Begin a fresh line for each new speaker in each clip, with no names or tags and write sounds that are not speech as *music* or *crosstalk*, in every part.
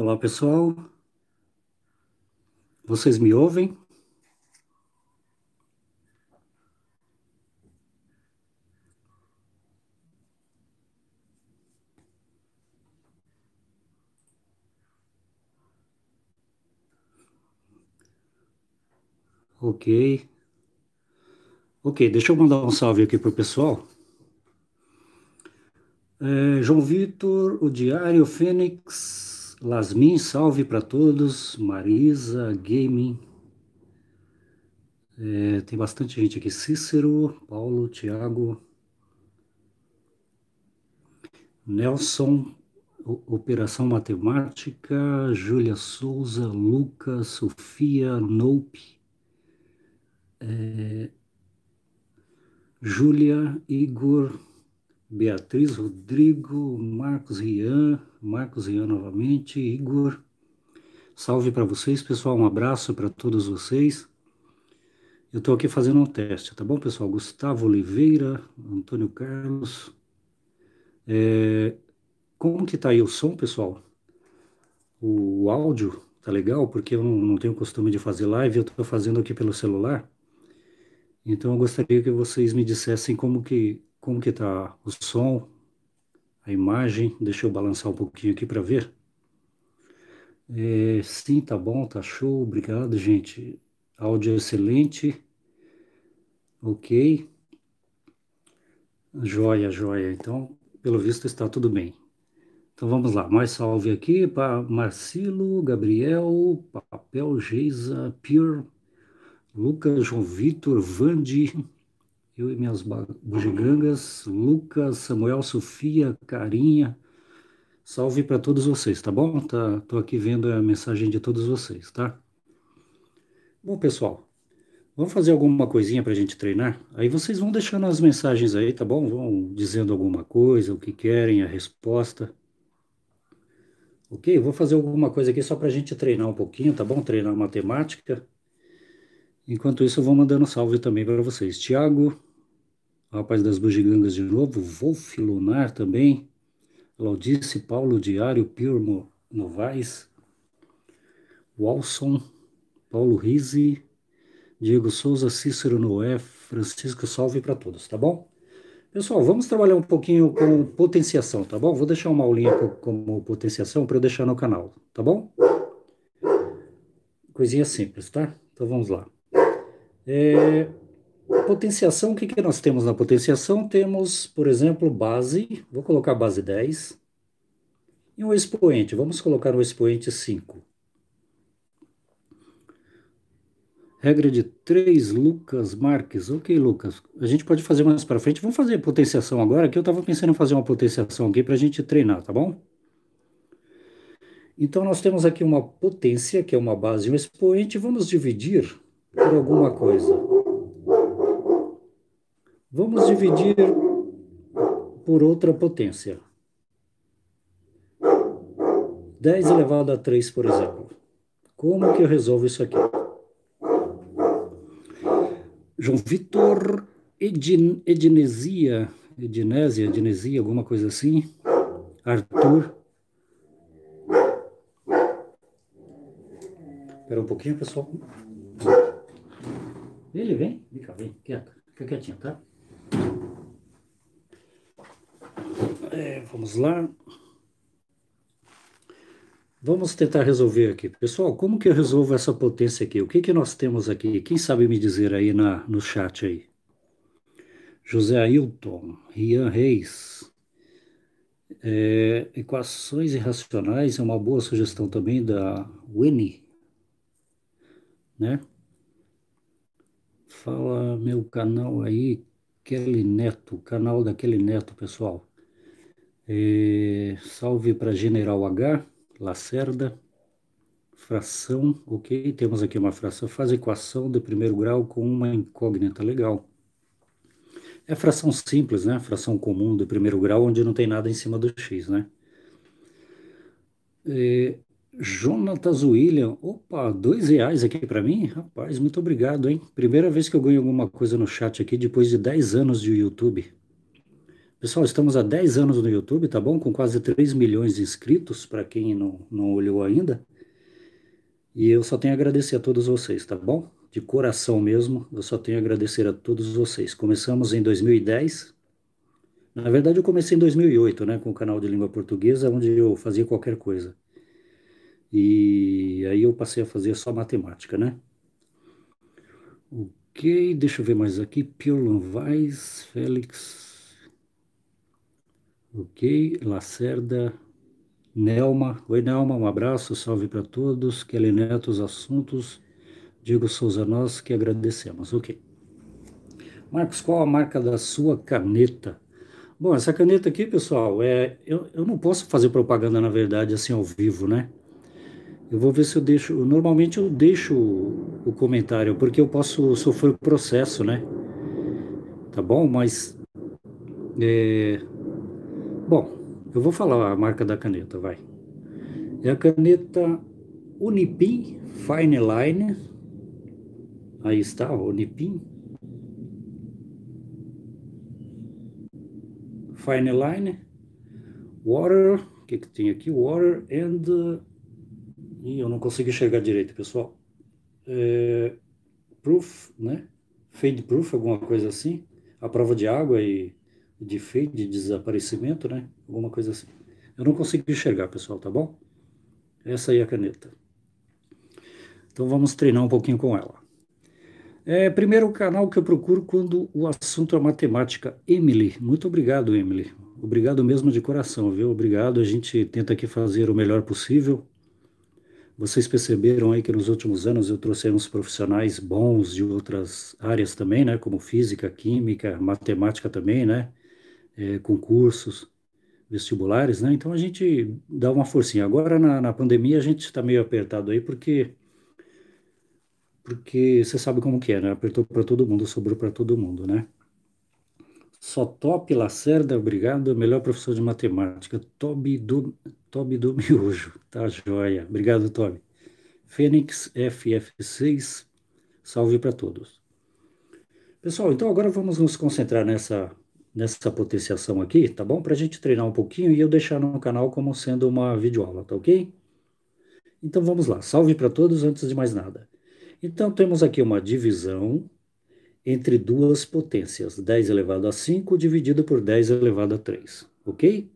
Olá, pessoal. Vocês me ouvem? Ok. Ok, deixa eu mandar um salve aqui para o pessoal. É, João Vitor, o Diário, Fênix, Lasmin, salve para todos. Marisa, Gaming. É, tem bastante gente aqui. Cícero, Paulo, Tiago. Nelson, Operação Matemática, Júlia Souza, Lucas, Sofia, Nope, é, Júlia, Igor, Beatriz, Rodrigo, Marcos Rian, Marcos Rian novamente, Igor. Salve para vocês, pessoal. Um abraço para todos vocês. Eu estou aqui fazendo um teste, tá bom, pessoal? Gustavo Oliveira, Antônio Carlos. É... Como que tá aí o som, pessoal? O áudio tá legal? Porque eu não tenho costume de fazer live, eu estou fazendo aqui pelo celular. Então eu gostaria que vocês me dissessem como que como que tá o som, a imagem. Deixa eu balançar um pouquinho aqui para ver. É, sim, tá bom, tá show, obrigado, gente. Áudio excelente. Ok. Joia, joia. Então, pelo visto está tudo bem. Então vamos lá, mais salve aqui para Marcelo, Gabriel, Papel, Geisa, Pier, Lucas, João Vitor, Vandi, eu e minhas bugigangas, Lucas, Samuel, Sofia, Carinha. Salve para todos vocês, tá bom? Tá, tô aqui vendo a mensagem de todos vocês, tá? Bom, pessoal, vamos fazer alguma coisinha para a gente treinar? Aí vocês vão deixando as mensagens aí, tá bom? Vão dizendo alguma coisa, o que querem, a resposta. Ok? vou fazer alguma coisa aqui só para a gente treinar um pouquinho, tá bom? Treinar matemática. Enquanto isso, eu vou mandando salve também para vocês. Tiago, o rapaz das bugigangas de novo, Wolf Lunar também, Laudice Paulo Diário, Pirmo Novaes, Walson, Paulo Rizzi, Diego Souza, Cícero Noé, Francisco, salve para todos, tá bom? Pessoal, vamos trabalhar um pouquinho com potenciação, tá bom? Vou deixar uma aulinha como potenciação para eu deixar no canal, tá bom? Coisinha simples, tá? Então vamos lá. É, Potenciação, o que, que nós temos na potenciação? Temos, por exemplo, base, vou colocar base 10, e um expoente, vamos colocar um expoente 5. Regra de 3, Lucas Marques. Ok, Lucas, a gente pode fazer mais para frente. Vamos fazer potenciação agora, que eu estava pensando em fazer uma potenciação aqui para a gente treinar, tá bom? Então, nós temos aqui uma potência, que é uma base e um expoente. Vamos dividir por alguma coisa. Vamos dividir por outra potência. 10 elevado a 3, por exemplo. Como que eu resolvo isso aqui? João Vitor Edin, Edinesia, Edinésia, Edinesia, alguma coisa assim. Arthur. Espera um pouquinho, pessoal. Ele vem. Vem cá, vem. Quieto. Fica quietinho, tá? É, vamos lá. Vamos tentar resolver aqui. Pessoal, como que eu resolvo essa potência aqui? O que que nós temos aqui? Quem sabe me dizer aí na, no chat aí? José Ailton, Rian Reis. É, equações irracionais é uma boa sugestão também da Winnie, né? Fala meu canal aí, Kelly Neto, canal da Kelly Neto, pessoal salve para General H, Lacerda. Fração, ok, temos aqui uma fração. Faz equação de primeiro grau com uma incógnita, legal. É fração simples, né? Fração comum de primeiro grau, onde não tem nada em cima do x, né? É, Jonatas William, opa, dois reais aqui para mim? Rapaz, muito obrigado, hein? Primeira vez que eu ganho alguma coisa no chat aqui depois de 10 anos de YouTube. Pessoal, estamos há 10 anos no YouTube, tá bom? Com quase 3 milhões de inscritos, para quem não, não olhou ainda. E eu só tenho a agradecer a todos vocês, tá bom? De coração mesmo, eu só tenho a agradecer a todos vocês. Começamos em 2010. Na verdade, eu comecei em 2008, né? Com o canal de língua portuguesa, onde eu fazia qualquer coisa. E aí eu passei a fazer só matemática, né? Ok, deixa eu ver mais aqui. Pio Lanvais, Félix Ok, Lacerda, Nelma. Oi, Nelma, um abraço, salve para todos. Kelly Neto, os assuntos. Diego Souza, nós que agradecemos. Ok. Marcos, qual a marca da sua caneta? Bom, essa caneta aqui, pessoal, é, eu, eu não posso fazer propaganda, na verdade, assim ao vivo, né? Eu vou ver se eu deixo. Normalmente eu deixo o, comentário, porque eu posso sofrer o processo, né? Tá bom? Mas. É, Bom, eu vou falar a marca da caneta, vai. É a caneta Unipin Fine Line. Aí está, Unipin. Fine Line. Water, o que que tem aqui? Water and... Ih, eu não consigo enxergar direito, pessoal. É, proof, né? Fade proof, alguma coisa assim. A prova de água e de fade, de desaparecimento, né? Alguma coisa assim. Eu não consigo enxergar, pessoal, tá bom? Essa aí é a caneta. Então vamos treinar um pouquinho com ela. É, primeiro canal que eu procuro quando o assunto é matemática. Emily, muito obrigado, Emily. Obrigado mesmo de coração, viu? Obrigado. A gente tenta aqui fazer o melhor possível. Vocês perceberam aí que nos últimos anos eu trouxe uns profissionais bons de outras áreas também, né? Como física, química, matemática também, né? é, concursos vestibulares, né? Então a gente dá uma forcinha. Agora na, na pandemia a gente está meio apertado aí porque porque você sabe como que é, né? Apertou para todo mundo, sobrou para todo mundo, né? Só top Lacerda, obrigado, melhor professor de matemática, Toby do, Toby do Miojo, tá joia. Obrigado, Toby. Fênix FF6, salve para todos. Pessoal, então agora vamos nos concentrar nessa nessa potenciação aqui, tá bom? Para a gente treinar um pouquinho e eu deixar no canal como sendo uma videoaula, tá ok? Então vamos lá, salve para todos antes de mais nada. Então temos aqui uma divisão entre duas potências, 10 elevado a 5 dividido por 10 elevado a 3, ok?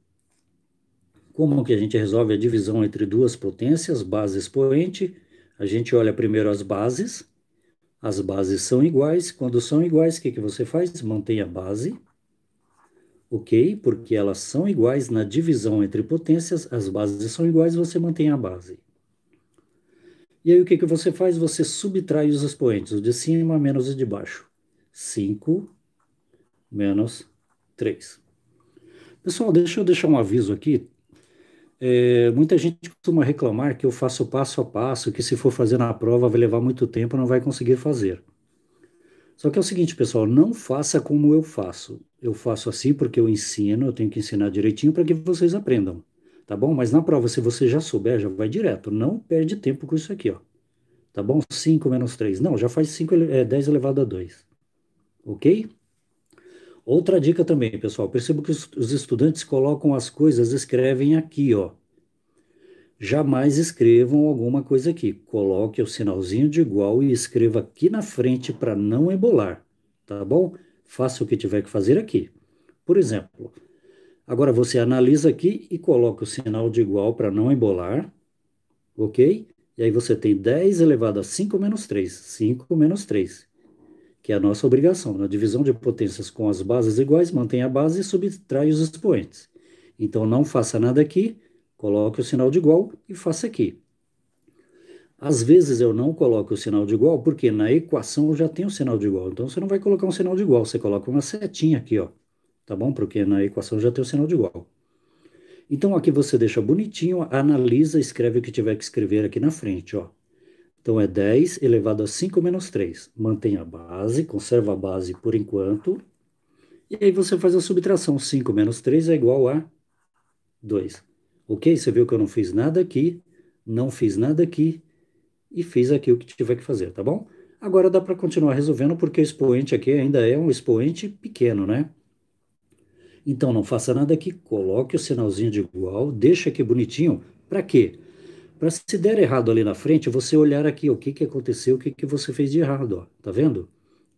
Como que a gente resolve a divisão entre duas potências, base expoente? A gente olha primeiro as bases, as bases são iguais, quando são iguais, o que, que você faz? Mantém a base, ok? Porque elas são iguais na divisão entre potências, as bases são iguais, você mantém a base. E aí o que, que você faz? Você subtrai os expoentes, o de cima menos o de baixo. 5 menos 3. Pessoal, deixa eu deixar um aviso aqui. É, muita gente costuma reclamar que eu faço passo a passo, que se for fazer na prova vai levar muito tempo, não vai conseguir fazer. Só que é o seguinte, pessoal, não faça como eu faço eu faço assim porque eu ensino, eu tenho que ensinar direitinho para que vocês aprendam, tá bom? Mas na prova, se você já souber, já vai direto, não perde tempo com isso aqui, ó. Tá bom? 5 menos 3. Não, já faz 5, é, elevado a 2. Ok? Outra dica também, pessoal. Percebo que os estudantes colocam as coisas, escrevem aqui, ó. Jamais escrevam alguma coisa aqui. Coloque o sinalzinho de igual e escreva aqui na frente para não embolar, tá bom? faça o que tiver que fazer aqui. Por exemplo, agora você analisa aqui e coloca o sinal de igual para não embolar, ok? E aí você tem 10 elevado a 5 menos 3, 5 menos 3, que é a nossa obrigação. Na divisão de potências com as bases iguais, mantém a base e subtrai os expoentes. Então não faça nada aqui, coloque o sinal de igual e faça aqui. Às vezes eu não coloco o sinal de igual, porque na equação já tem o sinal de igual. Então você não vai colocar um sinal de igual, você coloca uma setinha aqui, ó. Tá bom? Porque na equação já tem o sinal de igual. Então aqui você deixa bonitinho, analisa, escreve o que tiver que escrever aqui na frente, ó. Então é 10 elevado a 5 menos 3. Mantém a base, conserva a base por enquanto. E aí você faz a subtração. 5 menos 3 é igual a 2. Ok? Você viu que eu não fiz nada aqui, não fiz nada aqui e fiz aqui o que tiver que fazer, tá bom? Agora dá para continuar resolvendo, porque o expoente aqui ainda é um expoente pequeno, né? Então não faça nada aqui, coloque o sinalzinho de igual, deixa aqui bonitinho, para quê? Para se der errado ali na frente, você olhar aqui o que, que aconteceu, o que, que você fez de errado, ó, tá vendo?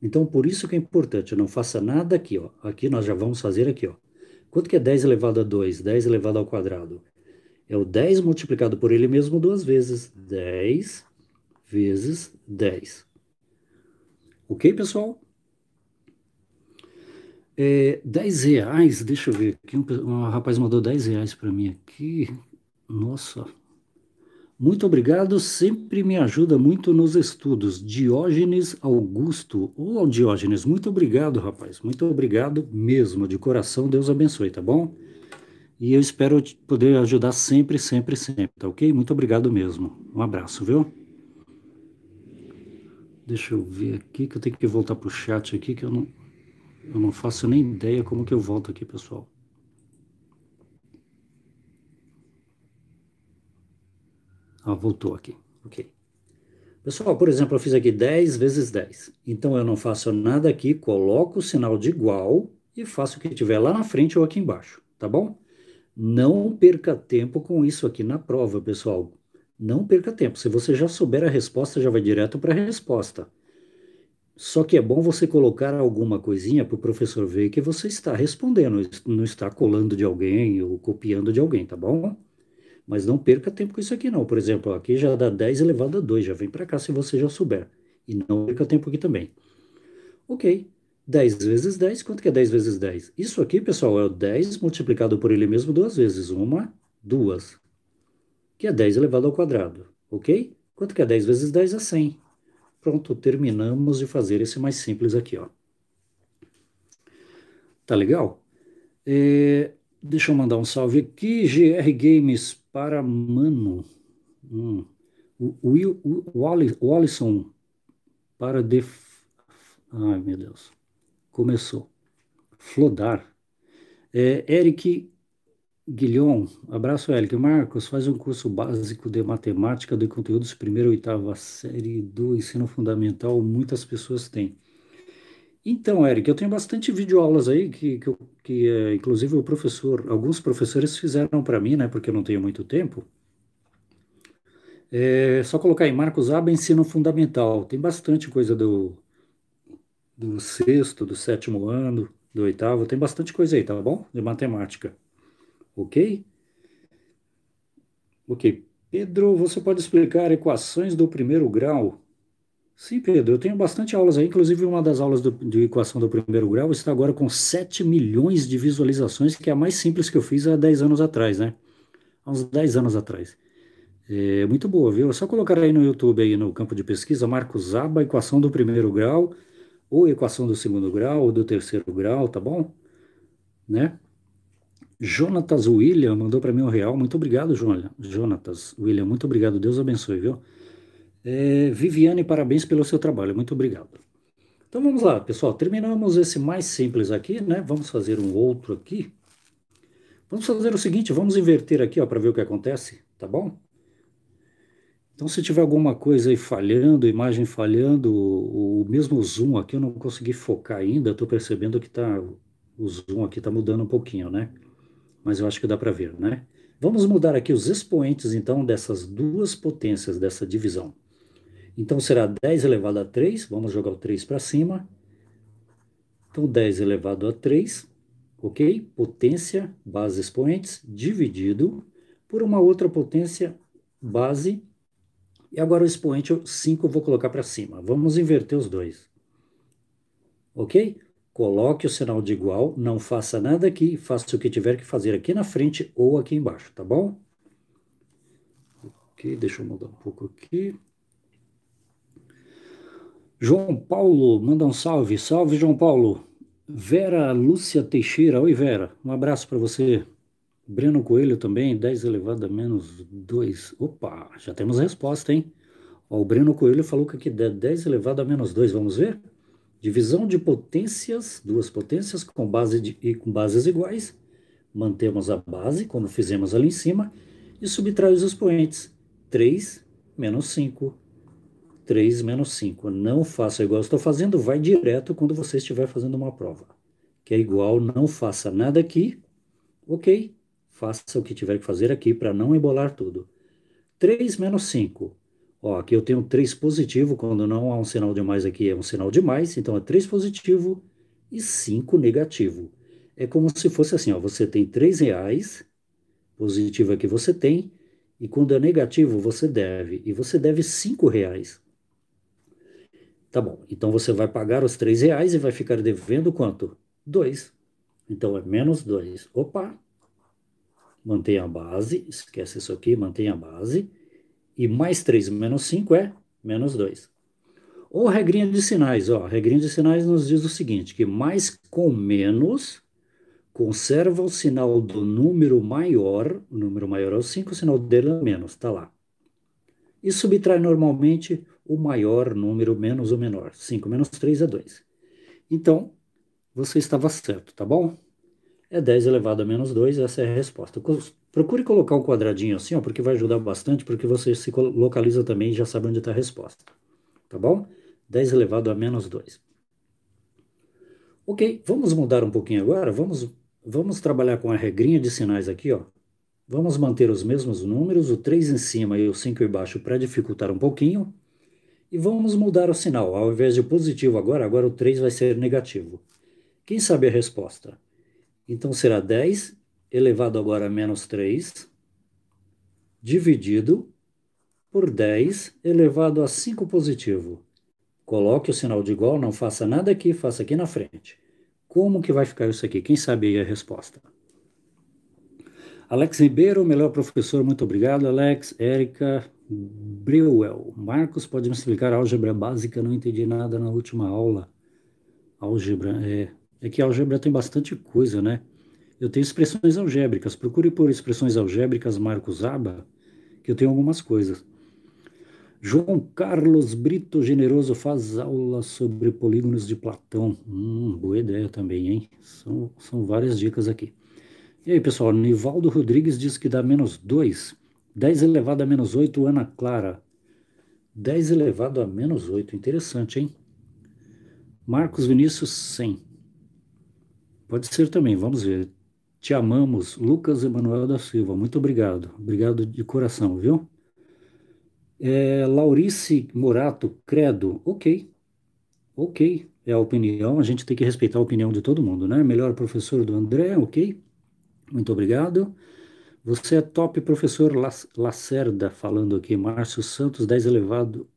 Então por isso que é importante, não faça nada aqui, ó. aqui nós já vamos fazer aqui, ó. quanto que é 10 elevado a 2, 10 elevado ao quadrado? É o 10 multiplicado por ele mesmo duas vezes, 10 vezes 10. Ok, pessoal? É, 10 reais, deixa eu ver aqui. Um, um rapaz mandou 10 reais para mim aqui. Nossa. Muito obrigado, sempre me ajuda muito nos estudos. Diógenes Augusto. Ô, oh, Diógenes, muito obrigado, rapaz. Muito obrigado mesmo, de coração. Deus abençoe, tá bom? E eu espero poder ajudar sempre, sempre, sempre, tá ok? Muito obrigado mesmo. Um abraço, viu? Deixa eu ver aqui que eu tenho que voltar para o chat aqui que eu não, eu não faço nem ideia como que eu volto aqui, pessoal. Ah, voltou aqui. Ok. Pessoal, por exemplo, eu fiz aqui 10 vezes 10. Então, eu não faço nada aqui, coloco o sinal de igual e faço o que tiver lá na frente ou aqui embaixo, tá bom? Não perca tempo com isso aqui na prova, pessoal. Não perca tempo. Se você já souber a resposta, já vai direto para a resposta. Só que é bom você colocar alguma coisinha para o professor ver que você está respondendo, não está colando de alguém ou copiando de alguém, tá bom? Mas não perca tempo com isso aqui, não. Por exemplo, aqui já dá 10 elevado a 2, já vem para cá se você já souber. E não perca tempo aqui também. Ok, 10 vezes 10, quanto que é 10 vezes 10? Isso aqui, pessoal, é o 10 multiplicado por ele mesmo duas vezes. Uma, duas que é 10 elevado ao quadrado, ok? Quanto que é 10 vezes 10 é 100. Pronto, terminamos de fazer esse mais simples aqui, ó. Tá legal? É, deixa eu mandar um salve aqui, GR Games para Mano. Hum. O, o, o, o Alisson para de... Ai, meu Deus. Começou. Flodar. É, Eric Guilhom, abraço, Elic. Marcos, faz um curso básico de matemática de conteúdos primeira e oitava série do ensino fundamental, muitas pessoas têm. Então, Eric, eu tenho bastante videoaulas aí que, que, que é, inclusive o professor, alguns professores fizeram para mim, né, porque eu não tenho muito tempo. É só colocar aí, Marcos Aba, ensino fundamental. Tem bastante coisa do, do sexto, do sétimo ano, do oitavo, tem bastante coisa aí, tá bom? De matemática ok? Ok. Pedro, você pode explicar equações do primeiro grau? Sim, Pedro, eu tenho bastante aulas aí, inclusive uma das aulas do, de equação do primeiro grau está agora com 7 milhões de visualizações, que é a mais simples que eu fiz há 10 anos atrás, né? Há uns 10 anos atrás. É muito boa, viu? É só colocar aí no YouTube, aí no campo de pesquisa, Marcos Zaba, equação do primeiro grau, ou equação do segundo grau, ou do terceiro grau, tá bom? Né? Jonatas William mandou para mim um real. Muito obrigado, Jonatas William, muito obrigado. Deus abençoe, viu? É, Viviane, parabéns pelo seu trabalho. Muito obrigado. Então vamos lá, pessoal. Terminamos esse mais simples aqui, né? Vamos fazer um outro aqui. Vamos fazer o seguinte, vamos inverter aqui, ó, para ver o que acontece, tá bom? Então, se tiver alguma coisa aí falhando, imagem falhando, o, o mesmo zoom aqui eu não consegui focar ainda, estou percebendo que tá, o zoom aqui está mudando um pouquinho, né? mas eu acho que dá para ver, né? Vamos mudar aqui os expoentes, então, dessas duas potências, dessa divisão. Então, será 10 elevado a 3, vamos jogar o 3 para cima. Então, 10 elevado a 3, ok? Potência, base expoentes, dividido por uma outra potência, base. E agora o expoente 5 eu vou colocar para cima. Vamos inverter os dois. Ok? Coloque o sinal de igual, não faça nada aqui, faça o que tiver que fazer aqui na frente ou aqui embaixo, tá bom? Ok, deixa eu mudar um pouco aqui. João Paulo, manda um salve. Salve, João Paulo. Vera Lúcia Teixeira, oi Vera, um abraço para você. Breno Coelho também, 10 elevado a menos 2. Opa, já temos resposta, hein? Ó, o Breno Coelho falou que aqui é 10 elevado a menos 2, vamos ver? Divisão de potências, duas potências com base de, e com bases iguais. Mantemos a base, como fizemos ali em cima, e subtrai os expoentes. 3 menos 5. 3 menos 5. Não faça igual estou fazendo, vai direto quando você estiver fazendo uma prova. Que é igual, não faça nada aqui. Ok, faça o que tiver que fazer aqui para não embolar tudo. 3 menos 5. Ó, aqui eu tenho 3 positivo, quando não há um sinal de mais aqui é um sinal de mais, então é 3 positivo e 5 negativo. É como se fosse assim, ó, você tem 3 reais, positivo aqui é você tem, e quando é negativo você deve, e você deve 5 reais. Tá bom, então você vai pagar os 3 reais e vai ficar devendo quanto? 2. Então é menos 2. Opa! Mantenha a base, esquece isso aqui, mantenha a base e mais 3 menos 5 é menos 2. Ou regrinha de sinais, ó, a regrinha de sinais nos diz o seguinte, que mais com menos conserva o sinal do número maior, o número maior é o 5, o sinal dele é menos, tá lá. E subtrai normalmente o maior número menos o menor. 5 menos 3 é 2. Então, você estava certo, tá bom? É 10 elevado a menos 2, essa é a resposta. Procure colocar um quadradinho assim, ó, porque vai ajudar bastante, porque você se localiza também e já sabe onde está a resposta. Tá bom? 10 elevado a menos 2. Ok, vamos mudar um pouquinho agora. Vamos, vamos trabalhar com a regrinha de sinais aqui, ó. Vamos manter os mesmos números, o 3 em cima e o 5 embaixo para dificultar um pouquinho. E vamos mudar o sinal. Ao invés de positivo agora, agora o 3 vai ser negativo. Quem sabe a resposta? Então será 10 elevado agora a menos 3, dividido por 10 elevado a 5 positivo. Coloque o sinal de igual, não faça nada aqui, faça aqui na frente. Como que vai ficar isso aqui? Quem sabe aí a resposta? Alex Ribeiro, melhor professor, muito obrigado, Alex. Érica Breuel. Marcos, pode me explicar álgebra básica? Não entendi nada na última aula. Álgebra, é. É que álgebra tem bastante coisa, né? eu tenho expressões algébricas. Procure por expressões algébricas Marcos Aba, que eu tenho algumas coisas. João Carlos Brito Generoso faz aula sobre polígonos de Platão. Hum, boa ideia também, hein? São, são várias dicas aqui. E aí, pessoal, Nivaldo Rodrigues diz que dá menos 2. 10 elevado a menos 8, Ana Clara. 10 elevado a menos 8, interessante, hein? Marcos Vinícius, 100. Pode ser também, vamos ver. Te amamos, Lucas Emanuel da Silva. Muito obrigado. Obrigado de coração, viu? É, Laurice Morato, credo. Ok. Ok. É a opinião. A gente tem que respeitar a opinião de todo mundo, né? Melhor professor do André, ok. Muito obrigado. Você é top, professor Lacerda, falando aqui. Márcio Santos, 10 elevado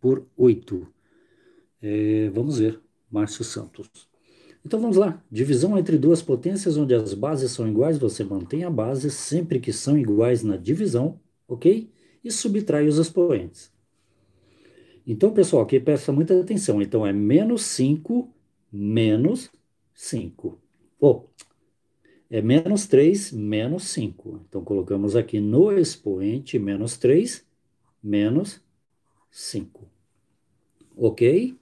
por 8. É, vamos ver. Márcio Santos. Então vamos lá. Divisão entre duas potências onde as bases são iguais, você mantém a base sempre que são iguais na divisão, ok? E subtrai os expoentes. Então, pessoal, aqui presta muita atenção. Então é menos 5 menos 5. Ou oh, é menos 3 menos 5. Então colocamos aqui no expoente menos 3 menos 5. Ok?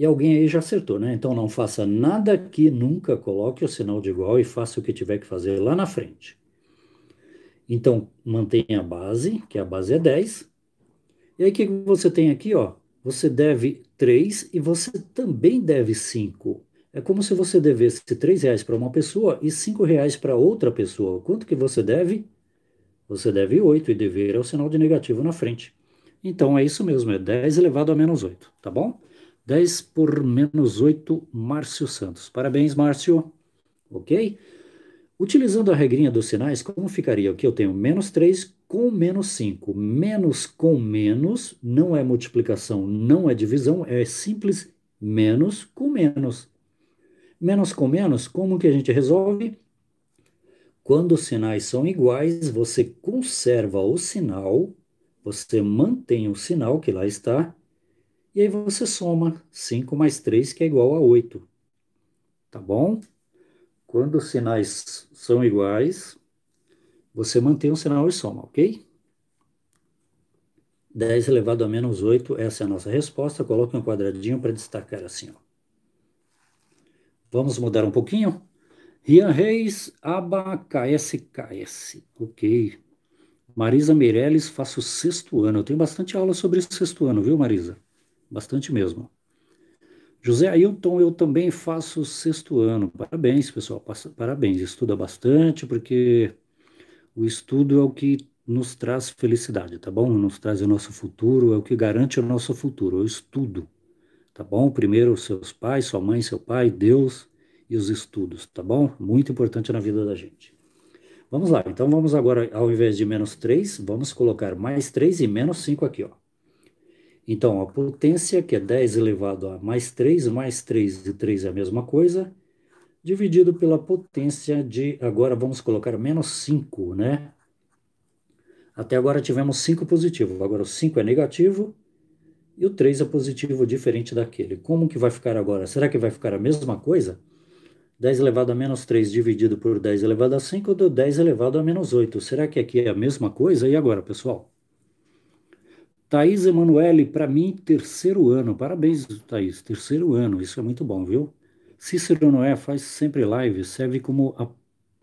E alguém aí já acertou, né? Então não faça nada aqui, nunca coloque o sinal de igual e faça o que tiver que fazer lá na frente. Então mantenha a base, que a base é 10. E aí o que você tem aqui, ó? Você deve 3 e você também deve 5. É como se você devesse 3 reais para uma pessoa e 5 reais para outra pessoa. Quanto que você deve? Você deve 8 e dever é o sinal de negativo na frente. Então é isso mesmo, é 10 elevado a menos 8, tá bom? 10 por menos 8, Márcio Santos. Parabéns, Márcio. Ok? Utilizando a regrinha dos sinais, como ficaria? Aqui eu tenho menos 3 com menos 5. Menos com menos não é multiplicação, não é divisão, é simples menos com menos. Menos com menos, como que a gente resolve? Quando os sinais são iguais, você conserva o sinal, você mantém o sinal que lá está, e aí você soma 5 mais 3, que é igual a 8. Tá bom? Quando os sinais são iguais, você mantém o sinal e soma, ok? 10 elevado a menos 8, essa é a nossa resposta. Coloque um quadradinho para destacar assim. Ó. Vamos mudar um pouquinho? Rian Reis, aba KSKS. Ok. Marisa Meirelles, faço sexto ano. Eu tenho bastante aula sobre sexto ano, viu, Marisa? bastante mesmo. José Ailton, eu também faço sexto ano. Parabéns, pessoal, parabéns. Estuda bastante, porque o estudo é o que nos traz felicidade, tá bom? Nos traz o nosso futuro, é o que garante o nosso futuro, o estudo, tá bom? Primeiro seus pais, sua mãe, seu pai, Deus e os estudos, tá bom? Muito importante na vida da gente. Vamos lá, então vamos agora, ao invés de menos 3, vamos colocar mais 3 e menos 5 aqui, ó. Então, a potência, que é 10 elevado a mais 3, mais 3 e 3 é a mesma coisa, dividido pela potência de, agora vamos colocar menos 5, né? Até agora tivemos 5 positivo, agora o 5 é negativo e o 3 é positivo, diferente daquele. Como que vai ficar agora? Será que vai ficar a mesma coisa? 10 elevado a menos 3 dividido por 10 elevado a 5 deu 10 elevado a menos 8. Será que aqui é a mesma coisa? E agora, pessoal? Thaís Emanuele, para mim, terceiro ano. Parabéns, Thaís, terceiro ano. Isso é muito bom, viu? Cícero Noé faz sempre live, serve como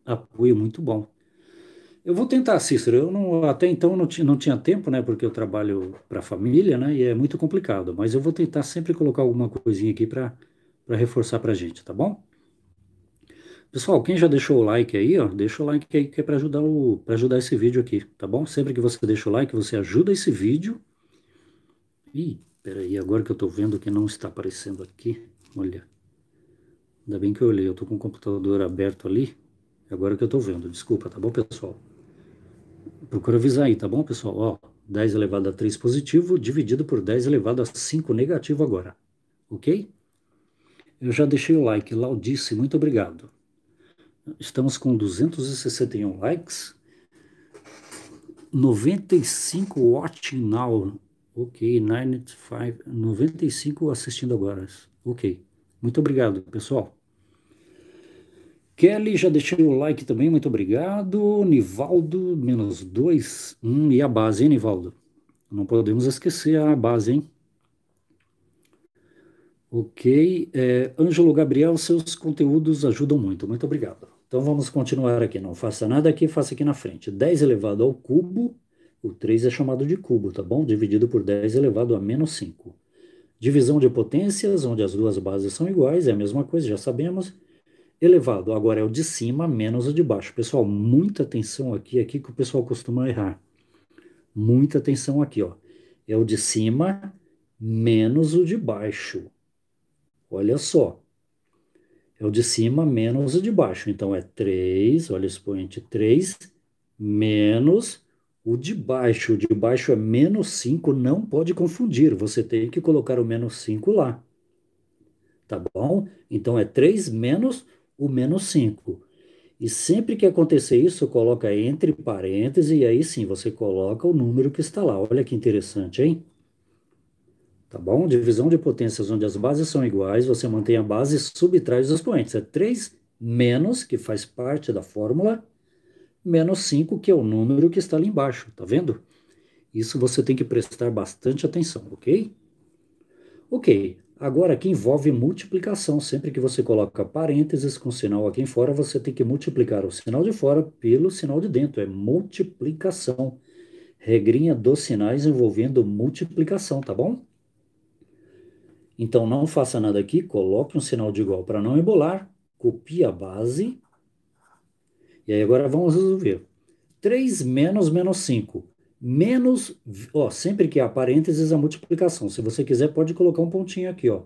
apoio muito bom. Eu vou tentar, Cícero. Eu não, até então não, não tinha tempo, né? Porque eu trabalho para a família, né? E é muito complicado. Mas eu vou tentar sempre colocar alguma coisinha aqui para reforçar para a gente, tá bom? Pessoal, quem já deixou o like aí, ó, deixa o like aí que é para ajudar, o, ajudar esse vídeo aqui, tá bom? Sempre que você deixa o like, você ajuda esse vídeo Ih, peraí, agora que eu estou vendo que não está aparecendo aqui, olha. Ainda bem que eu olhei, eu estou com o computador aberto ali, agora que eu estou vendo, desculpa, tá bom, pessoal? Procura avisar aí, tá bom, pessoal? Ó, 10 elevado a 3 positivo dividido por 10 elevado a 5 negativo agora, ok? Eu já deixei o like, Laudice, muito obrigado. Estamos com 261 likes, 95 watching now Ok, 95, assistindo agora. Ok. Muito obrigado, pessoal. Kelly, já deixou o like também, muito obrigado. Nivaldo, menos dois. Hum, e a base, hein, Nivaldo? Não podemos esquecer a base, hein? Ok. É, Ângelo Gabriel, seus conteúdos ajudam muito. Muito obrigado. Então vamos continuar aqui. Não faça nada aqui, faça aqui na frente. 10 elevado ao cubo o 3 é chamado de cubo, tá bom? Dividido por 10 elevado a menos 5. Divisão de potências, onde as duas bases são iguais, é a mesma coisa, já sabemos. Elevado, agora é o de cima menos o de baixo. Pessoal, muita atenção aqui, é aqui que o pessoal costuma errar. Muita atenção aqui, ó. É o de cima menos o de baixo. Olha só. É o de cima menos o de baixo. Então é 3, olha o expoente 3, menos o de baixo, o de baixo é menos 5, não pode confundir. Você tem que colocar o menos 5 lá. Tá bom? Então é 3 menos o menos 5. E sempre que acontecer isso, coloca entre parênteses e aí sim você coloca o número que está lá. Olha que interessante, hein? Tá bom? Divisão de potências onde as bases são iguais, você mantém a base e subtrai os expoentes. É 3 menos, que faz parte da fórmula, menos 5, que é o número que está ali embaixo, tá vendo? Isso você tem que prestar bastante atenção, ok? Ok, agora aqui envolve multiplicação. Sempre que você coloca parênteses com sinal aqui em fora, você tem que multiplicar o sinal de fora pelo sinal de dentro. É multiplicação. Regrinha dos sinais envolvendo multiplicação, tá bom? Então não faça nada aqui, coloque um sinal de igual para não embolar, copie a base e aí agora vamos resolver. 3 menos menos 5. Menos, ó, sempre que há parênteses, a multiplicação. Se você quiser, pode colocar um pontinho aqui, ó.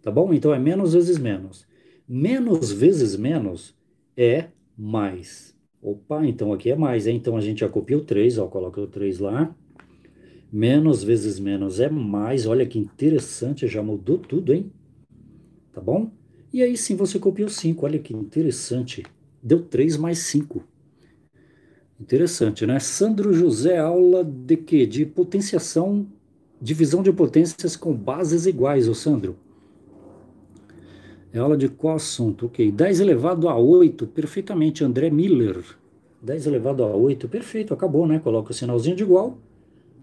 Tá bom? Então é menos vezes menos. Menos vezes menos é mais. Opa, então aqui é mais, hein? Então a gente já copia o 3, ó, coloca o 3 lá. Menos vezes menos é mais. Olha que interessante, já mudou tudo, hein? Tá bom? E aí sim você copia o 5. Olha que interessante deu 3 mais 5. Interessante, né? Sandro José, aula de quê? De potenciação, divisão de potências com bases iguais, ô Sandro. É aula de qual assunto? Ok. 10 elevado a 8, perfeitamente, André Miller. 10 elevado a 8, perfeito, acabou, né? Coloca o sinalzinho de igual.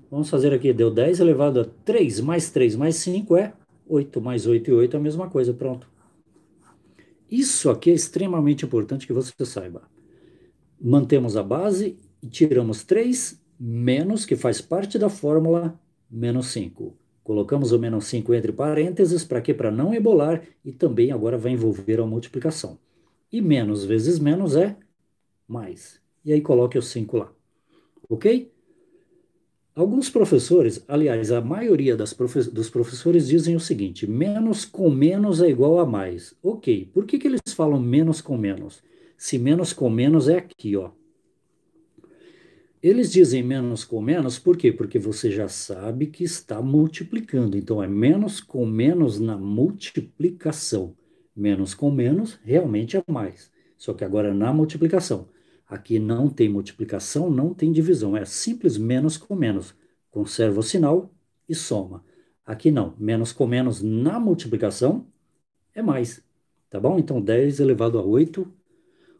Vamos fazer aqui, deu 10 elevado a 3 mais 3 mais 5 é 8 mais 8 e 8 é a mesma coisa, pronto. Isso aqui é extremamente importante que você saiba. Mantemos a base e tiramos 3 menos, que faz parte da fórmula, menos 5. Colocamos o menos 5 entre parênteses para quê? Para não ebolar e também agora vai envolver a multiplicação. E menos vezes menos é mais. E aí coloque o 5 lá. Ok? Alguns professores, aliás, a maioria profe dos professores dizem o seguinte: menos com menos é igual a mais. Ok, por que, que eles falam menos com menos? Se menos com menos é aqui, ó. Eles dizem menos com menos, por quê? Porque você já sabe que está multiplicando. Então, é menos com menos na multiplicação. Menos com menos realmente é mais. Só que agora é na multiplicação. Aqui não tem multiplicação, não tem divisão, é simples menos com menos. Conserva o sinal e soma. Aqui não, menos com menos na multiplicação é mais, tá bom? Então 10 elevado a 8,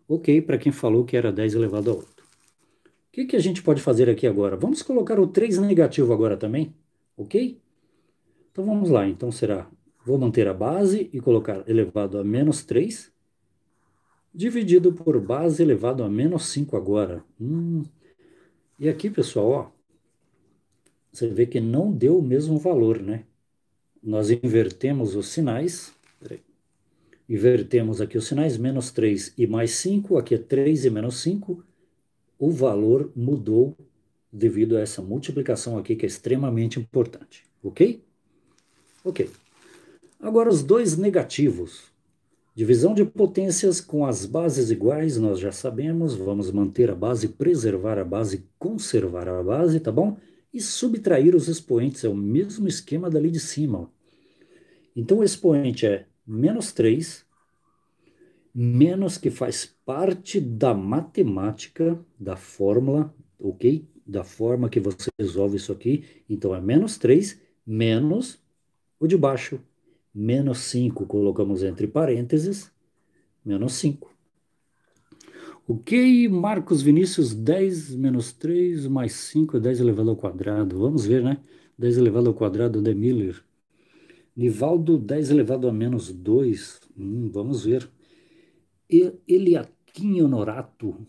ok, para quem falou que era 10 elevado a 8. O que, que, a gente pode fazer aqui agora? Vamos colocar o 3 negativo agora também, ok? Então vamos lá, então será, vou manter a base e colocar elevado a menos 3, dividido por base elevado a menos 5 agora. Hum. E aqui, pessoal, ó, você vê que não deu o mesmo valor, né? Nós invertemos os sinais, peraí, invertemos aqui os sinais, menos 3 e mais 5, aqui é 3 e menos 5, o valor mudou devido a essa multiplicação aqui que é extremamente importante, ok? Ok. Agora os dois negativos, Divisão de potências com as bases iguais, nós já sabemos, vamos manter a base, preservar a base, conservar a base, tá bom? E subtrair os expoentes, é o mesmo esquema dali de cima. Ó. Então o expoente é menos 3, menos que faz parte da matemática, da fórmula, ok? Da forma que você resolve isso aqui. Então é menos 3, menos o de baixo, menos 5, colocamos entre parênteses, menos 5. Ok, Marcos Vinícius, 10 menos 3 mais 5 é 10 elevado ao quadrado. Vamos ver, né? 10 elevado ao quadrado de Miller. Nivaldo, 10 elevado a menos 2. Hum, vamos ver. Eliakim Honorato.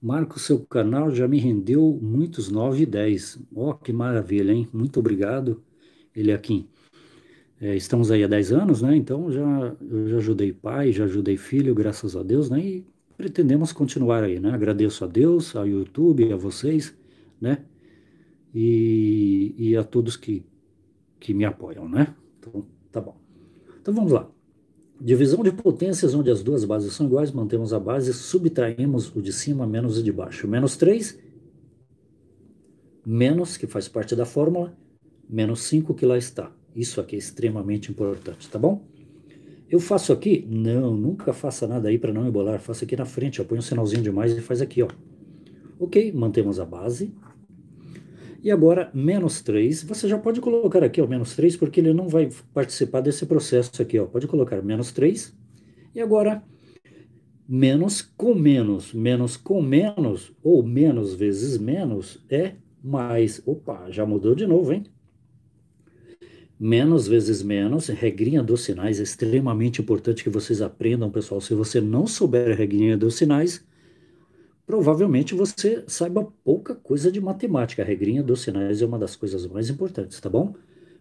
Marco, seu canal já me rendeu muitos 9 e 10. Ó, oh, que maravilha, hein? Muito obrigado, Eliakim. É, estamos aí há 10 anos, né? Então já, eu já ajudei pai, já ajudei filho, graças a Deus, né? E pretendemos continuar aí, né? Agradeço a Deus, ao YouTube, a vocês, né? E, e a todos que, que me apoiam, né? Então, tá bom. Então vamos lá. Divisão de potências onde as duas bases são iguais, mantemos a base, subtraímos o de cima menos o de baixo. Menos 3, menos, que faz parte da fórmula, menos 5 que lá está. Isso aqui é extremamente importante, tá bom? Eu faço aqui? Não, nunca faça nada aí para não embolar. Faça aqui na frente, ó. Põe um sinalzinho de mais e faz aqui, ó. Ok, mantemos a base. E agora, menos 3, você já pode colocar aqui, ó, menos 3, porque ele não vai participar desse processo aqui, ó. Pode colocar menos 3. E agora, menos com menos. Menos com menos, ou menos vezes menos, é mais. Opa, já mudou de novo, hein? Menos vezes menos, regrinha dos sinais, é extremamente importante que vocês aprendam, pessoal. Se você não souber a regrinha dos sinais, provavelmente você saiba pouca coisa de matemática. A regrinha dos sinais é uma das coisas mais importantes, tá bom?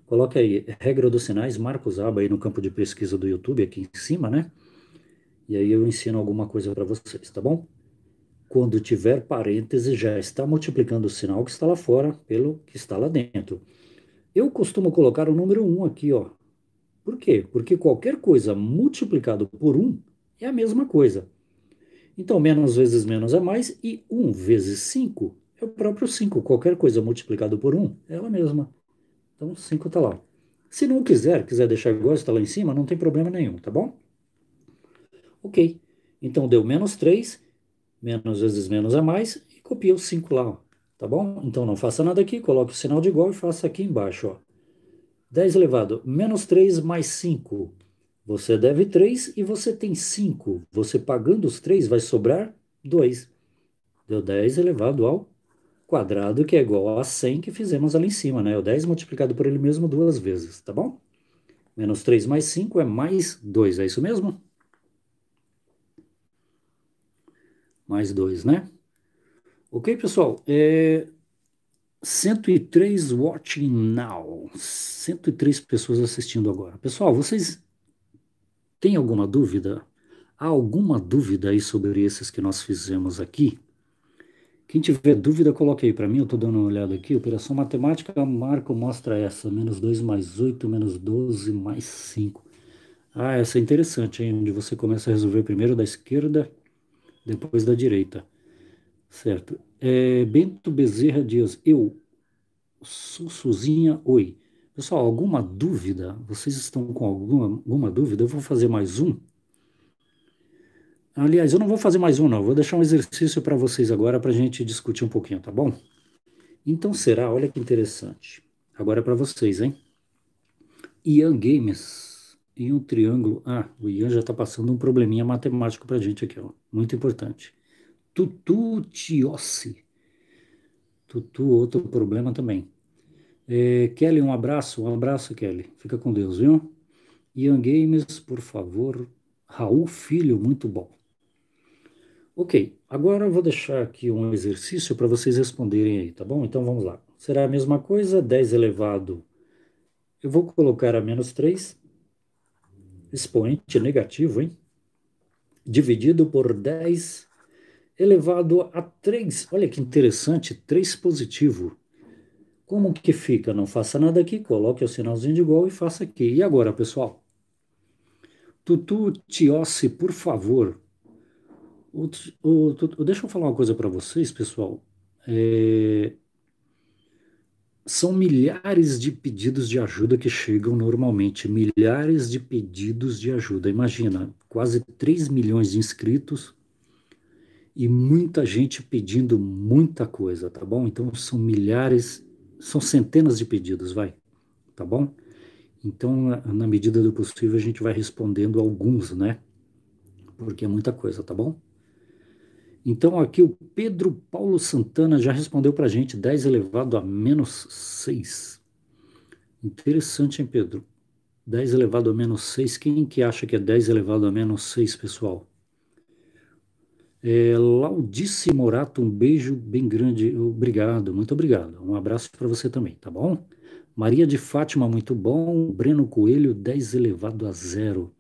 Coloque aí, regra dos sinais, Marcos Aba aí no campo de pesquisa do YouTube, aqui em cima, né? E aí eu ensino alguma coisa para vocês, tá bom? Quando tiver parênteses, já está multiplicando o sinal que está lá fora pelo que está lá dentro. Eu costumo colocar o número 1 aqui, ó. Por quê? Porque qualquer coisa multiplicado por 1 é a mesma coisa. Então, menos vezes menos é mais, e 1 vezes 5 é o próprio 5. Qualquer coisa multiplicado por 1 é ela mesma. Então, 5 está lá. Se não quiser, quiser deixar igual, está lá em cima, não tem problema nenhum, tá bom? Ok. Então, deu menos 3, menos vezes menos é mais, e copia o 5 lá, ó. Tá bom? Então não faça nada aqui, coloque o sinal de igual e faça aqui embaixo. Ó. 10 elevado, menos 3 mais 5. Você deve 3 e você tem 5. Você pagando os 3 vai sobrar 2. Deu 10 elevado ao quadrado, que é igual a 100 que fizemos ali em cima, né? O 10 multiplicado por ele mesmo duas vezes, tá bom? Menos 3 mais 5 é mais 2, é isso mesmo? Mais 2, né? Ok, pessoal? É, 103 watching now. 103 pessoas assistindo agora. Pessoal, vocês têm alguma dúvida? Há alguma dúvida aí sobre esses que nós fizemos aqui? Quem tiver dúvida, coloque aí para mim. Eu estou dando uma olhada aqui. Operação matemática, Marco mostra essa. Menos 2 mais 8, menos 12 mais 5. Ah, essa é interessante, hein? Onde você começa a resolver primeiro da esquerda, depois da direita. Certo. É, Bento Bezerra Dias, eu, sou Suzinha, oi. Pessoal, alguma dúvida? Vocês estão com alguma, alguma dúvida? Eu vou fazer mais um. Aliás, eu não vou fazer mais um, não. Vou deixar um exercício para vocês agora para a gente discutir um pouquinho, tá bom? Então será, olha que interessante. Agora é para vocês, hein? Ian Games em um triângulo. Ah, o Ian já está passando um probleminha matemático para a gente aqui, ó. Muito importante tututiose. Tutu, outro problema também. É, Kelly, um abraço, um abraço, Kelly. Fica com Deus, viu? Ian Games, por favor. Raul Filho, muito bom. Ok, agora eu vou deixar aqui um exercício para vocês responderem aí, tá bom? Então vamos lá. Será a mesma coisa, 10 elevado. Eu vou colocar a menos 3, expoente negativo, hein? Dividido por 10 elevado a 3. Olha que interessante, 3 positivo. Como que fica? Não faça nada aqui, coloque o sinalzinho de igual e faça aqui. E agora, pessoal? Tutu Tiosse, por favor. O, o, o, deixa eu falar uma coisa para vocês, pessoal. É, são milhares de pedidos de ajuda que chegam normalmente. Milhares de pedidos de ajuda. Imagina, quase 3 milhões de inscritos e muita gente pedindo muita coisa, tá bom? Então são milhares, são centenas de pedidos, vai, tá bom? Então, na medida do possível, a gente vai respondendo alguns, né? Porque é muita coisa, tá bom? Então, aqui o Pedro Paulo Santana já respondeu para a gente 10 elevado a menos 6. Interessante, hein, Pedro? 10 elevado a menos 6. Quem que acha que é 10 elevado a menos 6, pessoal? É, Laudice Morato, um beijo bem grande. Obrigado, muito obrigado. Um abraço para você também, tá bom? Maria de Fátima, muito bom. Breno Coelho, 10 elevado a zero.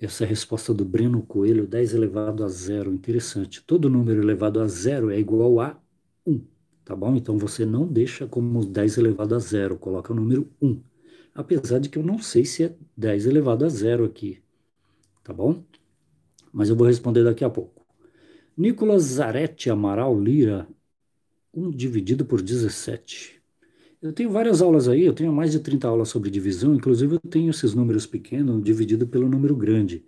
Essa é resposta do Breno Coelho, 10 elevado a zero. Interessante. Todo número elevado a zero é igual a 1, tá bom? Então você não deixa como 10 elevado a zero, coloca o número 1. Apesar de que eu não sei se é 10 elevado a zero aqui, tá bom? mas eu vou responder daqui a pouco. Nicolas Zaretti Amaral Lira, 1 dividido por 17. Eu tenho várias aulas aí, eu tenho mais de 30 aulas sobre divisão, inclusive eu tenho esses números pequenos dividido pelo número grande.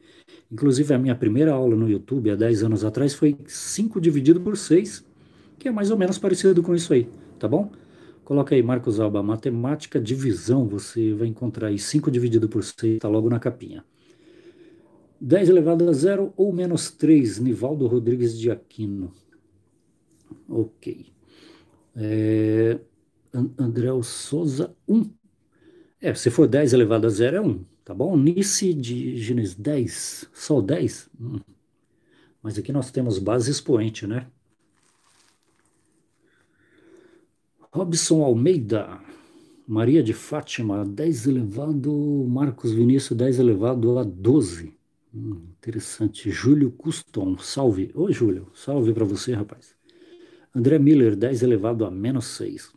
Inclusive a minha primeira aula no YouTube, há 10 anos atrás, foi 5 dividido por 6, que é mais ou menos parecido com isso aí, tá bom? Coloca aí Marcos Alba, matemática, divisão, você vai encontrar aí 5 dividido por 6, tá logo na capinha. 10 elevado a zero ou menos 3, Nivaldo Rodrigues de Aquino. Ok. É, André Souza, 1. É, se for 10 elevado a zero é 1, tá bom? Nice de Diógenes, 10. Só 10? Hum. Mas aqui nós temos base expoente, né? Robson Almeida, Maria de Fátima, 10 elevado, Marcos Vinícius, 10 elevado a 12. Hum, interessante. Júlio Custom. salve. Ô, Júlio, salve para você, rapaz. André Miller, 10 elevado a menos 6.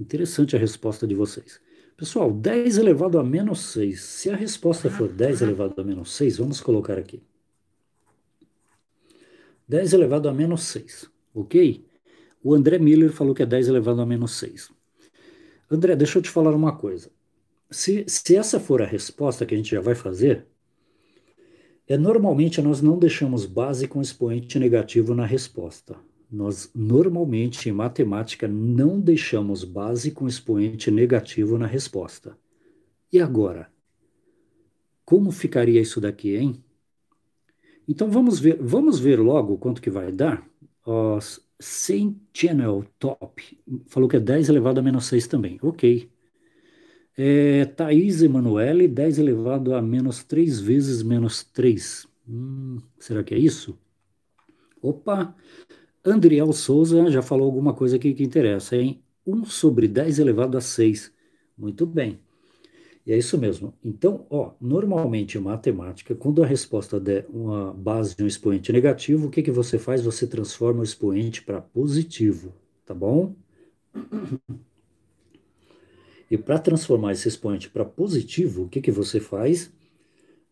Interessante a resposta de vocês. Pessoal, 10 elevado a menos 6. Se a resposta for 10 elevado a menos 6, vamos colocar aqui. 10 elevado a menos 6, ok? O André Miller falou que é 10 elevado a menos 6. André, deixa eu te falar uma coisa. Se, se essa for a resposta que a gente já vai fazer, é, normalmente nós não deixamos base com expoente negativo na resposta. Nós normalmente em matemática não deixamos base com expoente negativo na resposta. E agora? Como ficaria isso daqui, hein? Então vamos ver, vamos ver logo quanto que vai dar. Os Channel top falou que é 10 elevado a menos 6 também. OK. É, Thaís Emanuele, 10 elevado a menos 3 vezes menos 3. Hum, será que é isso? Opa! Andriel Souza já falou alguma coisa aqui que interessa, hein? 1 sobre 10 elevado a 6. Muito bem. E é isso mesmo. Então, ó, normalmente em matemática, quando a resposta der uma base de um expoente negativo, o que, que você faz? Você transforma o expoente para positivo, tá bom? E para transformar esse expoente para positivo, o que, que você faz?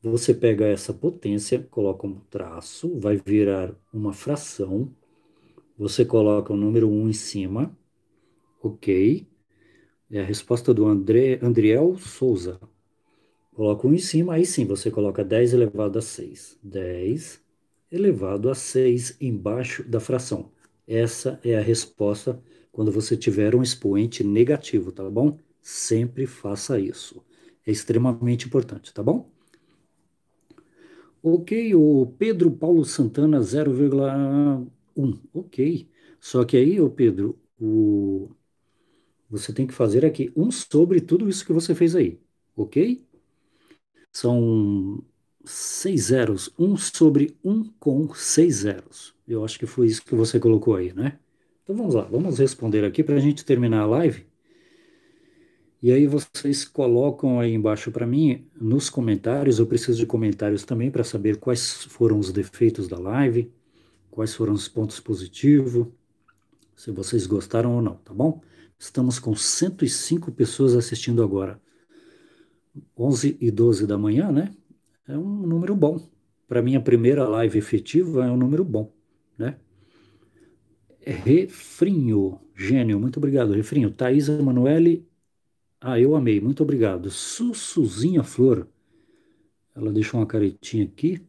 Você pega essa potência, coloca um traço, vai virar uma fração. Você coloca o número 1 em cima. Ok. É a resposta do André, Andriel Souza. Coloca 1 em cima, aí sim você coloca 10 elevado a 6. 10 elevado a 6 embaixo da fração. Essa é a resposta quando você tiver um expoente negativo, tá bom? Sempre faça isso. É extremamente importante, tá bom? Ok, o Pedro Paulo Santana 0,1. Ok. Só que aí, ô Pedro, o... você tem que fazer aqui um sobre tudo isso que você fez aí, ok? São seis zeros, um sobre um com seis zeros. Eu acho que foi isso que você colocou aí, né? Então vamos lá, vamos responder aqui para a gente terminar a live. E aí vocês colocam aí embaixo para mim, nos comentários, eu preciso de comentários também para saber quais foram os defeitos da live, quais foram os pontos positivos, se vocês gostaram ou não, tá bom? Estamos com 105 pessoas assistindo agora. 11 e 12 da manhã, né? É um número bom. Para minha primeira live efetiva, é um número bom, né? Refrinho, gênio, muito obrigado, Refrinho. Thaís Emanuele ah, eu amei, muito obrigado. Sussuzinha Flor. Ela deixou uma caretinha aqui.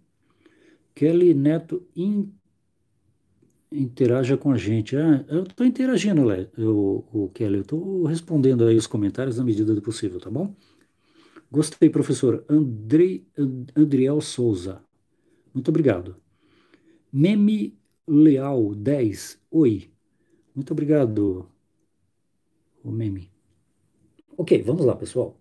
Kelly Neto in... interaja com a gente. Ah, eu estou interagindo, Lé, eu, o Kelly. Eu estou respondendo aí os comentários na medida do possível, tá bom? Gostei, professor. Andrei, Andriel Souza. Muito obrigado. Meme Leal 10. Oi. Muito obrigado, o meme. Ok, vamos lá, pessoal.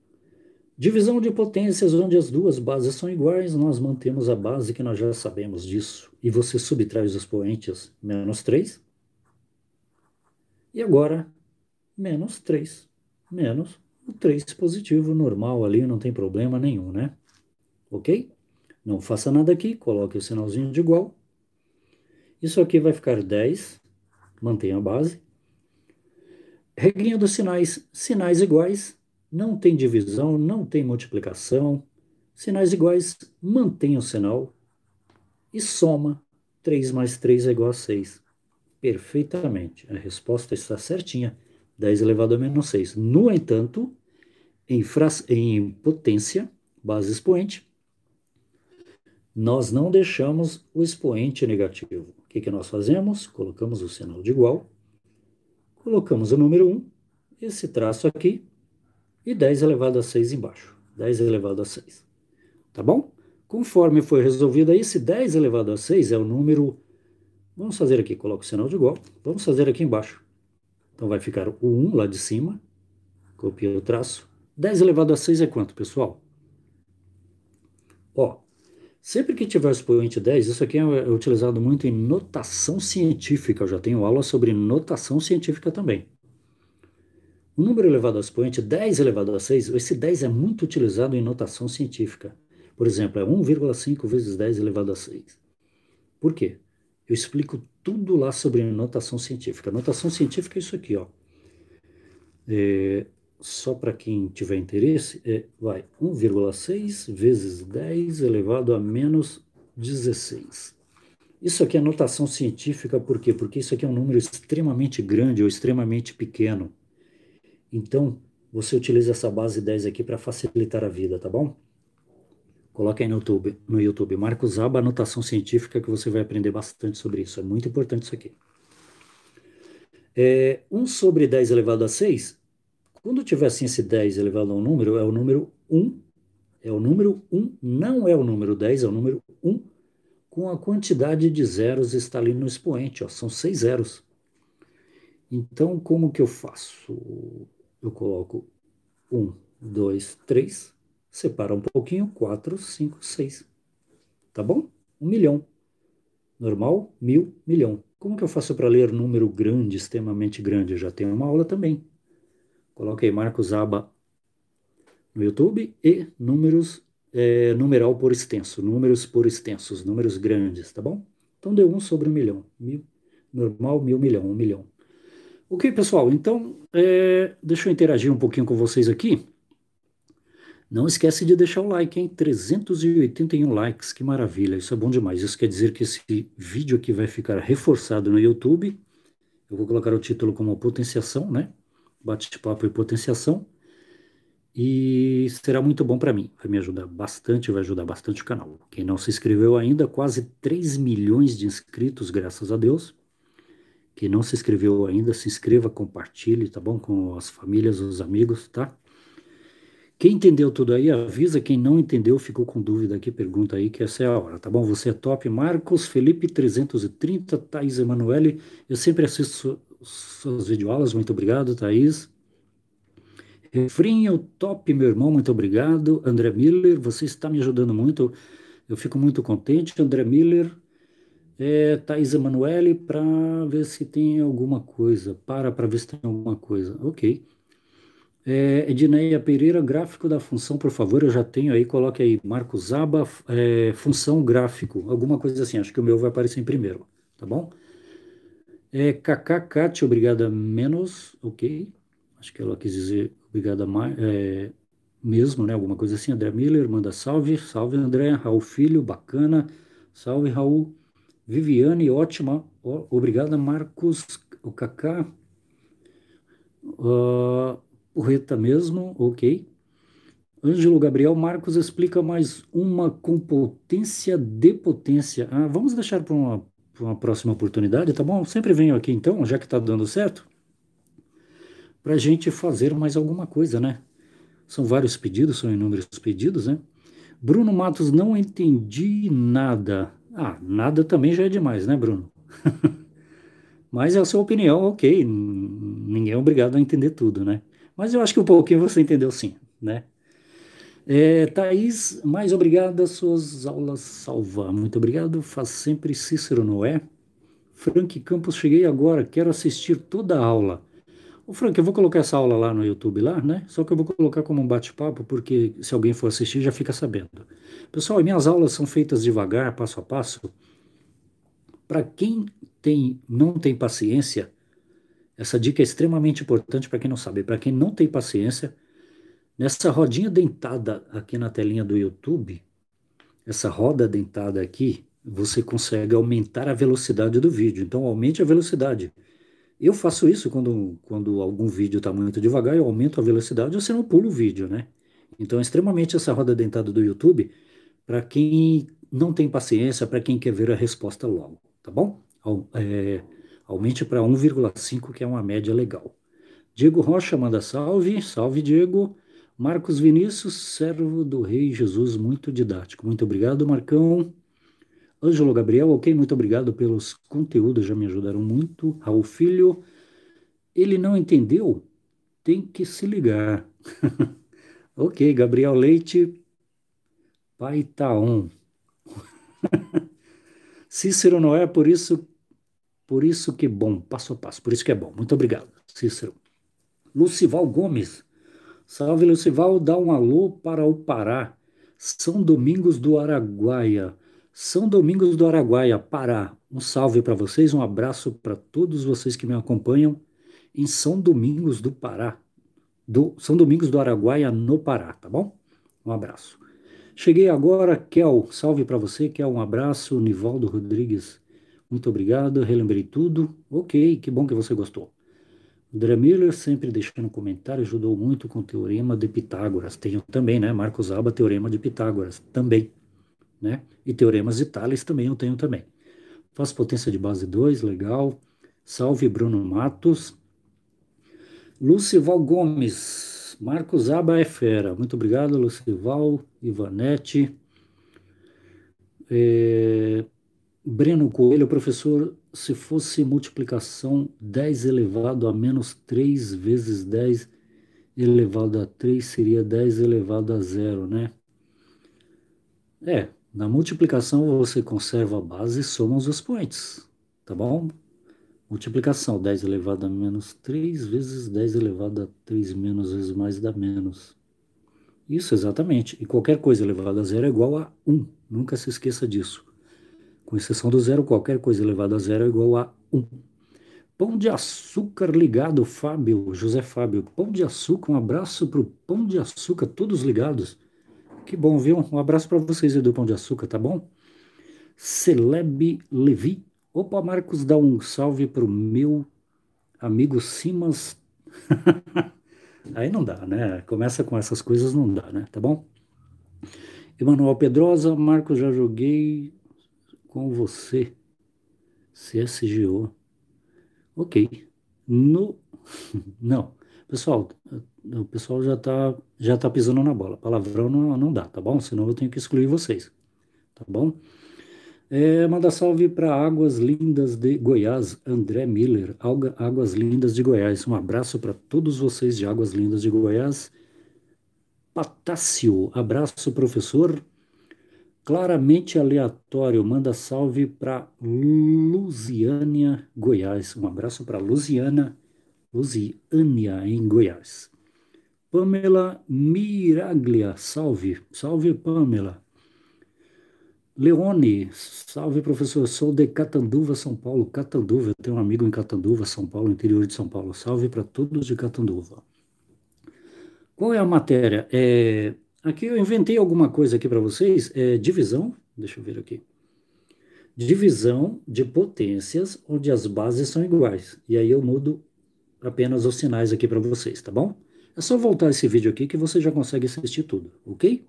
Divisão de potências onde as duas bases são iguais, nós mantemos a base que nós já sabemos disso. E você subtrai os expoentes, menos 3. E agora, menos 3, menos o 3 positivo, normal ali, não tem problema nenhum, né? Ok? Não faça nada aqui, coloque o sinalzinho de igual. Isso aqui vai ficar 10, mantenha a base. Regrinha dos sinais, sinais iguais, não tem divisão, não tem multiplicação. Sinais iguais, mantém o sinal e soma 3 mais 3 é igual a 6. Perfeitamente, a resposta está certinha, 10 elevado a menos 6. No entanto, em, em potência, base expoente, nós não deixamos o expoente negativo. O que, que nós fazemos? Colocamos o sinal de igual colocamos o número 1, esse traço aqui, e 10 elevado a 6 embaixo. 10 elevado a 6. Tá bom? Conforme foi resolvido aí, esse 10 elevado a 6 é o número... Vamos fazer aqui, coloco o sinal de igual. Vamos fazer aqui embaixo. Então vai ficar o 1 lá de cima. Copio o traço. 10 elevado a 6 é quanto, pessoal? Ó, Sempre que tiver o expoente 10, isso aqui é, é utilizado muito em notação científica, eu já tenho aula sobre notação científica também. O número elevado ao expoente 10 elevado a 6, esse 10 é muito utilizado em notação científica. Por exemplo, é 1,5 vezes 10 elevado a 6. Por quê? Eu explico tudo lá sobre notação científica. Notação científica é isso aqui, ó. É, só para quem tiver interesse, é, vai 1,6 vezes 10 elevado a menos 16. Isso aqui é notação científica, por quê? Porque isso aqui é um número extremamente grande ou extremamente pequeno. Então, você utiliza essa base 10 aqui para facilitar a vida, tá bom? Coloca aí no YouTube, no YouTube Marcos Aba, anotação científica, que você vai aprender bastante sobre isso. É muito importante isso aqui. É, 1 sobre 10 elevado a 6 quando tiver assim esse 10 elevado a um número, é o número 1. É o número 1, não é o número 10, é o número 1, com a quantidade de zeros está ali no expoente, ó, são seis zeros. Então, como que eu faço? Eu coloco 1, 2, 3, separa um pouquinho, 4, 5, 6. Tá bom? 1 um milhão. Normal, mil, milhão. Como que eu faço para ler número grande, extremamente grande? Eu já tenho uma aula também. Coloque aí Marcos Aba no YouTube e números, é, numeral por extenso, números por extensos, números grandes, tá bom? Então deu um sobre um milhão, mil, normal, mil, milhão, um milhão. Ok, pessoal, então é, deixa eu interagir um pouquinho com vocês aqui. Não esquece de deixar o like, hein? 381 likes, que maravilha, isso é bom demais. Isso quer dizer que esse vídeo aqui vai ficar reforçado no YouTube. Eu vou colocar o título como potenciação, né? bate-papo e potenciação. E será muito bom para mim. Vai me ajudar bastante, vai ajudar bastante o canal. Quem não se inscreveu ainda, quase 3 milhões de inscritos, graças a Deus. Quem não se inscreveu ainda, se inscreva, compartilhe, tá bom? Com as famílias, os amigos, tá? Quem entendeu tudo aí, avisa. Quem não entendeu, ficou com dúvida aqui, pergunta aí, que essa é a hora, tá bom? Você é top. Marcos, Felipe 330, Thais Emanuele. Eu sempre assisto suas videoaulas, muito obrigado, Thaís. é o top, meu irmão, muito obrigado. André Miller, você está me ajudando muito, eu fico muito contente. André Miller, é, Thaís Emanuele, para ver se tem alguma coisa, para para ver se tem alguma coisa, ok. É, Edneia Pereira, gráfico da função, por favor, eu já tenho aí, coloque aí, Marcos Aba, é, função gráfico, alguma coisa assim, acho que o meu vai aparecer em primeiro, tá bom? É, KKKT, obrigada menos, ok. Acho que ela quis dizer obrigada mais, é, mesmo, né? Alguma coisa assim. André Miller manda salve, salve André, Raul Filho, bacana, salve Raul. Viviane, ótima, obrigada Marcos, o Kaká. Uh, Reta mesmo, ok. Ângelo Gabriel Marcos explica mais uma com potência de potência. Ah, vamos deixar para uma para uma próxima oportunidade, tá bom? Sempre venho aqui então, já que está dando certo, para a gente fazer mais alguma coisa, né? São vários pedidos, são inúmeros pedidos, né? Bruno Matos, não entendi nada. Ah, nada também já é demais, né, Bruno? *laughs* Mas é a sua opinião, ok. Ninguém é obrigado a entender tudo, né? Mas eu acho que um pouquinho você entendeu sim, né? É, Thaís, mais obrigada, suas aulas salvar. Muito obrigado, faz sempre Cícero Noé. Frank Campos, cheguei agora, quero assistir toda a aula. O Frank, eu vou colocar essa aula lá no YouTube, lá, né? Só que eu vou colocar como um bate-papo, porque se alguém for assistir já fica sabendo. Pessoal, minhas aulas são feitas devagar, passo a passo. Para quem tem, não tem paciência, essa dica é extremamente importante para quem não sabe. Para quem não tem paciência, Nessa rodinha dentada aqui na telinha do YouTube, essa roda dentada aqui, você consegue aumentar a velocidade do vídeo. Então, aumente a velocidade. Eu faço isso quando, quando algum vídeo está muito devagar, eu aumento a velocidade, você não pula o vídeo, né? Então, é extremamente essa roda dentada do YouTube para quem não tem paciência, para quem quer ver a resposta logo, tá bom? É, aumente para 1,5, que é uma média legal. Diego Rocha manda salve. Salve, Diego. Marcos Vinícius, servo do Rei Jesus, muito didático. Muito obrigado, Marcão. Ângelo Gabriel, ok, muito obrigado pelos conteúdos, já me ajudaram muito. Raul Filho, ele não entendeu? Tem que se ligar. *laughs* ok, Gabriel Leite, Pai Taon. Tá *laughs* Cícero Noé, por isso, por isso que bom, passo a passo, por isso que é bom. Muito obrigado, Cícero. Lucival Gomes, Salve Lucival, dá um alô para o Pará. São Domingos do Araguaia. São Domingos do Araguaia, Pará. Um salve para vocês, um abraço para todos vocês que me acompanham em São Domingos do Pará. Do São Domingos do Araguaia, no Pará, tá bom? Um abraço. Cheguei agora, Kel. Salve para você, Kel. Um abraço. Nivaldo Rodrigues, muito obrigado. Relembrei tudo. Ok, que bom que você gostou. Dramiller sempre deixando comentário, ajudou muito com o Teorema de Pitágoras. tenho também, né? Marcos Alba, Teorema de Pitágoras, também. Né? E Teoremas de Thales também eu tenho também. Faz potência de base 2, legal. Salve Bruno Matos. Lucival Gomes. Marcos Aba é fera. Muito obrigado, Lucival, Ivanete. É... Breno Coelho, professor, se fosse multiplicação 10 elevado a menos 3 vezes 10 elevado a 3 seria 10 elevado a 0, né? É, na multiplicação você conserva a base e soma os expoentes, tá bom? Multiplicação 10 elevado a menos 3 vezes 10 elevado a 3 menos vezes mais dá menos. Isso, exatamente. E qualquer coisa elevada a zero é igual a 1. Nunca se esqueça disso com exceção do zero, qualquer coisa elevada a zero é igual a 1. Pão de açúcar ligado, Fábio, José Fábio. Pão de açúcar, um abraço para o Pão de Açúcar, todos ligados. Que bom, viu? Um abraço para vocês aí do Pão de Açúcar, tá bom? Celeb Levi. Opa, Marcos, dá um salve para o meu amigo Simas. *laughs* aí não dá, né? Começa com essas coisas, não dá, né? Tá bom? Emanuel Pedrosa, Marcos, já joguei com você, CSGO. Ok. No... *laughs* não. Pessoal, o pessoal já está já tá pisando na bola. Palavrão não, não dá, tá bom? Senão eu tenho que excluir vocês, tá bom? É, manda salve para Águas Lindas de Goiás, André Miller, Alga, Águas Lindas de Goiás. Um abraço para todos vocês de Águas Lindas de Goiás. Patácio, abraço, professor claramente aleatório, manda salve para Lusiânia, Goiás. Um abraço para Lusiana, Lusiânia, em Goiás. Pamela Miraglia, salve. Salve, Pamela. Leone, salve professor, sou de Catanduva, São Paulo. Catanduva, eu tenho um amigo em Catanduva, São Paulo, interior de São Paulo. Salve para todos de Catanduva. Qual é a matéria? É Aqui eu inventei alguma coisa aqui para vocês. É, divisão, deixa eu ver aqui. Divisão de potências onde as bases são iguais. E aí eu mudo apenas os sinais aqui para vocês, tá bom? É só voltar esse vídeo aqui que você já consegue assistir tudo, ok?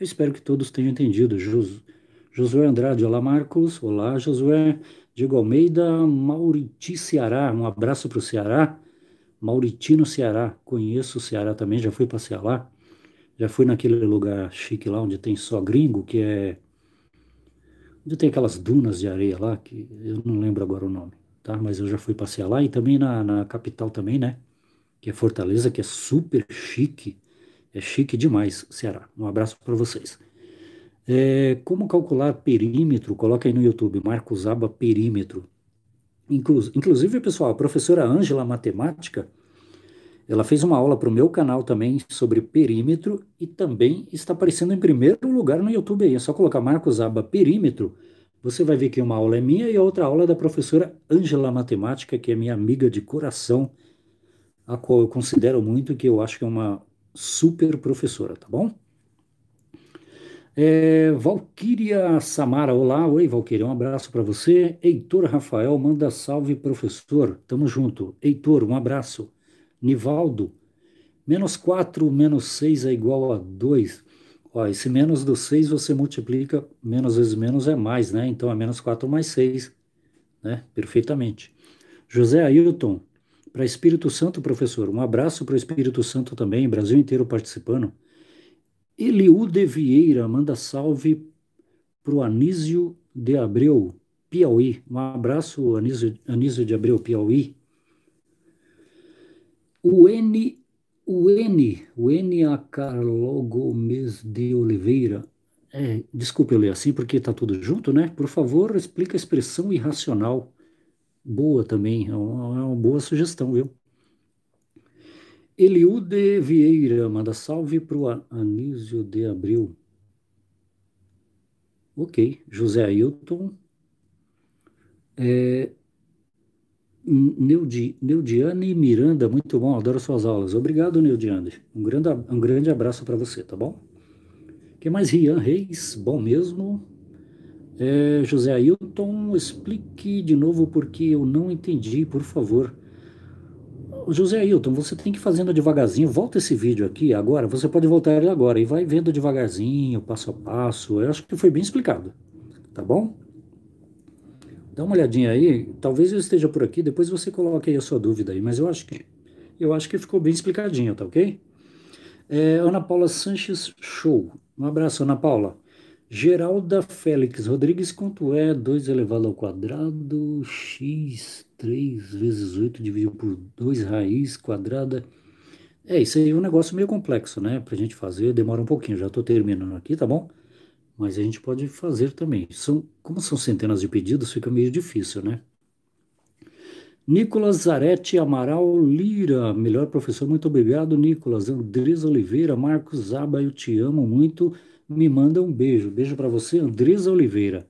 Eu espero que todos tenham entendido. Josué Andrade, olá Marcos, olá Josué. Diego Almeida, Mauriti Ceará, um abraço para o Ceará. Mauritino Ceará, conheço o Ceará também, já fui passear lá. Já fui naquele lugar chique lá onde tem só gringo, que é. Onde tem aquelas dunas de areia lá, que eu não lembro agora o nome, tá? Mas eu já fui passear lá e também na, na capital também, né? Que é Fortaleza, que é super chique. É chique demais, Ceará. Um abraço para vocês. É, como calcular perímetro? Coloca aí no YouTube, Marcos Aba Perímetro. inclusive, pessoal, a professora Ângela Matemática ela fez uma aula para o meu canal também sobre perímetro e também está aparecendo em primeiro lugar no YouTube aí. É só colocar Marcos Aba Perímetro. Você vai ver que uma aula é minha e a outra aula é da professora Ângela Matemática, que é minha amiga de coração, a qual eu considero muito que eu acho que é uma super professora, tá bom? É, Valquíria Samara, olá, oi Valquíria, um abraço para você. Heitor Rafael, manda salve professor, tamo junto. Heitor, um abraço. Nivaldo, menos 4 menos 6 é igual a 2. Ó, esse menos do 6 você multiplica, menos vezes menos é mais, né? Então é menos 4 mais 6, né? Perfeitamente. José Ailton, para Espírito Santo, professor, um abraço para o Espírito Santo também, Brasil inteiro participando. Eliude Vieira manda salve para o Anísio de Abreu, Piauí. Um abraço, Anísio, Anísio de Abreu, Piauí. O N, o N, o N A Carlo Gomes de Oliveira. É, desculpa eu ler assim porque está tudo junto, né? Por favor, explica a expressão irracional. Boa também, é uma, é uma boa sugestão, viu? Eliude Vieira manda salve para o Anísio de Abril. Ok, José Ailton. É, Neudi, Neudiane e Miranda, muito bom, adoro suas aulas. Obrigado, Neudiane. Um grande, um grande abraço para você, tá bom? que mais? Rian Reis, bom mesmo. É, José Ailton, explique de novo porque eu não entendi, por favor. José Ailton, você tem que ir fazendo devagarzinho. Volta esse vídeo aqui agora, você pode voltar ele agora e vai vendo devagarzinho, passo a passo. Eu acho que foi bem explicado, tá bom? dá uma olhadinha aí, talvez eu esteja por aqui, depois você coloque aí a sua dúvida aí, mas eu acho que, eu acho que ficou bem explicadinho, tá ok? É, Ana Paula Sanches Show, um abraço Ana Paula. Geralda Félix Rodrigues, quanto é 2 elevado ao quadrado, x 3 vezes 8 dividido por 2 raiz quadrada. É, isso aí é um negócio meio complexo, né? Pra gente fazer, demora um pouquinho, já tô terminando aqui, tá bom? Mas a gente pode fazer também. São, como são centenas de pedidos, fica meio difícil, né? Nicolas Zarete Amaral Lira, melhor professor, muito obrigado, Nicolas. Andres Oliveira, Marcos Zaba, eu te amo muito. Me manda um beijo. Beijo para você, Andres Oliveira.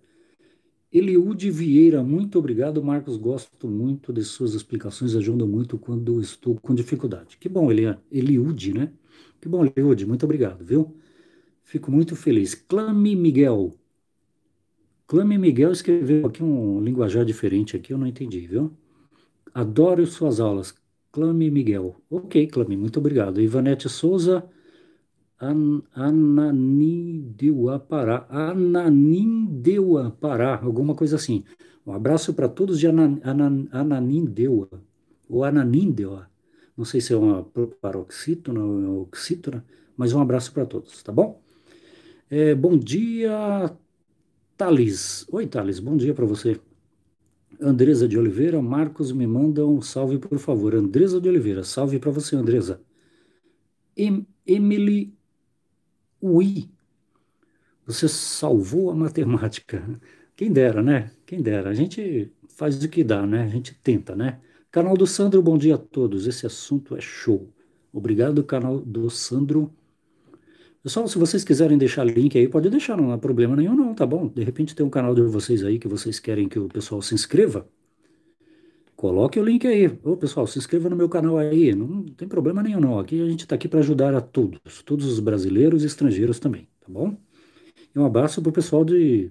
Eliude Vieira, muito obrigado, Marcos. Gosto muito de suas explicações, ajudam muito quando estou com dificuldade. Que bom, Eliude, né? Que bom, Eliude, muito obrigado, viu? Fico muito feliz. Clame Miguel. Clame Miguel escreveu aqui um linguajar diferente aqui, eu não entendi, viu? Adoro suas aulas. Clame Miguel. Ok, Clame, muito obrigado. Ivanete Souza, Ananindeuapará, Ananindeuapará, Pará. Pará, alguma coisa assim. Um abraço para todos de Ananindeua, ou Ananindeua. Não sei se é uma paroxítona ou é oxítona, mas um abraço para todos, tá bom? É, bom dia, Thales. Oi, Thales, bom dia para você. Andresa de Oliveira, Marcos me manda um salve, por favor. Andresa de Oliveira, salve para você, Andresa. Em Emily Ui, você salvou a matemática. Quem dera, né? Quem dera. A gente faz o que dá, né? A gente tenta, né? Canal do Sandro, bom dia a todos. Esse assunto é show. Obrigado, canal do Sandro. Pessoal, se vocês quiserem deixar link aí, pode deixar, não há problema nenhum não, tá bom? De repente tem um canal de vocês aí que vocês querem que o pessoal se inscreva. Coloque o link aí. Ô, pessoal, se inscreva no meu canal aí, não, não tem problema nenhum não. Aqui a gente está aqui para ajudar a todos, todos os brasileiros e estrangeiros também, tá bom? E um abraço pro pessoal de,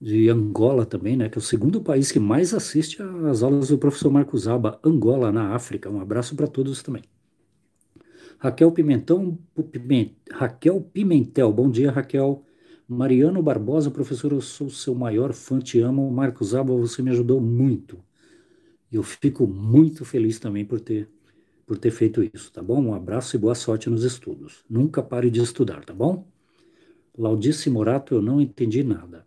de Angola também, né? Que é o segundo país que mais assiste às aulas do professor Marcos Aba, Angola, na África. Um abraço para todos também. Raquel Pimentão, Raquel Pimentel, bom dia, Raquel. Mariano Barbosa, professor, eu sou seu maior fã, te amo. Marcos Aba, você me ajudou muito. Eu fico muito feliz também por ter, por ter feito isso, tá bom? Um abraço e boa sorte nos estudos. Nunca pare de estudar, tá bom? Laudice Morato, eu não entendi nada.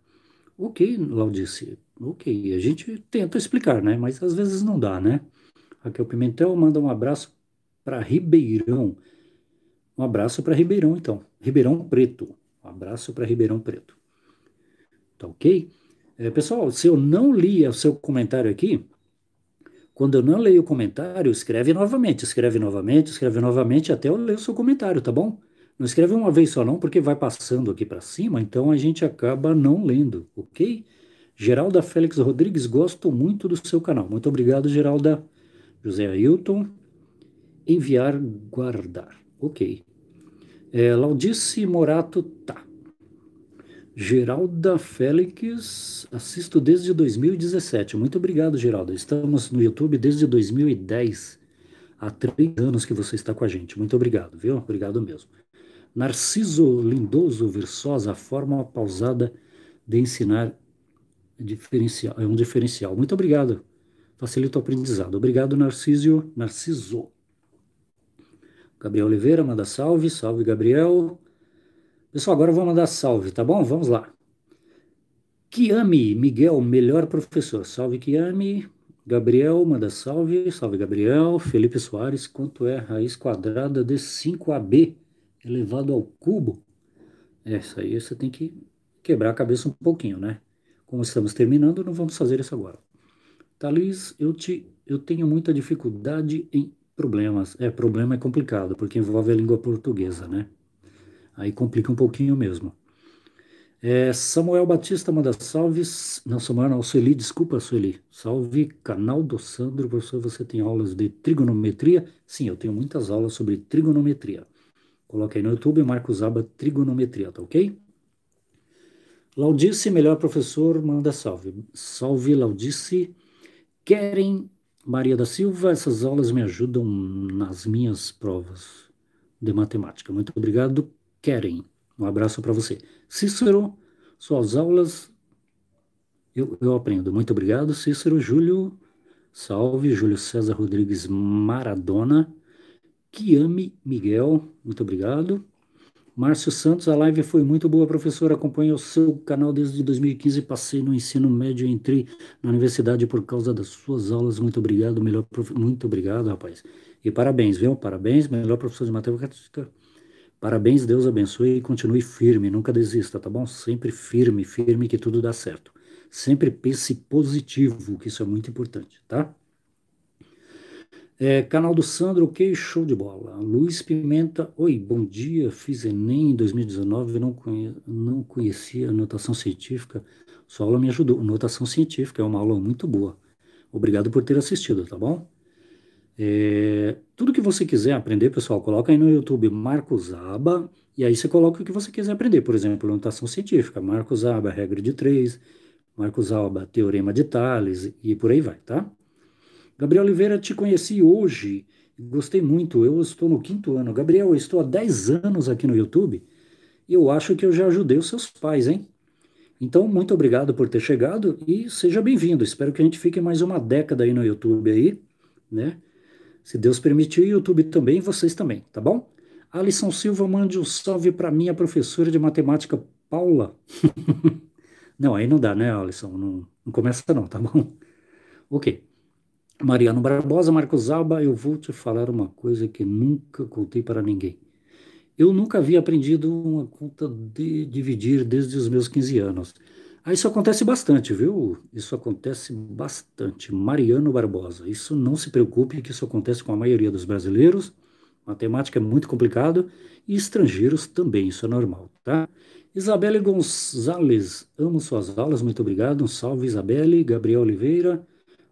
Ok, Laudice, ok. A gente tenta explicar, né? Mas às vezes não dá, né? Raquel Pimentel manda um abraço para Ribeirão. Um abraço para Ribeirão, então. Ribeirão Preto. Um abraço para Ribeirão Preto. Tá ok? É, pessoal, se eu não li o seu comentário aqui, quando eu não leio o comentário, escreve novamente, escreve novamente, escreve novamente até eu ler o seu comentário, tá bom? Não escreve uma vez só não, porque vai passando aqui para cima, então a gente acaba não lendo, ok? Geralda Félix Rodrigues, gosto muito do seu canal. Muito obrigado, Geralda. José Ailton. Enviar, guardar. Ok. É, Laudice Morato tá. Geralda Félix, assisto desde 2017. Muito obrigado, Geralda. Estamos no YouTube desde 2010. Há três anos que você está com a gente. Muito obrigado, viu? Obrigado mesmo. Narciso Lindoso Versosa, a forma pausada de ensinar diferencial, é um diferencial. Muito obrigado. Facilita o aprendizado. Obrigado, Narciso. Narciso. Gabriel Oliveira manda salve. Salve, Gabriel. Pessoal, agora eu vou mandar salve, tá bom? Vamos lá. Kiami Miguel, melhor professor. Salve, Kiami. Gabriel manda salve. Salve, Gabriel. Felipe Soares, quanto é raiz quadrada de 5AB elevado ao cubo? Essa é, aí você tem que quebrar a cabeça um pouquinho, né? Como estamos terminando, não vamos fazer isso agora. Thalys, eu, te, eu tenho muita dificuldade em problemas. É, problema é complicado, porque envolve a língua portuguesa, né? Aí complica um pouquinho mesmo. É, Samuel Batista manda salves. Não, Samuel, não, Sueli, desculpa, Sueli. Salve, canal do Sandro. Professor, você tem aulas de trigonometria? Sim, eu tenho muitas aulas sobre trigonometria. Coloque aí no YouTube, Marcos Aba Trigonometria, tá ok? Laudice, melhor professor, manda salve. Salve, Laudice. Querem Maria da Silva, essas aulas me ajudam nas minhas provas de matemática. Muito obrigado, Keren. Um abraço para você. Cícero, suas aulas eu, eu aprendo. Muito obrigado, Cícero. Júlio, salve. Júlio César Rodrigues Maradona. Kiame Miguel, muito obrigado. Márcio Santos, a live foi muito boa, professora. Acompanho o seu canal desde 2015. Passei no ensino médio e entrei na universidade por causa das suas aulas. Muito obrigado, melhor prof... Muito obrigado, rapaz. E parabéns, viu? Parabéns, melhor professor de matemática. Parabéns, Deus abençoe e continue firme. Nunca desista, tá bom? Sempre firme, firme que tudo dá certo. Sempre pense positivo, que isso é muito importante, tá? É, canal do Sandro, ok, show de bola. Luiz Pimenta, oi, bom dia, fiz Enem em 2019, não, conhe, não conhecia notação científica, sua aula me ajudou. Notação científica é uma aula muito boa. Obrigado por ter assistido, tá bom? É, tudo que você quiser aprender, pessoal, coloca aí no YouTube Marcos Aba, e aí você coloca o que você quiser aprender. Por exemplo, notação científica, Marcos Aba, regra de três, Marcos Aba, teorema de Tales, e por aí vai, tá? Gabriel Oliveira, te conheci hoje, gostei muito. Eu estou no quinto ano. Gabriel, eu estou há 10 anos aqui no YouTube e eu acho que eu já ajudei os seus pais, hein? Então, muito obrigado por ter chegado e seja bem-vindo. Espero que a gente fique mais uma década aí no YouTube aí, né? Se Deus permitir, o YouTube também e vocês também, tá bom? Alisson Silva, mande um salve para minha professora de matemática, Paula. *laughs* não, aí não dá, né, Alisson? Não, não começa não, tá bom? Ok. Mariano Barbosa, Marcos Alba, eu vou te falar uma coisa que nunca contei para ninguém. Eu nunca havia aprendido uma conta de dividir desde os meus 15 anos. Ah, isso acontece bastante, viu? Isso acontece bastante. Mariano Barbosa, isso não se preocupe, que isso acontece com a maioria dos brasileiros. Matemática é muito complicado e estrangeiros também, isso é normal, tá? Isabelle Gonzalez, amo suas aulas, muito obrigado. Um salve, Isabelle, Gabriel Oliveira.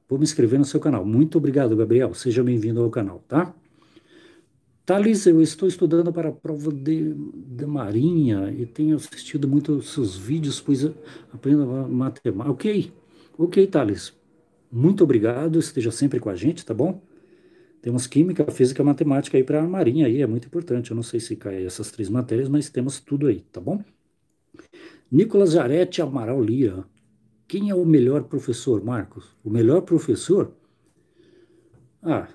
Vou me inscrever no seu canal. Muito obrigado, Gabriel. Seja bem-vindo ao canal, tá? Thales, eu estou estudando para a prova de, de Marinha e tenho assistido muito seus vídeos, pois aprendo matemática. Ok, ok, Thales. Muito obrigado, esteja sempre com a gente, tá bom? Temos química, física, matemática aí para a Marinha aí, é muito importante. Eu não sei se caem essas três matérias, mas temos tudo aí, tá bom? Nicolas Jarete Amaral Lira. Quem é o melhor professor, Marcos? O melhor professor? Ah,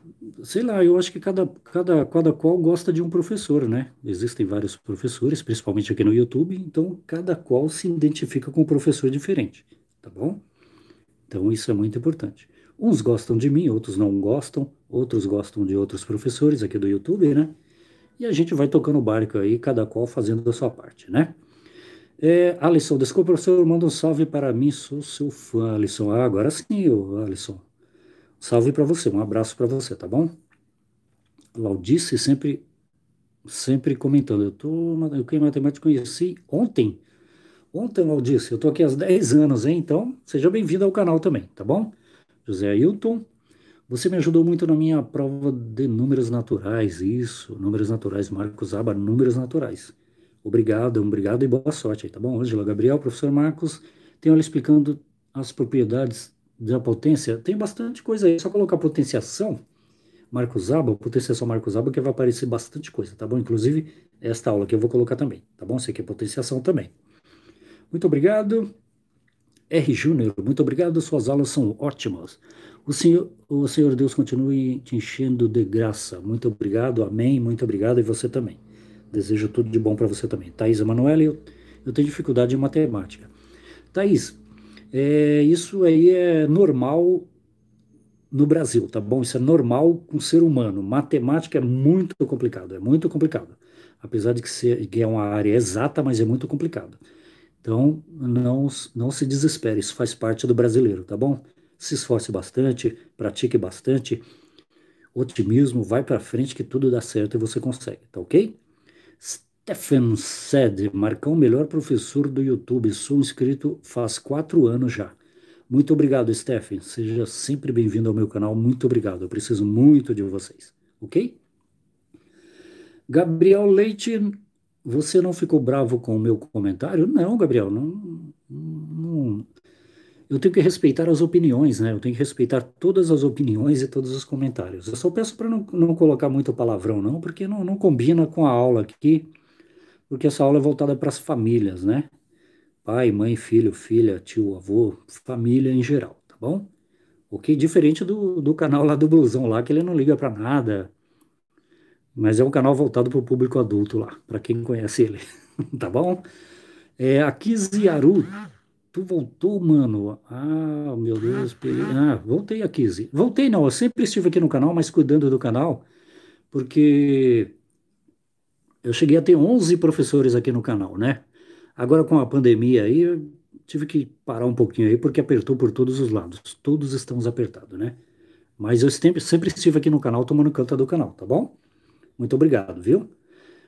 sei lá, eu acho que cada, cada, cada qual gosta de um professor, né? Existem vários professores, principalmente aqui no YouTube, então cada qual se identifica com um professor diferente, tá bom? Então isso é muito importante. Uns gostam de mim, outros não gostam, outros gostam de outros professores aqui do YouTube, né? E a gente vai tocando o barco aí, cada qual fazendo a sua parte, né? É, Alisson, desculpa, professor, manda um salve para mim, sou seu fã, Alisson. Ah, agora sim, Alisson. Salve para você, um abraço para você, tá bom? Laudice sempre sempre comentando. Eu tô, eu que matemática conheci ontem. Ontem, Laudice, eu tô aqui há 10 anos, hein? Então, seja bem-vindo ao canal também, tá bom? José Ailton, você me ajudou muito na minha prova de números naturais, isso, números naturais, Marcos Aba, números naturais. Obrigado, obrigado e boa sorte aí, tá bom? Ângela, Gabriel, professor Marcos, tem aula explicando as propriedades da potência. Tem bastante coisa aí, só colocar potenciação, Marcos Aba, potenciação Marcos Aba, que vai aparecer bastante coisa, tá bom? Inclusive, esta aula que eu vou colocar também, tá bom? Você que é potenciação também. Muito obrigado. R. Júnior, muito obrigado, suas aulas são ótimas. O Senhor, o Senhor Deus continue te enchendo de graça. Muito obrigado, amém, muito obrigado e você também. Desejo tudo de bom para você também. Thaís Emanuele, eu, eu tenho dificuldade em matemática. Thaís, é, isso aí é normal no Brasil, tá bom? Isso é normal com o ser humano. Matemática é muito complicado, é muito complicado. Apesar de que, ser, que é uma área exata, mas é muito complicado. Então, não, não se desespere, isso faz parte do brasileiro, tá bom? Se esforce bastante, pratique bastante, otimismo, vai para frente que tudo dá certo e você consegue, tá ok? Stephen Sed Marcão, melhor professor do YouTube. Sou inscrito faz quatro anos já. Muito obrigado, Stephen. Seja sempre bem-vindo ao meu canal. Muito obrigado. Eu preciso muito de vocês. Ok? Gabriel Leite, você não ficou bravo com o meu comentário? Não, Gabriel. Não, não. Eu tenho que respeitar as opiniões, né? Eu tenho que respeitar todas as opiniões e todos os comentários. Eu só peço para não, não colocar muito palavrão, não, porque não, não combina com a aula aqui porque essa aula é voltada para as famílias, né? Pai, mãe, filho, filha, tio, avô, família em geral, tá bom? O que é diferente do, do canal lá do Blusão lá, que ele não liga para nada. Mas é um canal voltado para o público adulto lá, para quem conhece ele, *laughs* tá bom? É, aqui Ziaru, tu voltou, mano. Ah, meu Deus. Ah, voltei aqui, Voltei não, eu sempre estive aqui no canal, mas cuidando do canal, porque eu cheguei a ter 11 professores aqui no canal, né? Agora com a pandemia aí, eu tive que parar um pouquinho aí porque apertou por todos os lados. Todos estamos apertados, né? Mas eu sempre, sempre estive aqui no canal tomando conta do canal, tá bom? Muito obrigado, viu?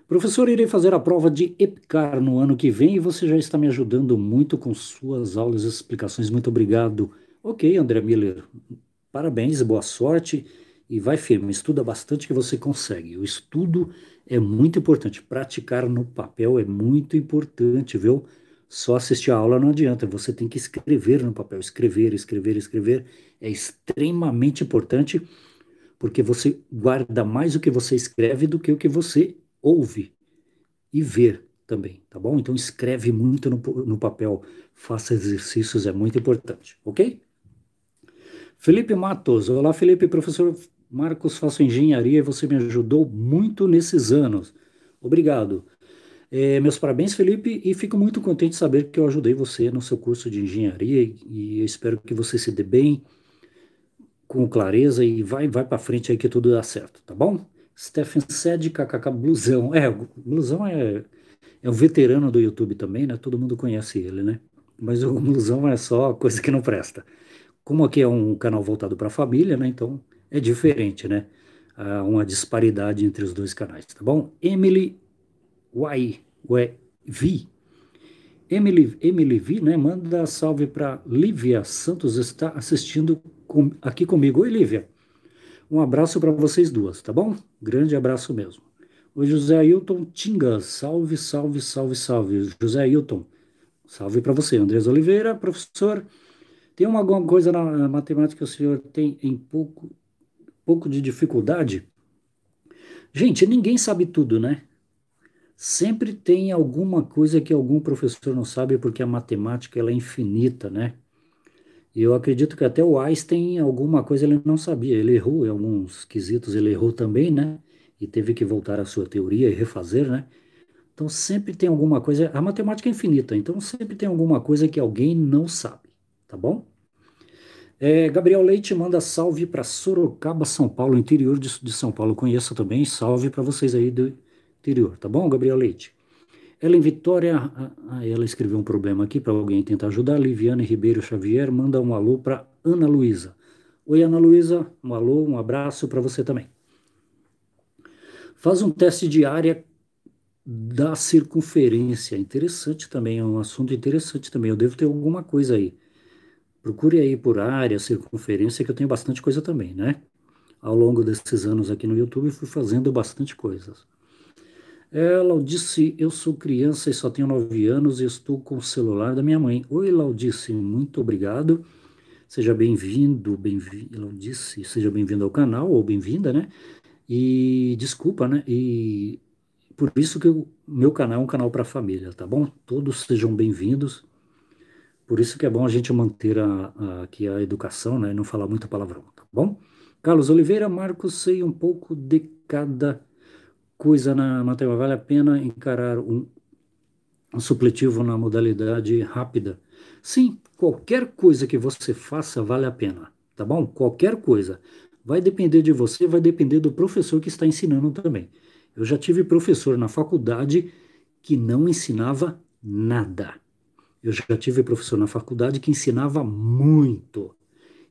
Professor, irei fazer a prova de EPCAR no ano que vem e você já está me ajudando muito com suas aulas e explicações. Muito obrigado. Ok, André Miller, parabéns, boa sorte e vai firme. Estuda bastante que você consegue. O estudo é muito importante. Praticar no papel é muito importante, viu? Só assistir a aula não adianta, você tem que escrever no papel. Escrever, escrever, escrever é extremamente importante, porque você guarda mais o que você escreve do que o que você ouve e ver também, tá bom? Então escreve muito no, no papel, faça exercícios, é muito importante, ok? Felipe Matos, olá Felipe, professor Marcos, faço engenharia e você me ajudou muito nesses anos. Obrigado. É, meus parabéns, Felipe, e fico muito contente de saber que eu ajudei você no seu curso de engenharia e, espero que você se dê bem, com clareza e vai, vai para frente aí que tudo dá certo, tá bom? Stephen Sed, KKK Blusão. É, Blusão é, é um veterano do YouTube também, né? Todo mundo conhece ele, né? Mas o Blusão é só coisa que não presta. Como aqui é um canal voltado para a família, né? Então é diferente, né? Há ah, uma disparidade entre os dois canais, tá bom? Emily Wai, Vi. Emily, Emily V, né? Manda salve para Lívia Santos, está assistindo com, aqui comigo. Oi, Lívia. Um abraço para vocês duas, tá bom? Grande abraço mesmo. O José Ailton Tinga, salve, salve, salve, salve. José Ailton, salve para você. Andrés Oliveira, professor. Tem alguma coisa na matemática que o senhor tem em pouco pouco de dificuldade. Gente, ninguém sabe tudo, né? Sempre tem alguma coisa que algum professor não sabe, porque a matemática ela é infinita, né? Eu acredito que até o Einstein, alguma coisa ele não sabia. Ele errou em alguns quesitos, ele errou também, né? E teve que voltar à sua teoria e refazer, né? Então sempre tem alguma coisa. A matemática é infinita, então sempre tem alguma coisa que alguém não sabe, tá bom? É, Gabriel Leite manda salve para Sorocaba, São Paulo, interior de, de São Paulo. Conheça também, salve para vocês aí do interior, tá bom, Gabriel Leite? Ela em Vitória, ah, ah, ah, ela escreveu um problema aqui para alguém tentar ajudar. Liviane Ribeiro Xavier manda um alô para Ana Luísa. Oi, Ana Luísa, um alô, um abraço para você também. Faz um teste de área da circunferência. Interessante também, é um assunto interessante também. Eu devo ter alguma coisa aí. Procure aí por área, circunferência, que eu tenho bastante coisa também, né? Ao longo desses anos aqui no YouTube, fui fazendo bastante coisas. Ela Laudice, eu sou criança e só tenho 9 anos e estou com o celular da minha mãe. Oi, Laudice, muito obrigado. Seja bem-vindo, bem-vindo, Laudice, seja bem-vindo ao canal, ou bem-vinda, né? E desculpa, né? E por isso que o meu canal é um canal para família, tá bom? Todos sejam bem-vindos. Por isso que é bom a gente manter a, a, aqui a educação, né? Não falar muito palavrão, tá bom? Carlos Oliveira, Marcos, sei um pouco de cada coisa na, na Vale a pena encarar um, um supletivo na modalidade rápida? Sim, qualquer coisa que você faça vale a pena, tá bom? Qualquer coisa. Vai depender de você, vai depender do professor que está ensinando também. Eu já tive professor na faculdade que não ensinava nada. Eu já tive professor na faculdade que ensinava muito.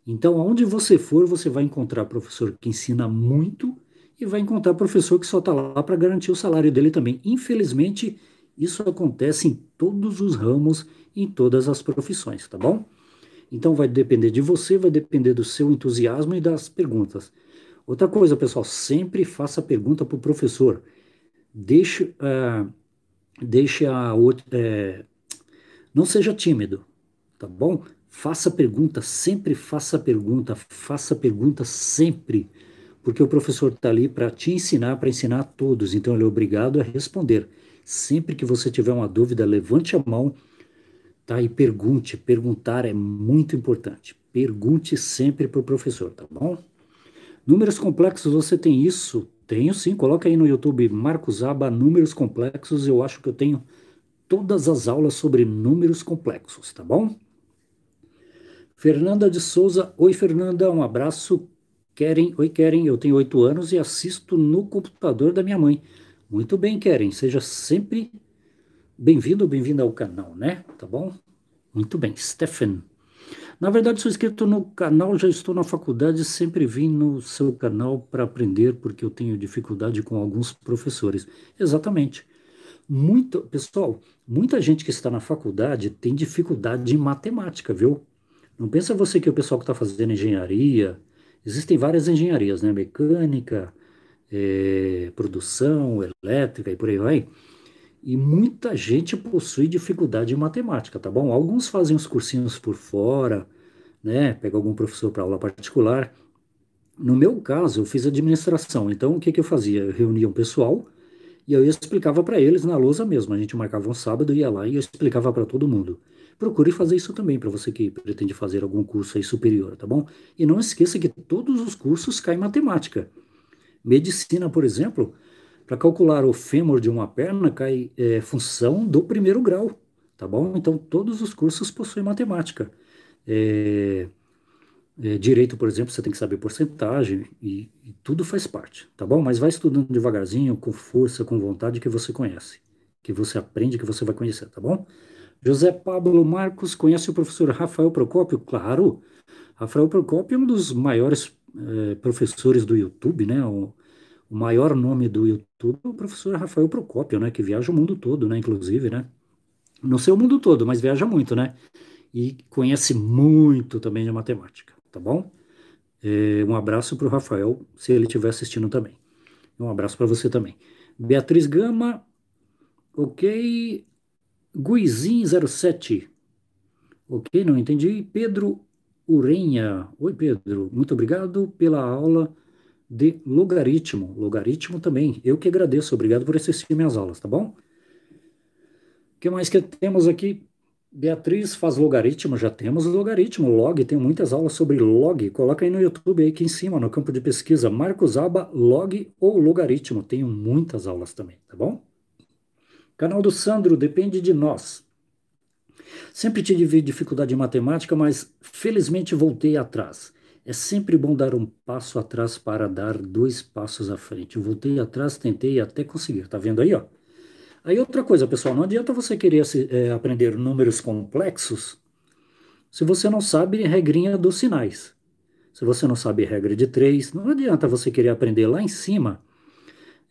Então, aonde você for, você vai encontrar professor que ensina muito e vai encontrar professor que só está lá para garantir o salário dele também. Infelizmente, isso acontece em todos os ramos, em todas as profissões, tá bom? Então, vai depender de você, vai depender do seu entusiasmo e das perguntas. Outra coisa, pessoal, sempre faça pergunta para o professor. Deixe, uh, deixe a outra. Uh, não seja tímido, tá bom? Faça pergunta, sempre faça pergunta, faça pergunta sempre, porque o professor está ali para te ensinar, para ensinar a todos, então ele é obrigado a responder. Sempre que você tiver uma dúvida, levante a mão tá? e pergunte. Perguntar é muito importante. Pergunte sempre para o professor, tá bom? Números complexos, você tem isso? Tenho sim, coloca aí no YouTube Marcos Aba Números Complexos, eu acho que eu tenho todas as aulas sobre números complexos, tá bom? Fernanda de Souza, oi Fernanda, um abraço. Querem, oi querem. eu tenho oito anos e assisto no computador da minha mãe. Muito bem, querem. seja sempre bem-vindo, bem-vinda ao canal, né? Tá bom? Muito bem, Stephen. Na verdade, sou inscrito no canal, já estou na faculdade, sempre vim no seu canal para aprender, porque eu tenho dificuldade com alguns professores. Exatamente. Muito, pessoal, Muita gente que está na faculdade tem dificuldade em matemática, viu? Não pensa você que o pessoal que está fazendo engenharia, existem várias engenharias, né? Mecânica, é, produção, elétrica e por aí vai. E muita gente possui dificuldade em matemática, tá bom? Alguns fazem os cursinhos por fora, né? Pega algum professor para aula particular. No meu caso, eu fiz administração. Então, o que, que eu fazia? Eu reunia um pessoal, e eu explicava para eles na lousa mesmo. A gente marcava um sábado, ia lá e eu explicava para todo mundo. Procure fazer isso também para você que pretende fazer algum curso aí superior, tá bom? E não esqueça que todos os cursos caem matemática. Medicina, por exemplo, para calcular o fêmur de uma perna cai é, função do primeiro grau, tá bom? Então todos os cursos possuem matemática. É, é, direito, por exemplo, você tem que saber porcentagem e, e, tudo faz parte, tá bom? Mas vai estudando devagarzinho, com força, com vontade, que você conhece, que você aprende, que você vai conhecer, tá bom? José Pablo Marcos conhece o professor Rafael Procópio? Claro! Rafael Procópio é um dos maiores é, professores do YouTube, né? O, o, maior nome do YouTube é o professor Rafael Procópio, né? Que viaja o mundo todo, né? Inclusive, né? Não sei o mundo todo, mas viaja muito, né? E conhece muito também de matemática tá bom? É, um abraço para o Rafael, se ele estiver assistindo também. Um abraço para você também. Beatriz Gama, ok. Guizin07, ok, não entendi. Pedro Urenha, oi Pedro, muito obrigado pela aula de logaritmo. Logaritmo também, eu que agradeço, obrigado por assistir minhas aulas, tá bom? O que mais que temos aqui? Beatriz faz logaritmo, já temos logaritmo, log, tem muitas aulas sobre log. Coloca aí no YouTube aí aqui em cima, no campo de pesquisa, Marcos Aba, log ou logaritmo. Tenho muitas aulas também, tá bom? Canal do Sandro, depende de nós. Sempre tive dificuldade em matemática, mas felizmente voltei atrás. É sempre bom dar um passo atrás para dar dois passos à frente. voltei atrás, tentei até conseguir. Tá vendo aí, ó? Aí outra coisa, pessoal, não adianta você querer assim, é, aprender números complexos se você não sabe regrinha dos sinais. Se você não sabe regra de três, não adianta você querer aprender lá em cima,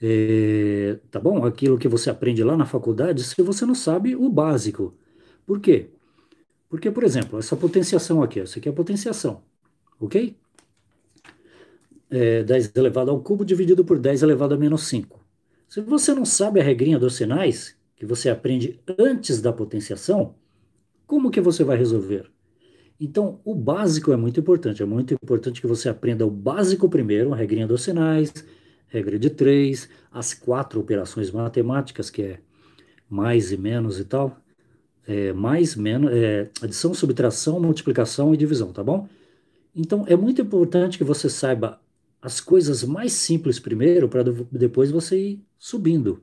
é, tá bom? Aquilo que você aprende lá na faculdade, se você não sabe o básico. Por quê? Porque, por exemplo, essa potenciação aqui, essa aqui é a potenciação, ok? É, 10 elevado ao cubo dividido por 10 elevado a menos 5. Se você não sabe a regrinha dos sinais, que você aprende antes da potenciação, como que você vai resolver? Então, o básico é muito importante. É muito importante que você aprenda o básico primeiro, a regrinha dos sinais, regra de três, as quatro operações matemáticas, que é mais e menos e tal. É, mais, menos, é, adição, subtração, multiplicação e divisão, tá bom? Então, é muito importante que você saiba as coisas mais simples primeiro, para depois você ir subindo.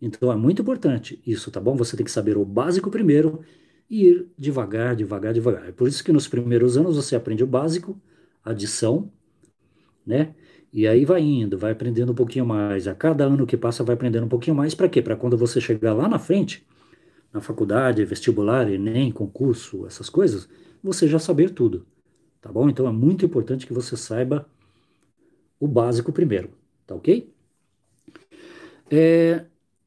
Então é muito importante isso, tá bom? Você tem que saber o básico primeiro e ir devagar, devagar, devagar. É por isso que nos primeiros anos você aprende o básico, adição, né? E aí vai indo, vai aprendendo um pouquinho mais. A cada ano que passa, vai aprendendo um pouquinho mais. Para quê? Para quando você chegar lá na frente, na faculdade, vestibular, Enem, concurso, essas coisas, você já saber tudo, tá bom? Então é muito importante que você saiba o básico primeiro, tá ok? É,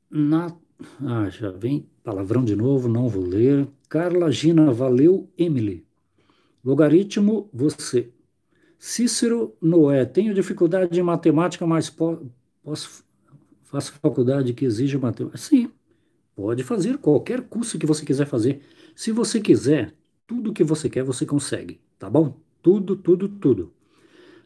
na, ah, já vem palavrão de novo, não vou ler. Carla Gina, valeu, Emily. Logaritmo, você. Cícero Noé, tenho dificuldade em matemática, mas po posso, faço faculdade que exige matemática. Sim, pode fazer qualquer curso que você quiser fazer. Se você quiser, tudo que você quer, você consegue, tá bom? Tudo, tudo, tudo.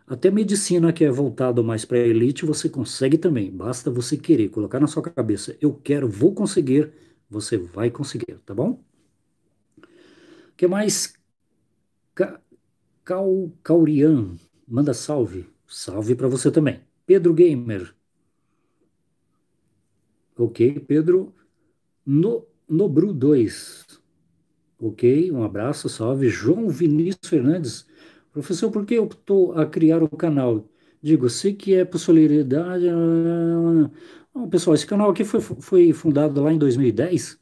Até medicina que é voltado mais para a elite, você consegue também. Basta você querer colocar na sua cabeça, eu quero, vou conseguir, você vai conseguir, tá bom? O que mais? Ca... Cal Caurian, manda salve. Salve para você também. Pedro Gamer. Ok, Pedro. No, Nobru 2. Ok, um abraço, salve. João Vinícius Fernandes. Professor, por que optou a criar o canal? Digo, sei que é por solidariedade. Bom, né, né, né, pessoal, esse canal aqui foi, foi fundado lá em 2010.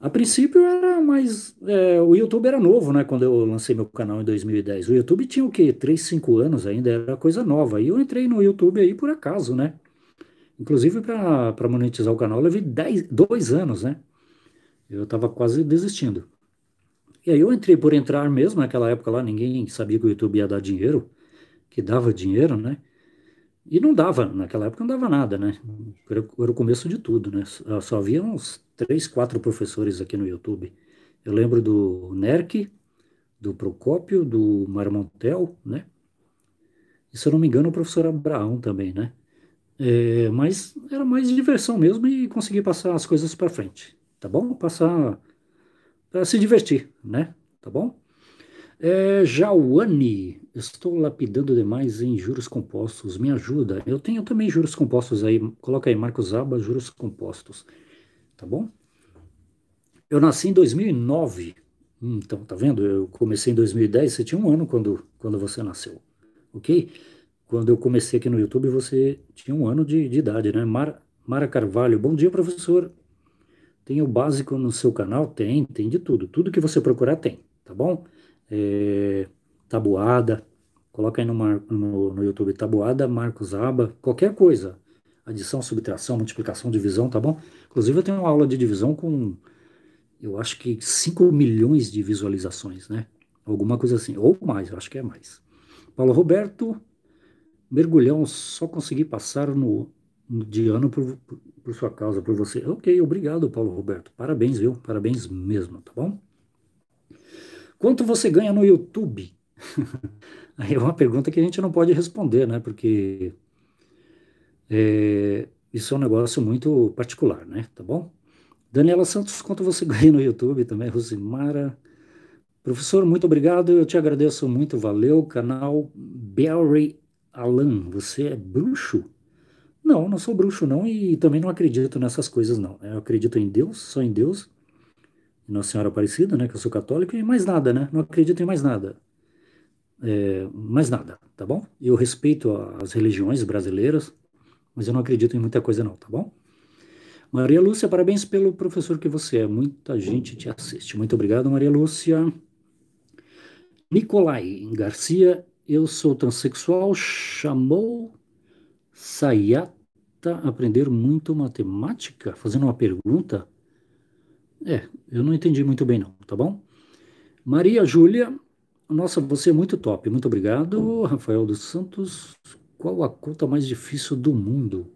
A princípio era mais. É, o YouTube era novo, né? Quando eu lancei meu canal em 2010. O YouTube tinha o quê? 3, 5 anos ainda, era coisa nova. E eu entrei no YouTube aí por acaso, né? Inclusive, para monetizar o canal, levei 10, 2 anos, né? Eu estava quase desistindo. E aí eu entrei por entrar mesmo, naquela época lá ninguém sabia que o YouTube ia dar dinheiro, que dava dinheiro, né? E não dava, naquela época não dava nada, né? Era, era o começo de tudo, né? Só, só havia uns três, quatro professores aqui no YouTube. Eu lembro do Nerk, do Procópio, do Marmontel, né? E, se eu não me engano, o professor Abraão também, né? É, mas era mais diversão mesmo e conseguir passar as coisas para frente, tá bom? Passar para se divertir, né? Tá bom? É, Jauane, estou lapidando demais em juros compostos, me ajuda. Eu tenho também juros compostos aí, coloca aí, Marcos Aba, juros compostos, tá bom? Eu nasci em 2009, então tá vendo? Eu comecei em 2010, você tinha um ano quando, quando você nasceu, ok? Quando eu comecei aqui no YouTube, você tinha um ano de, de idade, né? Mara Carvalho, bom dia, professor. Tem o básico no seu canal? Tem, tem de tudo. Tudo que você procurar tem, tá bom? É, tabuada, coloca aí no, mar, no, no YouTube tabuada, Marcos Aba, qualquer coisa. Adição, subtração, multiplicação, divisão, tá bom? Inclusive eu tenho uma aula de divisão com, eu acho que 5 milhões de visualizações, né? Alguma coisa assim, ou mais, eu acho que é mais. Paulo Roberto, mergulhão, só consegui passar no, de ano por, por sua causa, por você. Ok, obrigado, Paulo Roberto. Parabéns, viu? Parabéns mesmo, tá bom? Quanto você ganha no YouTube? *laughs* Aí é uma pergunta que a gente não pode responder, né? Porque é, isso é um negócio muito particular, né? Tá bom? Daniela Santos, quanto você *laughs* ganha no YouTube também, Rosimara. Professor, muito obrigado, eu te agradeço muito, valeu. Canal Barry Alan, você é bruxo? Não, não sou bruxo não e também não acredito nessas coisas não. Eu acredito em Deus, só em Deus, Nossa Senhora Aparecida, né, que eu sou católico, e mais nada, né? Não acredito em mais nada. É, mais nada, tá bom? Eu respeito as religiões brasileiras, mas eu não acredito em muita coisa não, tá bom? Maria Lúcia, parabéns pelo professor que você é. Muita gente te assiste. Muito obrigado, Maria Lúcia. Nicolai Garcia, eu sou transexual, chamou Sayat aprender muito matemática? Fazendo uma pergunta? É, eu não entendi muito bem não, tá bom? Maria Júlia, nossa, você é muito top. Muito obrigado, Rafael dos Santos. Qual a conta mais difícil do mundo?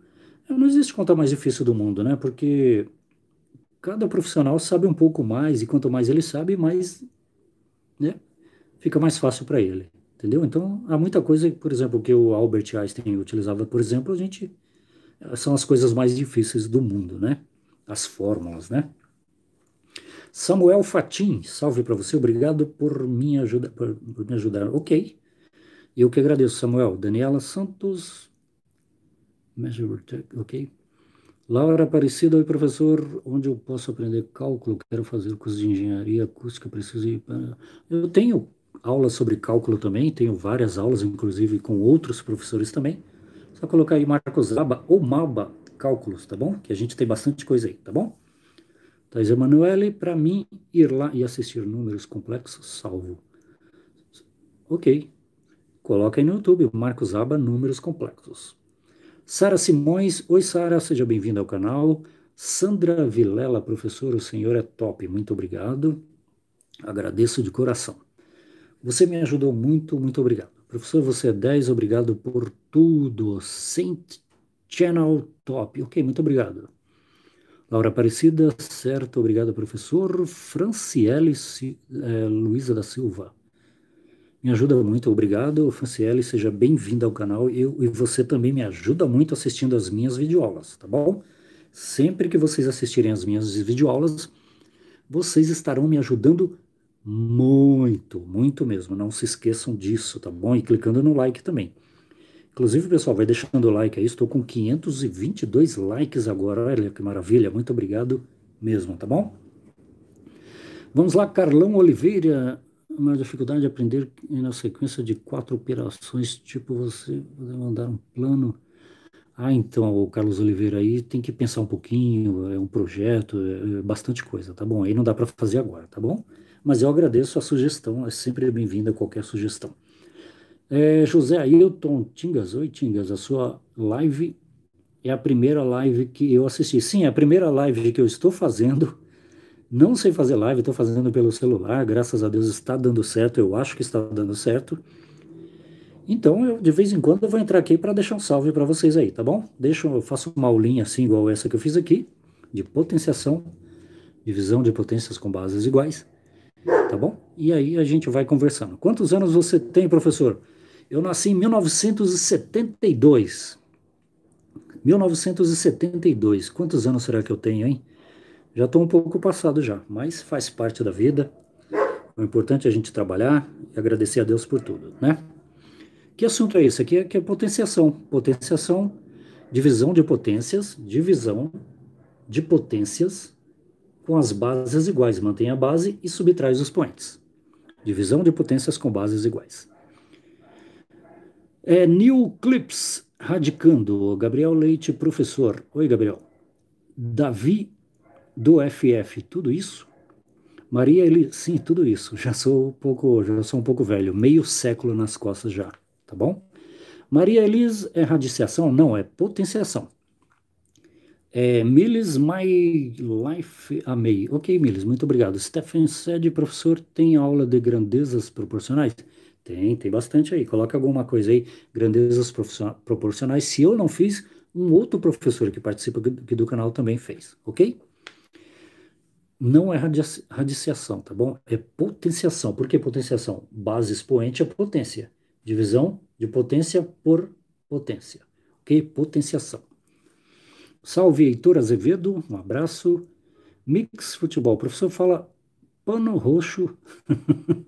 É, não existe conta mais difícil do mundo, né? Porque cada profissional sabe um pouco mais e quanto mais ele sabe, mais, né? Fica mais fácil para ele, entendeu? Então, há muita coisa, por exemplo, que o Albert Einstein utilizava, por exemplo, a gente são as coisas mais difíceis do mundo, né? As fórmulas, né? Samuel Fatim, salve para você, obrigado por me, ajuda, por me ajudar. Ok, eu que agradeço, Samuel. Daniela Santos, ok. Laura Aparecida, oi professor, onde eu posso aprender cálculo? Quero fazer curso de engenharia acústica, preciso ir para... Eu tenho aulas sobre cálculo também, tenho várias aulas, inclusive com outros professores também. Só colocar aí Marcos Zaba ou Malba Cálculos, tá bom? Que a gente tem bastante coisa aí, tá bom? Thais Emanuele, para mim, ir lá e assistir números complexos, salvo. Ok. Coloca aí no YouTube, Marcos Aba, números complexos. Sara Simões, oi Sara, seja bem-vinda ao canal. Sandra Vilela, professor, o senhor é top, muito obrigado. Agradeço de coração. Você me ajudou muito, muito obrigado. Professor, você é 10, obrigado por tudo. Saint Channel Top. Ok, muito obrigado. Laura Aparecida, certo, obrigado, professor. Franciele é, Luiza da Silva. Me ajuda muito, obrigado. Franciele, seja bem-vinda ao canal. Eu, e você também me ajuda muito assistindo as minhas videoaulas, tá bom? Sempre que vocês assistirem as minhas videoaulas, vocês estarão me ajudando muito, muito mesmo. Não se esqueçam disso, tá bom? E clicando no like também. Inclusive, pessoal, vai deixando o like aí. Estou com 522 likes agora. Olha que maravilha. Muito obrigado mesmo, tá bom? Vamos lá, Carlão Oliveira. Uma dificuldade de aprender na sequência de quatro operações, tipo você mandar um plano. Ah, então, o Carlos Oliveira aí tem que pensar um pouquinho, é um projeto, é, é bastante coisa, tá bom? Aí não dá para fazer agora, tá bom? mas eu agradeço a sugestão, é sempre bem-vinda qualquer sugestão. É, José Ailton Tingas, oi Tingas, a sua live é a primeira live que eu assisti. Sim, é a primeira live que eu estou fazendo. Não sei fazer live, estou fazendo pelo celular, graças a Deus está dando certo, eu acho que está dando certo. Então, eu de vez em quando eu vou entrar aqui para deixar um salve para vocês aí, tá bom? Deixa, eu faço uma aulinha assim, igual essa que eu fiz aqui, de potenciação, divisão de potências com bases iguais. Tá bom? E aí a gente vai conversando. Quantos anos você tem, professor? Eu nasci em 1972. 1972. Quantos anos será que eu tenho, hein? Já estou um pouco passado já, mas faz parte da vida. O importante é a gente trabalhar e agradecer a Deus por tudo, né? Que assunto é esse? Aqui é, que é potenciação. Potenciação, divisão de potências, divisão de potências com as bases iguais, mantém a base e subtrai os expoentes. Divisão de potências com bases iguais. É New Clips radicando. Gabriel Leite, professor. Oi, Gabriel. Davi do FF, tudo isso? Maria, ele, sim, tudo isso. Já sou um pouco, já sou um pouco velho, meio século nas costas já, tá bom? Maria Elis é radiciação? Não, é potenciação. É, Miles, my life, amei. Ok, Miles, muito obrigado. Stephen Sede, professor, tem aula de grandezas proporcionais? Tem, tem bastante aí. Coloca alguma coisa aí, grandezas proporcionais. Se eu não fiz, um outro professor que participa aqui do canal também fez, ok? Não é radiciação, tá bom? É potenciação. Por que potenciação? Base expoente é potência. Divisão de potência por potência, ok? Potenciação. Salve, Heitor Azevedo, um abraço. Mix Futebol, o professor fala pano roxo. *laughs*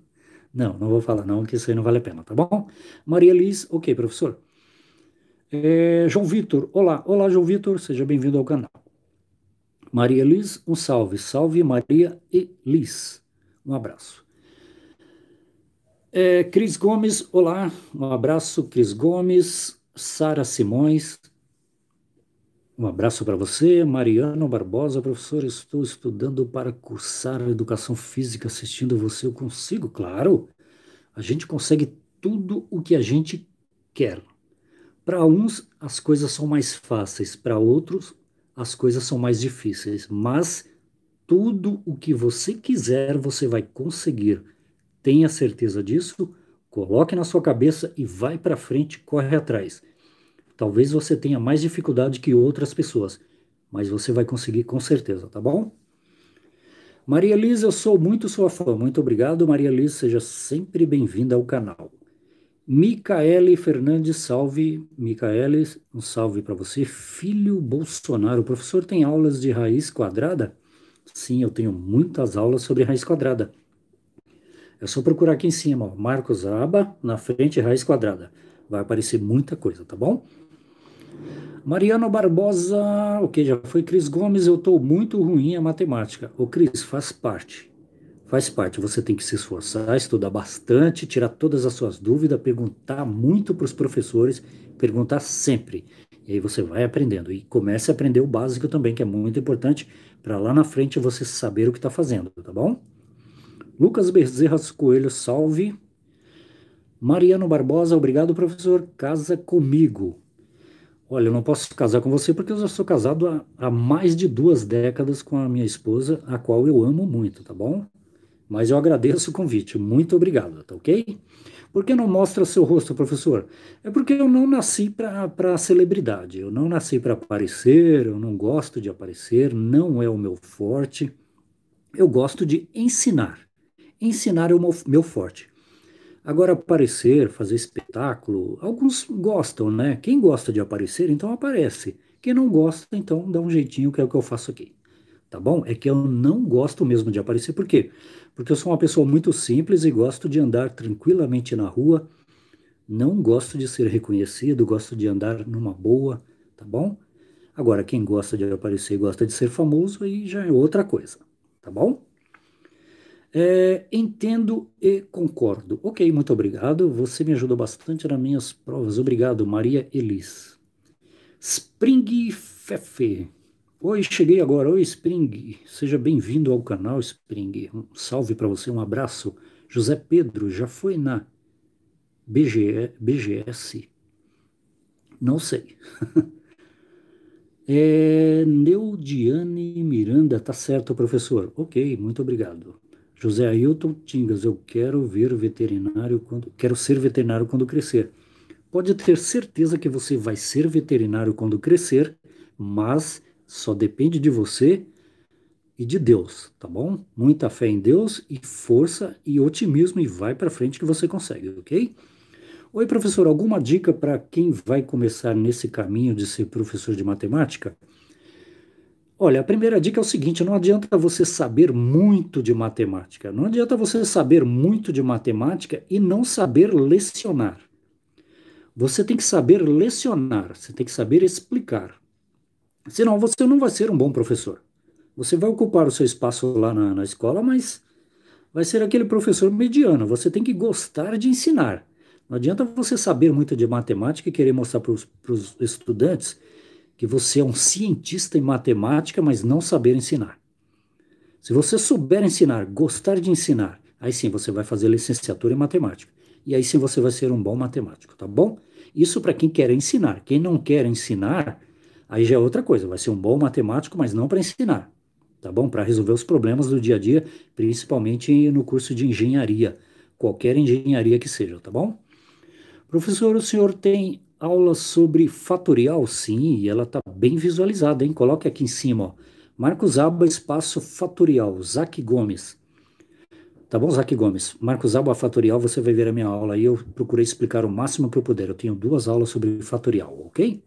não, não vou falar não, que isso aí não vale a pena, tá bom? Maria Liz, ok, professor. É, João Vitor, olá. Olá, João Vitor, seja bem-vindo ao canal. Maria Liz, um salve. Salve Maria e Liz. Um abraço. É, Cris Gomes, olá. Um abraço, Cris Gomes. Sara Simões, um abraço para você, Mariana Barbosa, professor. Estou estudando para cursar educação física. Assistindo você, eu consigo, claro. A gente consegue tudo o que a gente quer. Para uns, as coisas são mais fáceis, para outros, as coisas são mais difíceis. Mas tudo o que você quiser, você vai conseguir. Tenha certeza disso, coloque na sua cabeça e vai para frente, corre atrás. Talvez você tenha mais dificuldade que outras pessoas, mas você vai conseguir com certeza, tá bom? Maria Liz, eu sou muito sua fã. Muito obrigado, Maria Liz. Seja sempre bem-vinda ao canal. Micaele Fernandes, salve. Micaele, um salve para você. Filho Bolsonaro, o professor tem aulas de raiz quadrada? Sim, eu tenho muitas aulas sobre raiz quadrada. É só procurar aqui em cima, ó, Marcos Aba, na frente, raiz quadrada. Vai aparecer muita coisa, tá bom? Mariano Barbosa, ok, já foi Cris Gomes, eu estou muito ruim em matemática. O Cris, faz parte. Faz parte, você tem que se esforçar, estudar bastante, tirar todas as suas dúvidas, perguntar muito para os professores, perguntar sempre. E aí você vai aprendendo. E comece a aprender o básico também, que é muito importante, para lá na frente você saber o que está fazendo, tá bom? Lucas Bezerras Coelho, salve. Mariano Barbosa, obrigado, professor. Casa comigo. Olha, eu não posso casar com você porque eu já sou casado há, há mais de duas décadas com a minha esposa, a qual eu amo muito, tá bom? Mas eu agradeço o convite. Muito obrigado, tá ok? Por que não mostra seu rosto, professor? É porque eu não nasci para celebridade. Eu não nasci para aparecer, eu não gosto de aparecer, não é o meu forte. Eu gosto de ensinar. Ensinar é o meu forte. Agora, aparecer, fazer espetáculo, alguns gostam, né? Quem gosta de aparecer, então aparece. Quem não gosta, então dá um jeitinho, que é o que eu faço aqui. Tá bom? É que eu não gosto mesmo de aparecer. Por quê? Porque eu sou uma pessoa muito simples e gosto de andar tranquilamente na rua. Não gosto de ser reconhecido, gosto de andar numa boa, tá bom? Agora, quem gosta de aparecer gosta de ser famoso, aí já é outra coisa, tá bom? É, entendo e concordo. Ok, muito obrigado. Você me ajudou bastante nas minhas provas. Obrigado, Maria Elis. Spring Fefe. Oi, cheguei agora. Oi, Spring. Seja bem-vindo ao canal, Spring. Um salve para você, um abraço. José Pedro já foi na BGE, BGS? Não sei. *laughs* é, Neudiane Miranda, tá certo, professor. Ok, muito obrigado. José Ailton Tingas, eu quero ver veterinário quando quero ser veterinário quando crescer. Pode ter certeza que você vai ser veterinário quando crescer, mas só depende de você e de Deus, tá bom? Muita fé em Deus e força e otimismo e vai para frente que você consegue, OK? Oi, professor, alguma dica para quem vai começar nesse caminho de ser professor de matemática? Olha, a primeira dica é o seguinte: não adianta você saber muito de matemática. Não adianta você saber muito de matemática e não saber lecionar. Você tem que saber lecionar, você tem que saber explicar. Senão você não vai ser um bom professor. Você vai ocupar o seu espaço lá na, na escola, mas vai ser aquele professor mediano. Você tem que gostar de ensinar. Não adianta você saber muito de matemática e querer mostrar para os estudantes que você é um cientista em matemática, mas não saber ensinar. Se você souber ensinar, gostar de ensinar, aí sim você vai fazer licenciatura em matemática. E aí sim você vai ser um bom matemático, tá bom? Isso para quem quer ensinar. Quem não quer ensinar, aí já é outra coisa, vai ser um bom matemático, mas não para ensinar, tá bom? Para resolver os problemas do dia a dia, principalmente no curso de engenharia, qualquer engenharia que seja, tá bom? Professor, o senhor tem aula sobre fatorial, sim, e ela está bem visualizada, hein? Coloque aqui em cima, ó. Marcos Aba, espaço fatorial, Zaque Gomes. Tá bom, Zaque Gomes? Marcos Aba, fatorial, você vai ver a minha aula e eu procurei explicar o máximo que eu puder. Eu tenho duas aulas sobre fatorial, ok?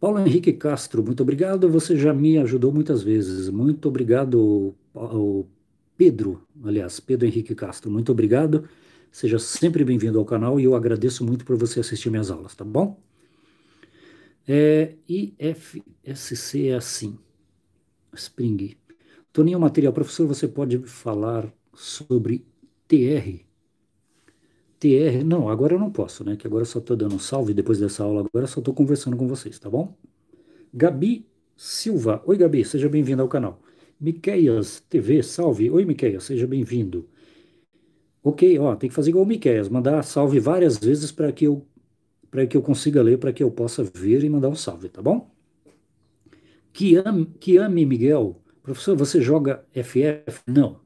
Paulo Henrique Castro, muito obrigado. Você já me ajudou muitas vezes. Muito obrigado, Pedro, aliás, Pedro Henrique Castro, muito obrigado. Seja sempre bem-vindo ao canal e eu agradeço muito por você assistir minhas aulas, tá bom? É, IFSC é assim. Spring. Toninho Material, professor, você pode falar sobre TR? TR, não, agora eu não posso, né? Que agora eu só estou dando um salve depois dessa aula, agora eu só estou conversando com vocês, tá bom? Gabi Silva, oi Gabi, seja bem-vindo ao canal. Miqueias TV, salve, oi Miqueias, seja bem-vindo ok, ó, tem que fazer igual o Miquéias, mandar salve várias vezes para que eu para que eu consiga ler, para que eu possa ver e mandar um salve, tá bom? Que ame, que ame Miguel. Professor, você joga FF? Não.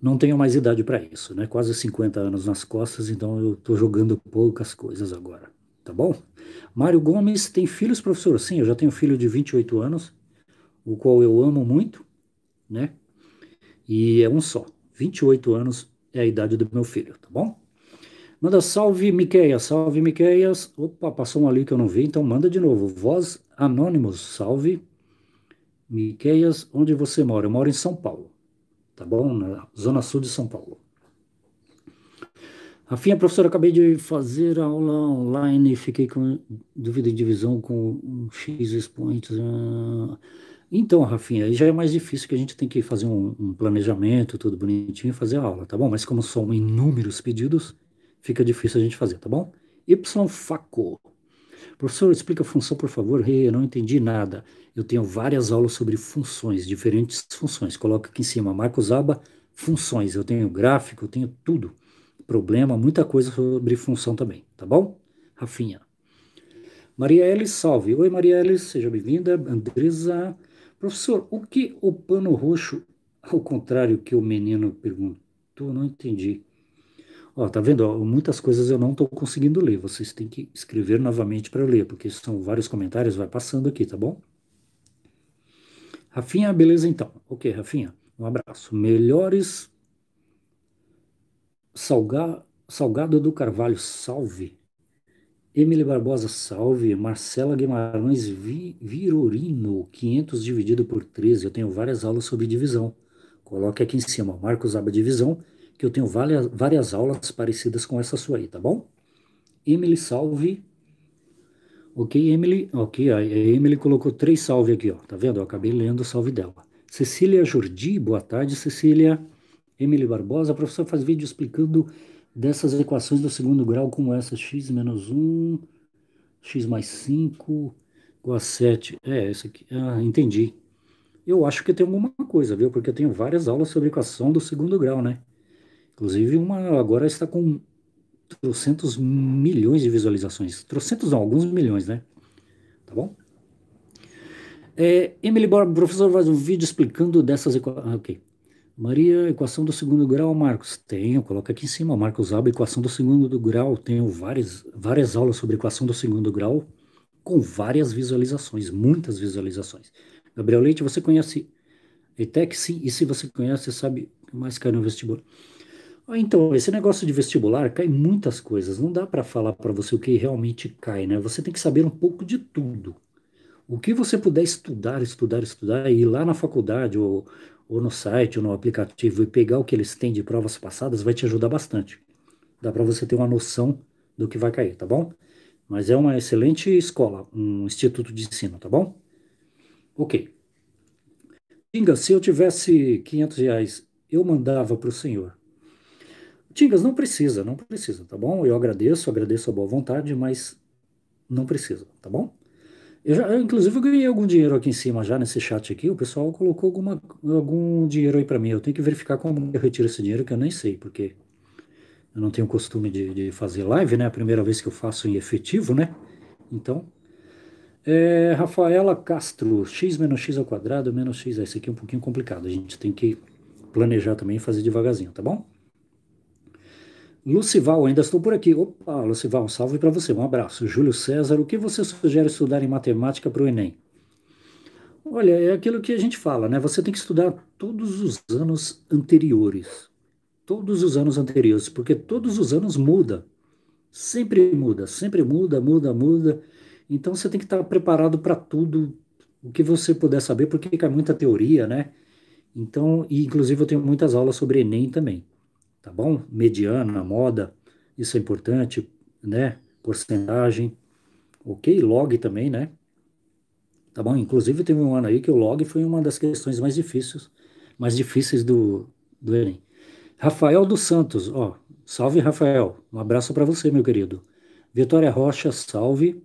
Não tenho mais idade para isso, né? Quase 50 anos nas costas, então eu estou jogando poucas coisas agora, tá bom? Mário Gomes tem filhos, professor? Sim, eu já tenho um filho de 28 anos, o qual eu amo muito, né? E é um só. 28 anos, é a idade do meu filho, tá bom? Manda salve, Miqueias, salve, Miqueias. Opa, passou um ali que eu não vi, então manda de novo. Voz Anônimos, salve. Miqueias, onde você mora? Eu moro em São Paulo, tá bom? Na zona sul de São Paulo. Rafinha, professora, acabei de fazer a aula online, e fiquei com dúvida de divisão com X expoentes. Ah, então, Rafinha, aí já é mais difícil que a gente tem que fazer um, um planejamento, tudo bonitinho, e fazer a aula, tá bom? Mas como são inúmeros pedidos, fica difícil a gente fazer, tá bom? Y Faco. Professor, explica a função, por favor. Hey, eu não entendi nada. Eu tenho várias aulas sobre funções, diferentes funções. Coloca aqui em cima, Marcos Aba, funções. Eu tenho gráfico, eu tenho tudo. Problema, muita coisa sobre função também, tá bom? Rafinha. Maria Elis, salve. Oi, Maria Elis, seja bem-vinda. Andresa, Professor, o que o pano roxo, ao contrário que o menino perguntou, não entendi. Ó, tá vendo? Ó, muitas coisas eu não estou conseguindo ler. Vocês têm que escrever novamente para ler, porque são vários comentários, vai passando aqui, tá bom? Rafinha, beleza então. Ok, Rafinha, um abraço. Melhores Salgar, Salgado do Carvalho, salve. Emily Barbosa, salve. Marcela Guimarães Vi, Virorino, 500 dividido por 13. Eu tenho várias aulas sobre divisão. Coloque aqui em cima, Marcos Aba Divisão, que eu tenho várias, várias aulas parecidas com essa sua aí, tá bom? Emily, salve. Ok, Emily. Ok, a Emily colocou três salve aqui, ó. Tá vendo? Eu acabei lendo o salve dela. Cecília Jordi, boa tarde, Cecília. Emily Barbosa, a professora faz vídeo explicando dessas equações do segundo grau, como essa, x menos 1, x mais 5, igual a 7. É, essa aqui. Ah, entendi. Eu acho que tem alguma coisa, viu? Porque eu tenho várias aulas sobre equação do segundo grau, né? Inclusive, uma agora está com trocentos milhões de visualizações. Trocentos não, alguns milhões, né? Tá bom? É, Emily Borba, professor, faz um vídeo explicando dessas equações. Ah, ok. Maria, equação do segundo grau, Marcos? Tenho, coloca aqui em cima, Marcos Alba, equação do segundo grau. Tenho várias, várias aulas sobre equação do segundo grau, com várias visualizações, muitas visualizações. Gabriel Leite, você conhece ETEC? Sim, e se você conhece, sabe que mais cai no vestibular. Ah, então, esse negócio de vestibular cai muitas coisas, não dá para falar para você o que realmente cai, né? Você tem que saber um pouco de tudo. O que você puder estudar, estudar, estudar, e ir lá na faculdade ou ou no site, ou no aplicativo, e pegar o que eles têm de provas passadas, vai te ajudar bastante. Dá para você ter uma noção do que vai cair, tá bom? Mas é uma excelente escola, um instituto de ensino, tá bom? Ok. Tingas, se eu tivesse 500 reais, eu mandava para o senhor. Tingas, não precisa, não precisa, tá bom? Eu agradeço, agradeço a boa vontade, mas não precisa, tá bom? Eu já, eu, inclusive, eu ganhei algum dinheiro aqui em cima já nesse chat aqui. O pessoal colocou alguma, algum dinheiro aí para mim. Eu tenho que verificar como eu retiro esse dinheiro, que eu nem sei, porque eu não tenho costume de, de fazer live, né? É a primeira vez que eu faço em efetivo, né? Então, é, Rafaela Castro, x menos x ao quadrado menos x. Esse aqui é um pouquinho complicado. A gente tem que planejar também e fazer devagarzinho, tá bom? Lucival, ainda estou por aqui. Opa, Lucival, um salve para você, um abraço. Júlio César, o que você sugere estudar em matemática para o Enem? Olha, é aquilo que a gente fala, né? Você tem que estudar todos os anos anteriores. Todos os anos anteriores, porque todos os anos muda. Sempre muda, sempre muda, muda, muda. Então você tem que estar preparado para tudo o que você puder saber, porque cai muita teoria, né? Então, e inclusive eu tenho muitas aulas sobre Enem também tá bom? Mediana, moda, isso é importante, né? Porcentagem, ok? Log também, né? Tá bom? Inclusive teve um ano aí que o log foi uma das questões mais difíceis, mais difíceis do, do Enem. Rafael dos Santos, ó, salve Rafael, um abraço para você, meu querido. Vitória Rocha, salve.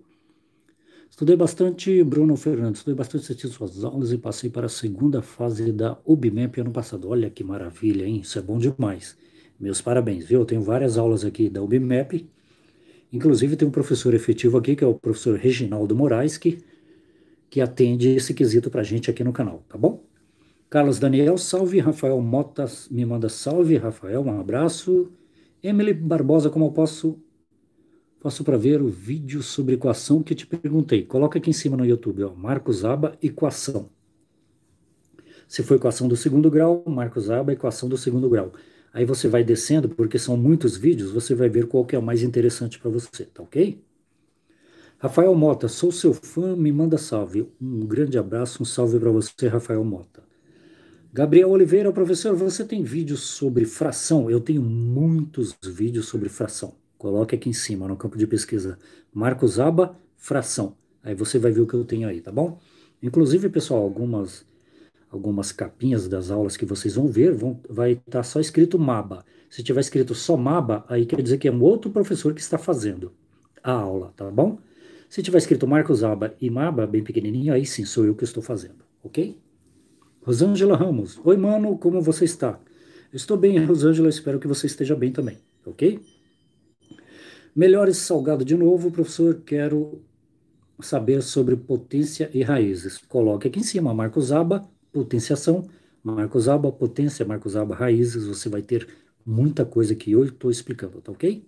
Estudei bastante, Bruno Fernandes, estudei bastante assistindo suas aulas e passei para a segunda fase da UBMEP ano passado. Olha que maravilha, hein? Isso é bom demais. Meus parabéns, viu? Eu tenho várias aulas aqui da UBMEP. Inclusive, tem um professor efetivo aqui, que é o professor Reginaldo Moraes, que, que atende esse quesito para a gente aqui no canal, tá bom? Carlos Daniel, salve. Rafael Mota me manda salve. Rafael, um abraço. Emily Barbosa, como eu posso posso para ver o vídeo sobre equação que te perguntei. Coloca aqui em cima no YouTube, ó, Marcos Aba, equação. Se for equação do segundo grau, Marcos Aba, equação do segundo grau. Aí você vai descendo, porque são muitos vídeos, você vai ver qual que é o mais interessante para você, tá ok? Rafael Mota, sou seu fã, me manda salve. Um grande abraço, um salve para você, Rafael Mota. Gabriel Oliveira, professor, você tem vídeos sobre fração? Eu tenho muitos vídeos sobre fração. Coloque aqui em cima, no campo de pesquisa. Marcos Aba, fração. Aí você vai ver o que eu tenho aí, tá bom? Inclusive, pessoal, algumas algumas capinhas das aulas que vocês vão ver, vão, vai estar tá só escrito MABA. Se tiver escrito só MABA, aí quer dizer que é um outro professor que está fazendo a aula, tá bom? Se tiver escrito Marcos Zaba e MABA, bem pequenininho, aí sim sou eu que estou fazendo, ok? Rosângela Ramos. Oi, mano, como você está? estou bem, Rosângela, espero que você esteja bem também, ok? Melhores salgado de novo, professor, quero saber sobre potência e raízes. Coloque aqui em cima, Marcos Aba, potenciação, Marcos Alba, potência, Marcos Alba, raízes, você vai ter muita coisa que eu estou explicando, tá ok?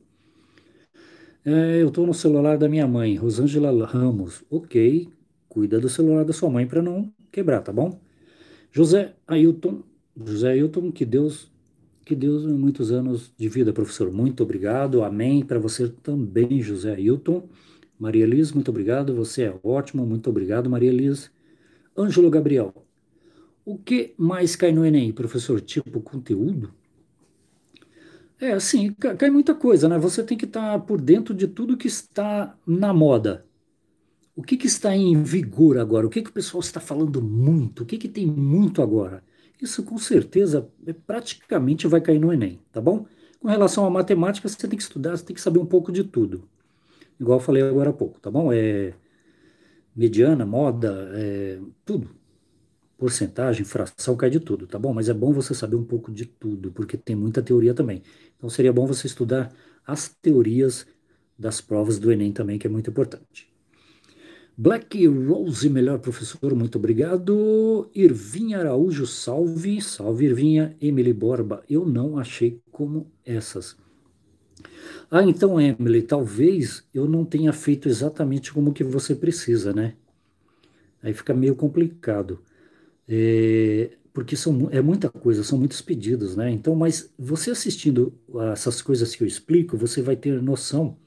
É, eu estou no celular da minha mãe, Rosângela Ramos, ok, cuida do celular da sua mãe para não quebrar, tá bom? José Ailton, José Ailton, que Deus, que Deus muitos anos de vida, professor, muito obrigado, amém, para você também, José Ailton. Maria Elis, muito obrigado, você é ótimo, muito obrigado, Maria Elis. Ângelo Gabriel, o que mais cai no Enem, professor? Tipo conteúdo? É, assim, cai muita coisa, né? Você tem que estar tá por dentro de tudo que está na moda. O que, que está em vigor agora? O que, que o pessoal está falando muito? O que, que tem muito agora? Isso com certeza é, praticamente vai cair no Enem, tá bom? Com relação à matemática, você tem que estudar, você tem que saber um pouco de tudo. Igual eu falei agora há pouco, tá bom? É mediana, moda, é tudo porcentagem, fração, cai de tudo, tá bom? Mas é bom você saber um pouco de tudo, porque tem muita teoria também. Então seria bom você estudar as teorias das provas do Enem também, que é muito importante. Black Rose, melhor professor, muito obrigado. Irvinha Araújo, salve. Salve, Irvinha. Emily Borba, eu não achei como essas. Ah, então, Emily, talvez eu não tenha feito exatamente como que você precisa, né? Aí fica meio complicado. É, porque são, é muita coisa, são muitos pedidos, né? Então, mas você assistindo a essas coisas que eu explico, você vai ter noção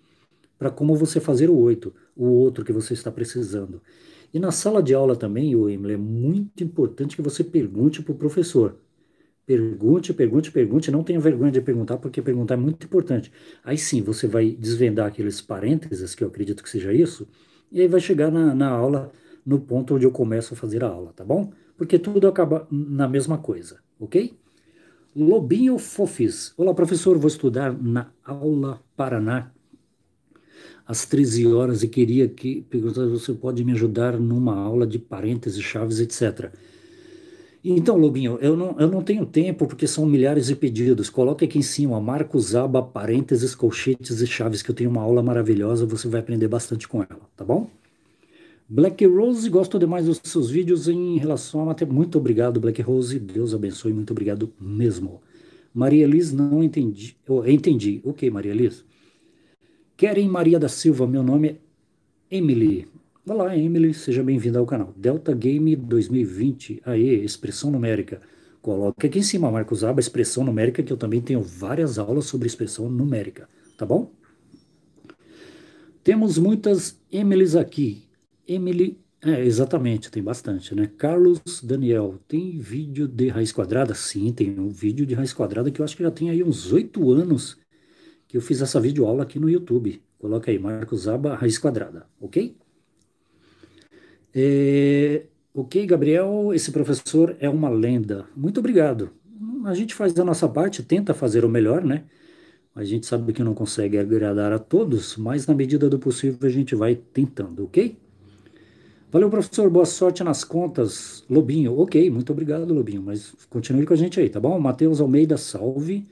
para como você fazer o oito, o outro que você está precisando. E na sala de aula também, Emily, é muito importante que você pergunte para o professor. Pergunte, pergunte, pergunte. Não tenha vergonha de perguntar, porque perguntar é muito importante. Aí sim, você vai desvendar aqueles parênteses, que eu acredito que seja isso, e aí vai chegar na, na aula, no ponto onde eu começo a fazer a aula, tá bom? porque tudo acaba na mesma coisa, ok? Lobinho Fofis. Olá, professor, vou estudar na aula Paraná às 13 horas e queria que perguntar você pode me ajudar numa aula de parênteses, chaves, etc. Então, Lobinho, eu não, eu não tenho tempo porque são milhares de pedidos. Coloque aqui em cima, Marcos Aba, parênteses, colchetes e chaves, que eu tenho uma aula maravilhosa, você vai aprender bastante com ela, tá bom? Black Rose, gosto demais dos seus vídeos em relação a matemática. Muito obrigado, Black Rose. Deus abençoe, muito obrigado mesmo. Maria Liz, não entendi. Eu entendi. O okay, que, Maria Liz? Querem Maria da Silva, meu nome é Emily. Olá, Emily, seja bem-vinda ao canal. Delta Game 2020, aí, expressão numérica. Coloque aqui em cima, Marcos, aba expressão numérica, que eu também tenho várias aulas sobre expressão numérica, tá bom? Temos muitas Emilys aqui. Emily. É, exatamente, tem bastante, né? Carlos Daniel, tem vídeo de raiz quadrada? Sim, tem um vídeo de raiz quadrada que eu acho que já tem aí uns oito anos que eu fiz essa videoaula aqui no YouTube. Coloca aí, Marcos Aba, raiz quadrada, ok? É, ok, Gabriel, esse professor é uma lenda. Muito obrigado. A gente faz a nossa parte, tenta fazer o melhor, né? A gente sabe que não consegue agradar a todos, mas na medida do possível a gente vai tentando, ok? Valeu, professor. Boa sorte nas contas. Lobinho, ok, muito obrigado, Lobinho. Mas continue com a gente aí, tá bom? Matheus Almeida, salve.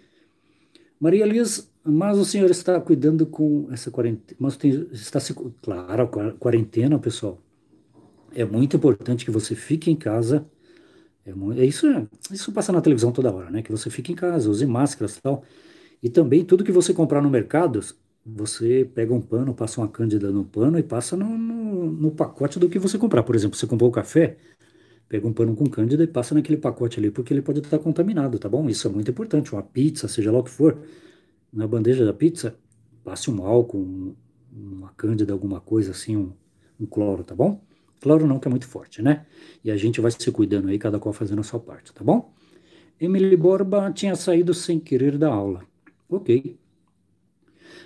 Maria Liz, mas o senhor está cuidando com essa quarentena. Mas tem, está se. Claro, quarentena, pessoal. É muito importante que você fique em casa. É, é isso, isso passa na televisão toda hora, né? Que você fique em casa, use máscaras e tal. E também tudo que você comprar no mercado, você pega um pano, passa uma cândida no pano e passa no, no, no pacote do que você comprar. Por exemplo, você comprou o café, pega um pano com cândida e passa naquele pacote ali, porque ele pode estar contaminado, tá bom? Isso é muito importante. Uma pizza, seja lá o que for, na bandeja da pizza, passe um álcool, um, uma cândida, alguma coisa assim, um, um, cloro, tá bom? Cloro não, que é muito forte, né? E a gente vai se cuidando aí, cada qual fazendo a sua parte, tá bom? Emily Borba tinha saído sem querer da aula. Ok.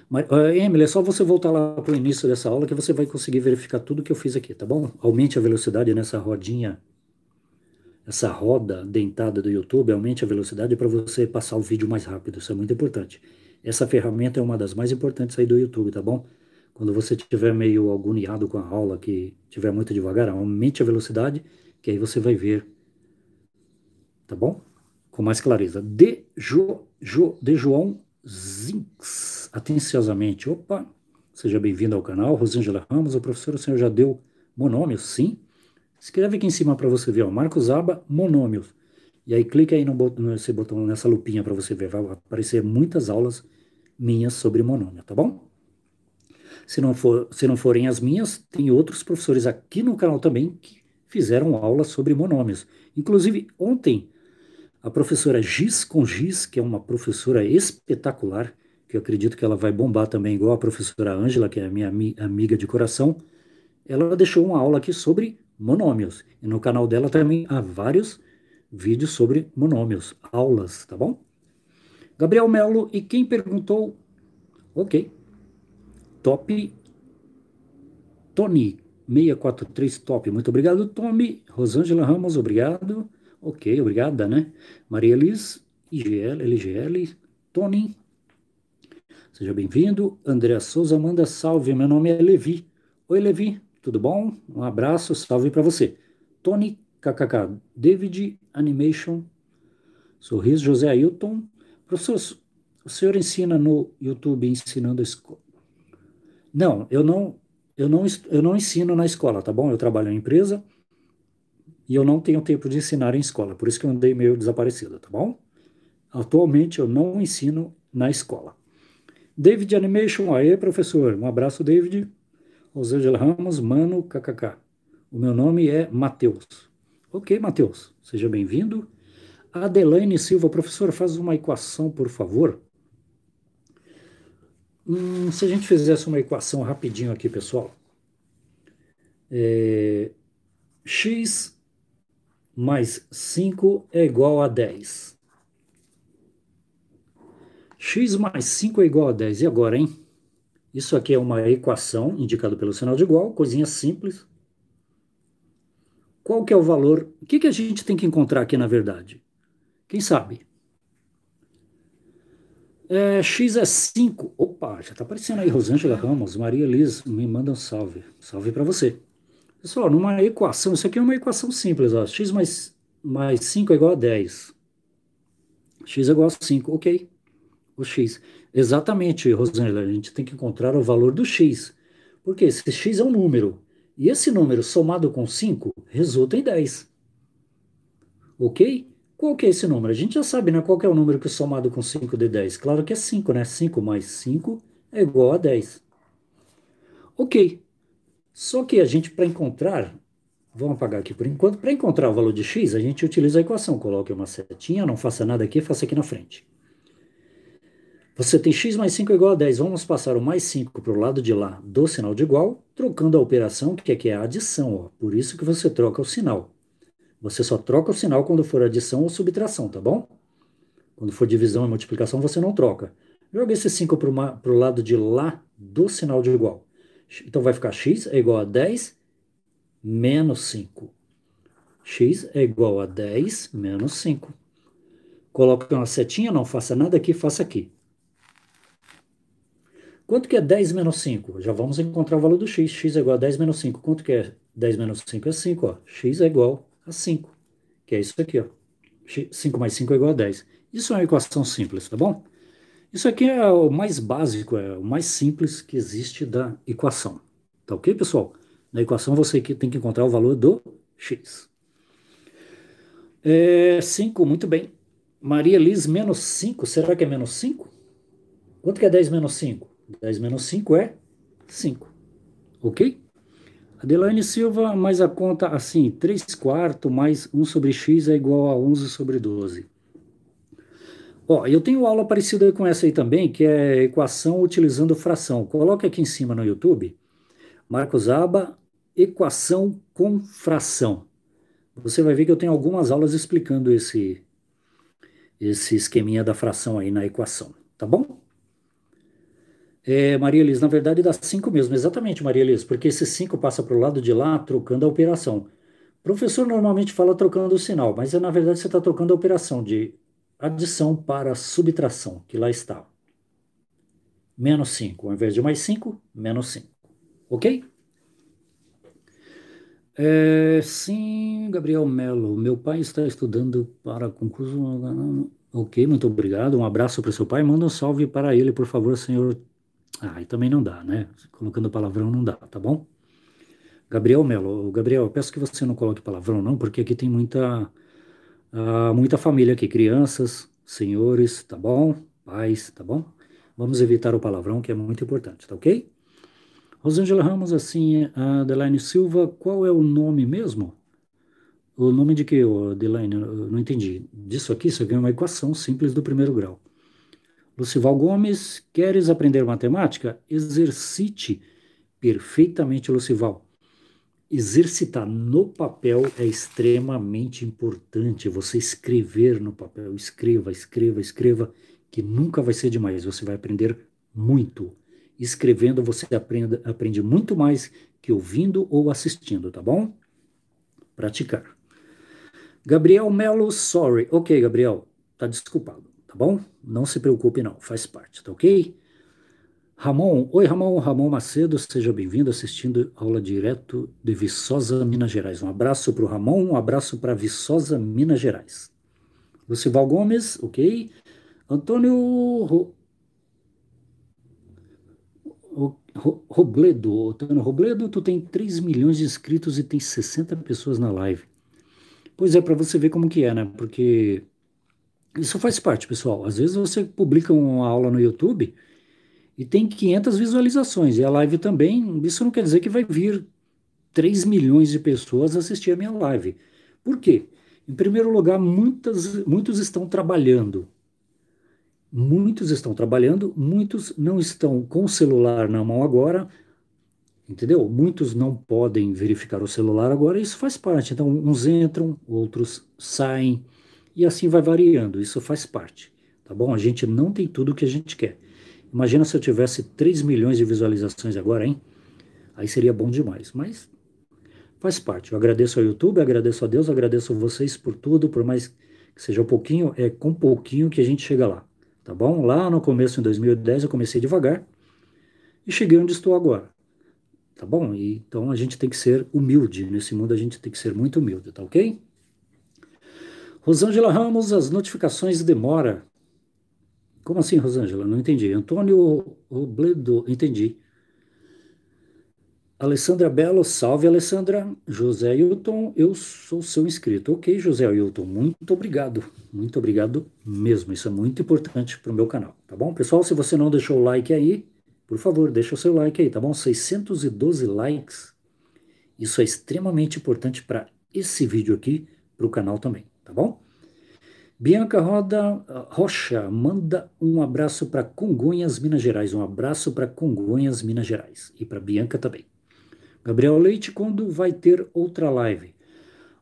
Mas, Emily, é só você voltar lá para o início dessa aula que você vai conseguir verificar tudo que eu fiz aqui, tá bom? Aumente a velocidade nessa rodinha, essa roda dentada do YouTube, aumente a velocidade para você passar o vídeo mais rápido, isso é muito importante. Essa ferramenta é uma das mais importantes aí do YouTube, tá bom? Quando você estiver meio agoniado com a aula, que estiver muito devagar, aumente a velocidade, que aí você vai ver, tá bom? Com mais clareza. De, jo, jo, de João Zinx, atenciosamente. Opa, seja bem-vindo ao canal, Rosângela Ramos, o professor, o senhor já deu monômios? Sim. Escreve aqui em cima para você ver, ó, Marcos Aba, monômios. E aí clique aí no botão, nesse botão, nessa lupinha para você ver, vai aparecer muitas aulas minhas sobre monômio, tá bom? Se não, for, se não forem as minhas, tem outros professores aqui no canal também que fizeram aulas sobre monômios. Inclusive, ontem a professora Gis Congis, que é uma professora espetacular, que eu acredito que ela vai bombar também, igual a professora Ângela, que é a minha amiga de coração, ela deixou uma aula aqui sobre monômios. E no canal dela também há vários vídeos sobre monômios, aulas, tá bom? Gabriel Melo, e quem perguntou? Ok. Top. Tony, 643 Top. Muito obrigado, Tommy. Rosângela Ramos, obrigado. Ok, obrigada, né? Maria Elis, IGL, LGL, Tony, seja bem-vindo. André Souza manda salve, meu nome é Levi. Oi, Levi, tudo bom? Um abraço, salve para você. Tony, kkk, David Animation, sorriso, José Ailton. Professor, o senhor ensina no YouTube ensinando a escola? Não, eu não, eu não, eu não ensino na escola, tá bom? Eu trabalho em empresa, e eu não tenho tempo de ensinar em escola, por isso que eu andei meio desaparecido, tá bom? Atualmente eu não ensino na escola. David Animation, aê professor, um abraço David. Rosângela Ramos, mano, kkk. O meu nome é Matheus. Ok, Matheus, seja bem-vindo. Adelaine Silva, professor, faz uma equação, por favor. Hum, se a gente fizesse uma equação rapidinho aqui, pessoal. É, x mais 5 é igual a 10. x mais 5 é igual a 10. E agora, hein? Isso aqui é uma equação indicada pelo sinal de igual, coisinha simples. Qual que é o valor? O que, que a gente tem que encontrar aqui, na verdade? Quem sabe? É, X é 5. Opa, já está aparecendo aí. Rosângela Ramos, Maria Elis, me mandam um salve. Salve para você. Pessoal, numa equação, isso aqui é uma equação simples, ó, x mais, mais 5 é igual a 10. x é igual a 5, ok. O x. Exatamente, Rosângela, a gente tem que encontrar o valor do x. Porque esse x é um número. E esse número somado com 5 resulta em 10. Ok? Qual que é esse número? A gente já sabe, né? Qual que é o número que somado com 5 de 10? Claro que é 5, né? 5 mais 5 é igual a 10. Ok. Só que a gente, para encontrar, vamos apagar aqui por enquanto, para encontrar o valor de x, a gente utiliza a equação. Coloque uma setinha, não faça nada aqui, faça aqui na frente. Você tem x mais 5 igual a 10. Vamos passar o mais 5 para o lado de lá do sinal de igual, trocando a operação, que aqui é a adição. Ó. Por isso que você troca o sinal. Você só troca o sinal quando for adição ou subtração, tá bom? Quando for divisão e multiplicação, você não troca. Joga esse 5 para o lado de lá do sinal de igual. Então vai ficar x é igual a 10 menos 5. x é igual a 10 menos 5. Coloque uma setinha, não faça nada aqui, faça aqui. Quanto que é 10 menos 5? Já vamos encontrar o valor do x. x é igual a 10 menos 5. Quanto que é 10 menos 5 é 5, ó. x é igual a 5, que é isso aqui, ó. 5 mais 5 é igual a 10. Isso é uma equação simples, tá bom? Isso aqui é o mais básico, é o mais simples que existe da equação. Tá ok, pessoal? Na equação você tem que encontrar o valor do x. 5, é, muito bem. Maria Liz, menos 5, será que é menos 5? Quanto que é 10 menos 5? 10 menos 5 é 5, ok? Adelaine Silva, mais a conta assim, 3 quartos mais 1 sobre x é igual a 11 sobre 12. Ó, eu tenho aula parecida com essa aí também, que é equação utilizando fração. Coloque aqui em cima no YouTube, Marcos Aba, equação com fração. Você vai ver que eu tenho algumas aulas explicando esse, esse esqueminha da fração aí na equação, tá bom? É, Maria Elis, na verdade dá 5 mesmo, exatamente, Maria Elis, porque esse 5 passa para o lado de lá trocando a operação. O professor normalmente fala trocando o sinal, mas é, na verdade você está trocando a operação de adição para subtração, que lá está. Menos 5, ao invés de mais 5, menos 5. Ok? É, sim, Gabriel Melo, meu pai está estudando para concurso. Ok, muito obrigado. Um abraço para o seu pai. Manda um salve para ele, por favor, senhor. Ah, e também não dá, né? Colocando palavrão não dá, tá bom? Gabriel Melo, Gabriel, eu peço que você não coloque palavrão, não, porque aqui tem muita Uh, muita família aqui, crianças, senhores, tá bom? Pais, tá bom? Vamos evitar o palavrão, que é muito importante, tá ok? Rosângela Ramos, assim, a Adelaine Silva, qual é o nome mesmo? O nome de que, Adelaine? Eu não entendi. Disso aqui, você ganha é uma equação simples do primeiro grau. Lucival Gomes, queres aprender matemática? Exercite perfeitamente, Lucival exercitar no papel é extremamente importante. Você escrever no papel, escreva, escreva, escreva, que nunca vai ser demais. Você vai aprender muito. Escrevendo, você aprende, aprende muito mais que ouvindo ou assistindo, tá bom? Praticar. Gabriel Melo, sorry. Ok, Gabriel, tá desculpado, tá bom? Não se preocupe, não, faz parte, tá ok? Ramon, oi Ramon, Ramon Macedo, seja bem-vindo assistindo aula direto de Viçosa, Minas Gerais. Um abraço para o Ramon, um abraço para Viçosa, Minas Gerais. Lucival Gomes, ok. Antônio Robledo, Antônio Robledo, tu tem 3 milhões de inscritos e tem 60 pessoas na live. Pois é, para você ver como que é, né? Porque isso faz parte, pessoal. Às vezes você publica uma aula no YouTube e tem 500 visualizações. E a live também, isso não quer dizer que vai vir 3 milhões de pessoas assistir a minha live. Por quê? Em primeiro lugar, muitas, muitos estão trabalhando. Muitos estão trabalhando, muitos não estão com o celular na mão agora, entendeu? Muitos não podem verificar o celular agora, isso faz parte. Então, uns entram, outros saem, e assim vai variando, isso faz parte, tá bom? A gente não tem tudo o que a gente quer. Imagina se eu tivesse 3 milhões de visualizações agora, hein? Aí seria bom demais, mas faz parte. Eu agradeço ao YouTube, agradeço a Deus, agradeço a vocês por tudo, por mais que seja um pouquinho, é com pouquinho que a gente chega lá, tá bom? Lá no começo, em 2010, eu comecei devagar e cheguei onde estou agora, tá bom? E, então a gente tem que ser humilde, nesse mundo a gente tem que ser muito humilde, tá ok? Rosângela Ramos, as notificações demora. Como assim, Rosângela? Não entendi. Antônio Robledo, entendi. Alessandra Belo, salve Alessandra. José Hilton, eu sou seu inscrito. Ok, José Hilton, muito obrigado. Muito obrigado mesmo. Isso é muito importante para o meu canal, tá bom? Pessoal, se você não deixou o like aí, por favor, deixa o seu like aí, tá bom? 612 likes. Isso é extremamente importante para esse vídeo aqui, para o canal também, tá bom? Bianca Roda, eh, Rocha manda um abraço para Congonhas, Minas Gerais. Um abraço para Congonhas, Minas Gerais. E para Bianca também. Gabriel Leite, quando vai ter outra live?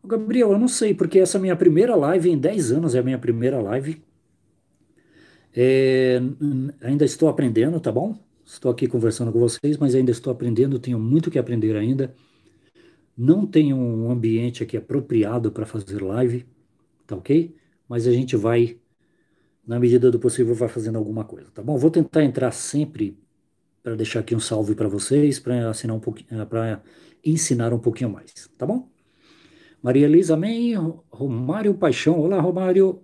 Gabriel, eu não sei, porque essa é a minha primeira live em 10 anos, é a minha primeira live. É, ainda estou aprendendo, tá bom? Estou aqui conversando com vocês, mas ainda estou aprendendo, tenho muito que aprender ainda. Não tenho um ambiente aqui apropriado para fazer live, tá ok? mas a gente vai, na medida do possível, vai fazendo alguma coisa, tá bom? Vou tentar entrar sempre para deixar aqui um salve para vocês, para assinar um pouquinho, eh, para ensinar um pouquinho mais, tá bom? Maria Elisa, amém. Romário Paixão, olá Romário.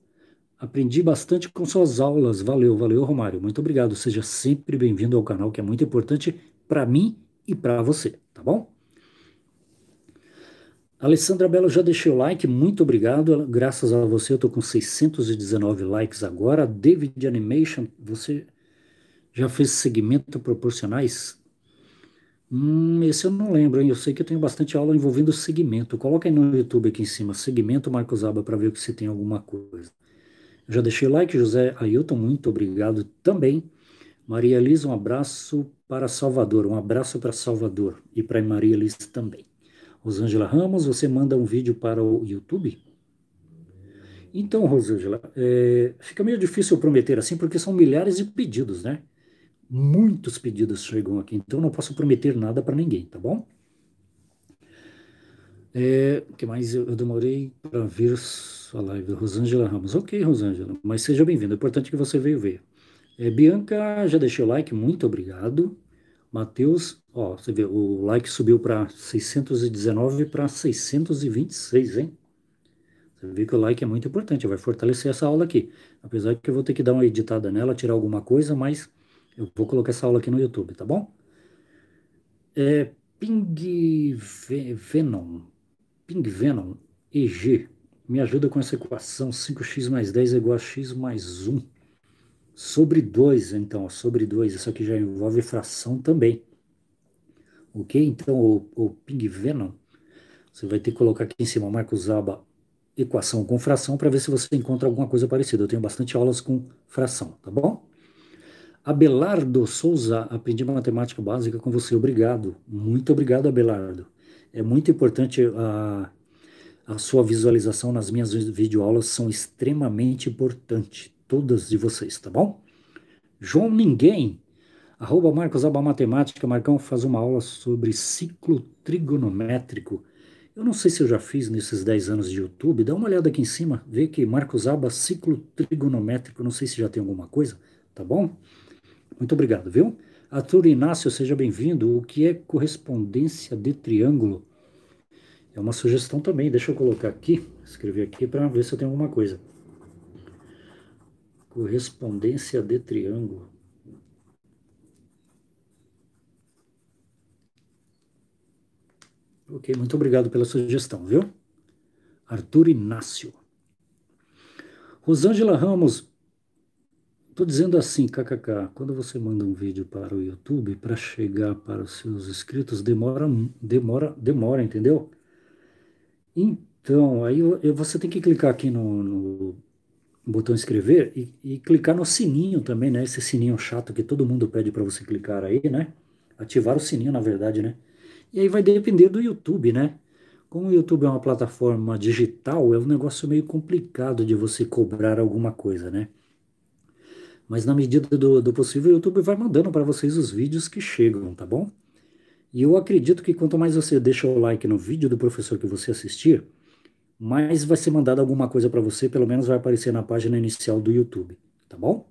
Aprendi bastante com suas aulas. Valeu, valeu, Romário. Muito obrigado. Seja sempre bem-vindo ao canal, que é muito importante para mim e para você, tá bom? Alessandra Belo já deixei o like, muito obrigado. Graças a você, eu estou com 619 likes agora. David Animation, você já fez segmento proporcionais? Hum, esse eu não lembro, hein? Eu sei que eu tenho bastante aula envolvendo segmento. Coloca aí no YouTube aqui em cima, segmento Marcos Aba, para ver se tem alguma coisa. Já deixei o like, José Ailton, muito obrigado também. Maria Elisa, um abraço para Salvador, um abraço para Salvador e para Maria Elisa também. Rosângela Ramos, você manda um vídeo para o YouTube? Então, Rosângela, é, fica meio difícil eu prometer assim, porque são milhares de pedidos, né? Muitos pedidos chegam aqui, então não posso prometer nada para ninguém, tá bom? É, que mais eu, demorei para ver sua live, Rosângela Ramos. Ok, Rosângela, mas seja bem-vinda, é importante que você veio ver. É, Bianca, já deixou o like, muito obrigado. Mateus, ó, você vê, o like subiu para 619 para 626, hein? Você vê que o like é muito importante, vai fortalecer essa aula aqui. Apesar que eu vou ter que dar uma editada nela, tirar alguma coisa, mas eu vou colocar essa aula aqui no YouTube, tá bom? É, Ping Venom, Ping Venom, EG, me ajuda com essa equação, 5x mais 10 é igual a x mais 1 sobre 2, então, sobre 2, isso aqui já envolve fração também. Ok? Então, o, o ping venom, você vai ter que colocar aqui em cima, Marcos Aba, equação com fração, para ver se você encontra alguma coisa parecida. Eu tenho bastante aulas com fração, tá bom? Abelardo Souza, aprendi matemática básica com você, obrigado. Muito obrigado, Abelardo. É muito importante a, a sua visualização nas minhas videoaulas, são extremamente importantes, todas de vocês, tá bom? João Ninguém, arroba Marcos Aba Matemática, Marcão faz uma aula sobre ciclo trigonométrico. Eu não sei se eu já fiz nesses 10 anos de YouTube, dá uma olhada aqui em cima, vê que Marcos Aba, ciclo trigonométrico, não sei se já tem alguma coisa, tá bom? Muito obrigado, viu? Arthur Inácio, seja bem-vindo. O que é correspondência de triângulo? É uma sugestão também, deixa eu colocar aqui, escrever aqui para ver se eu tenho alguma coisa correspondência de triângulo. Ok, muito obrigado pela sugestão, viu? Arthur Inácio. Rosângela Ramos, estou dizendo assim, kkk, quando você manda um vídeo para o YouTube, para chegar para os seus inscritos, demora, demora, demora, entendeu? Então, aí você tem que clicar aqui no, no botão inscrever e, e, clicar no sininho também, né? Esse sininho chato que todo mundo pede para você clicar aí, né? Ativar o sininho, na verdade, né? E aí vai depender do YouTube, né? Como o YouTube é uma plataforma digital, é um negócio meio complicado de você cobrar alguma coisa, né? Mas na medida do, do possível, o YouTube vai mandando para vocês os vídeos que chegam, tá bom? E eu acredito que quanto mais você deixa o like no vídeo do professor que você assistir, mas vai ser mandado alguma coisa para você, pelo menos vai aparecer na página inicial do YouTube, tá bom?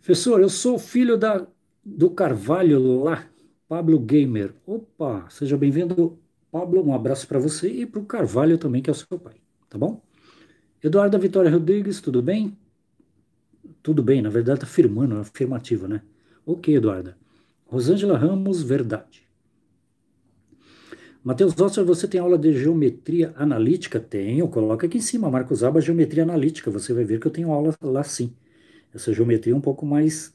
Professor, eu sou filho da, do Carvalho lá, Pablo Gamer. Opa, seja bem-vindo, Pablo, um abraço para você e para o Carvalho também, que é o seu pai, tá bom? Eduarda Vitória Rodrigues, tudo bem? Tudo bem, na verdade está afirmando, afirmativa, né? Ok, Eduarda. Rosângela Ramos, verdade. Matheus Rocha, você tem aula de geometria analítica? Tenho, coloca aqui em cima, Marcos Aba, geometria analítica. Você vai ver que eu tenho aula lá sim. Essa geometria é um pouco mais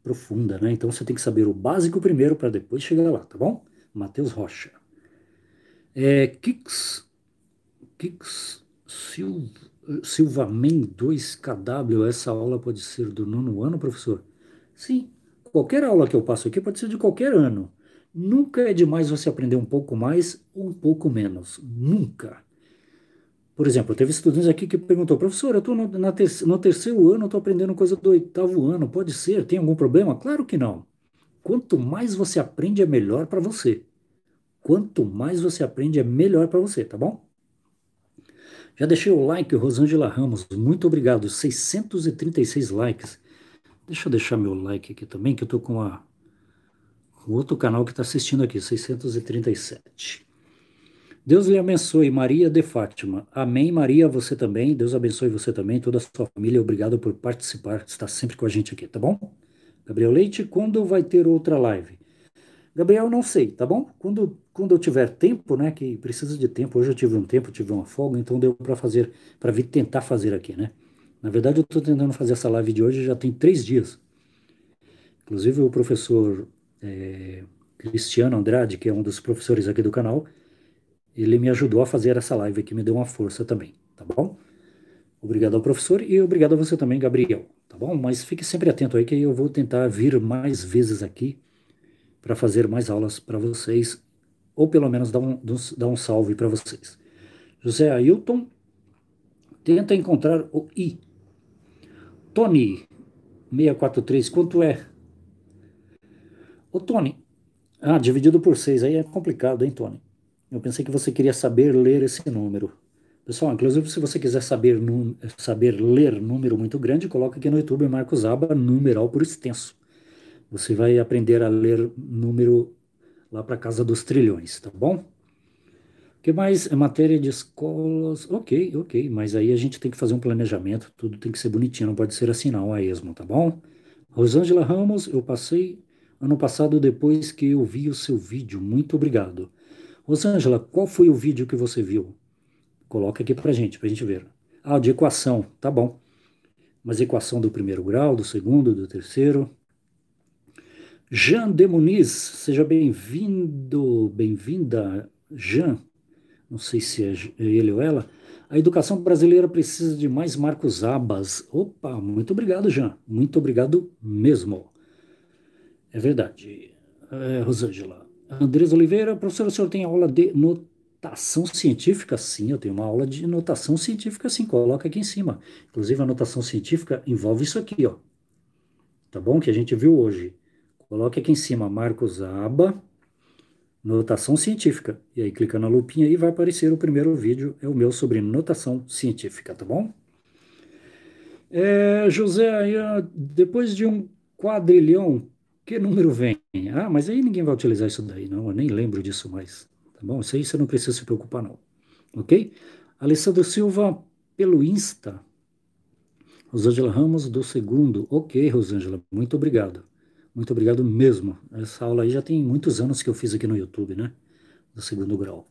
profunda, né? Então você tem que saber o básico primeiro para depois chegar lá, tá bom? Matheus Rocha. É, Kix, Kix Sil, Silvamen 2KW, essa aula pode ser do nono ano, professor? Sim, qualquer aula que eu passo aqui pode ser de qualquer ano. Nunca é demais você aprender um pouco mais ou um pouco menos. Nunca. Por exemplo, teve estudantes aqui que perguntou, professor, eu estou no, no, terceiro ano, estou aprendendo coisa do oitavo ano, pode ser, tem algum problema? Claro que não. Quanto mais você aprende, é melhor para você. Quanto mais você aprende, é melhor para você, tá bom? Já deixei o like, Rosângela Ramos, muito obrigado, 636 likes. Deixa eu deixar meu like aqui também, que eu estou com a o outro canal que está assistindo aqui, 637. Deus lhe abençoe, Maria de Fátima. Amém, Maria, você também. Deus abençoe você também, toda a sua família. Obrigado por participar, está sempre com a gente aqui, tá bom? Gabriel Leite, quando vai ter outra live? Gabriel, não sei, tá bom? Quando, quando eu tiver tempo, né, que precisa de tempo. Hoje eu tive um tempo, tive uma folga, então deu para fazer, para vir tentar fazer aqui, né? Na verdade, eu estou tentando fazer essa live de hoje já tem três dias. Inclusive, o professor é, Cristiano Andrade, que é um dos professores aqui do canal, ele me ajudou a fazer essa live que me deu uma força também, tá bom? Obrigado ao professor e obrigado a você também, Gabriel, tá bom? Mas fique sempre atento aí que eu vou tentar vir mais vezes aqui para fazer mais aulas para vocês, ou pelo menos dar um, dar um salve para vocês. José Ailton, tenta encontrar o I. Tony, 643, quanto é? Ô, Tony, ah, dividido por 6 aí é complicado, hein, Tony? Eu pensei que você queria saber ler esse número. Pessoal, inclusive, se você quiser saber, num, saber ler número muito grande, coloca aqui no YouTube Marcos Aba numeral por extenso. Você vai aprender a ler número lá para casa dos trilhões, tá bom? O que mais? É matéria de escolas. Ok, ok, mas aí a gente tem que fazer um planejamento, tudo tem que ser bonitinho, não pode ser assim não, a esmo, tá bom? Rosângela Ramos, eu passei ano passado depois que eu vi o seu vídeo. Muito obrigado. Rosângela, qual foi o vídeo que você viu? Coloca aqui para gente, para gente ver. Ah, de equação, tá bom. Mas equação do primeiro grau, do segundo, do terceiro. Jean Demuniz, seja bem-vindo, bem-vinda, Jean. Não sei se é, é ele ou ela. A educação brasileira precisa de mais Marcos Abas. Opa, muito obrigado, Jean. Muito obrigado mesmo. É verdade, é, Rosângela. Andres Oliveira, professor, o senhor tem aula de notação científica? Sim, eu tenho uma aula de notação científica, sim, coloca aqui em cima. Inclusive, a notação científica envolve isso aqui, ó. Tá bom? Que a gente viu hoje. Coloque aqui em cima, Marcos Aba, notação científica. E aí, clica na lupinha e vai aparecer o primeiro vídeo, é o meu sobre notação científica, tá bom? É, José, depois de um quadrilhão que número vem? Ah, mas aí ninguém vai utilizar isso daí, não, eu nem lembro disso mais, tá bom? Isso aí você não precisa se preocupar, não, ok? Alessandro Silva, pelo Insta. Rosângela Ramos, do segundo. Ok, Rosângela, muito obrigado. Muito obrigado mesmo. Essa aula aí já tem muitos anos que eu fiz aqui no YouTube, né? Do segundo grau.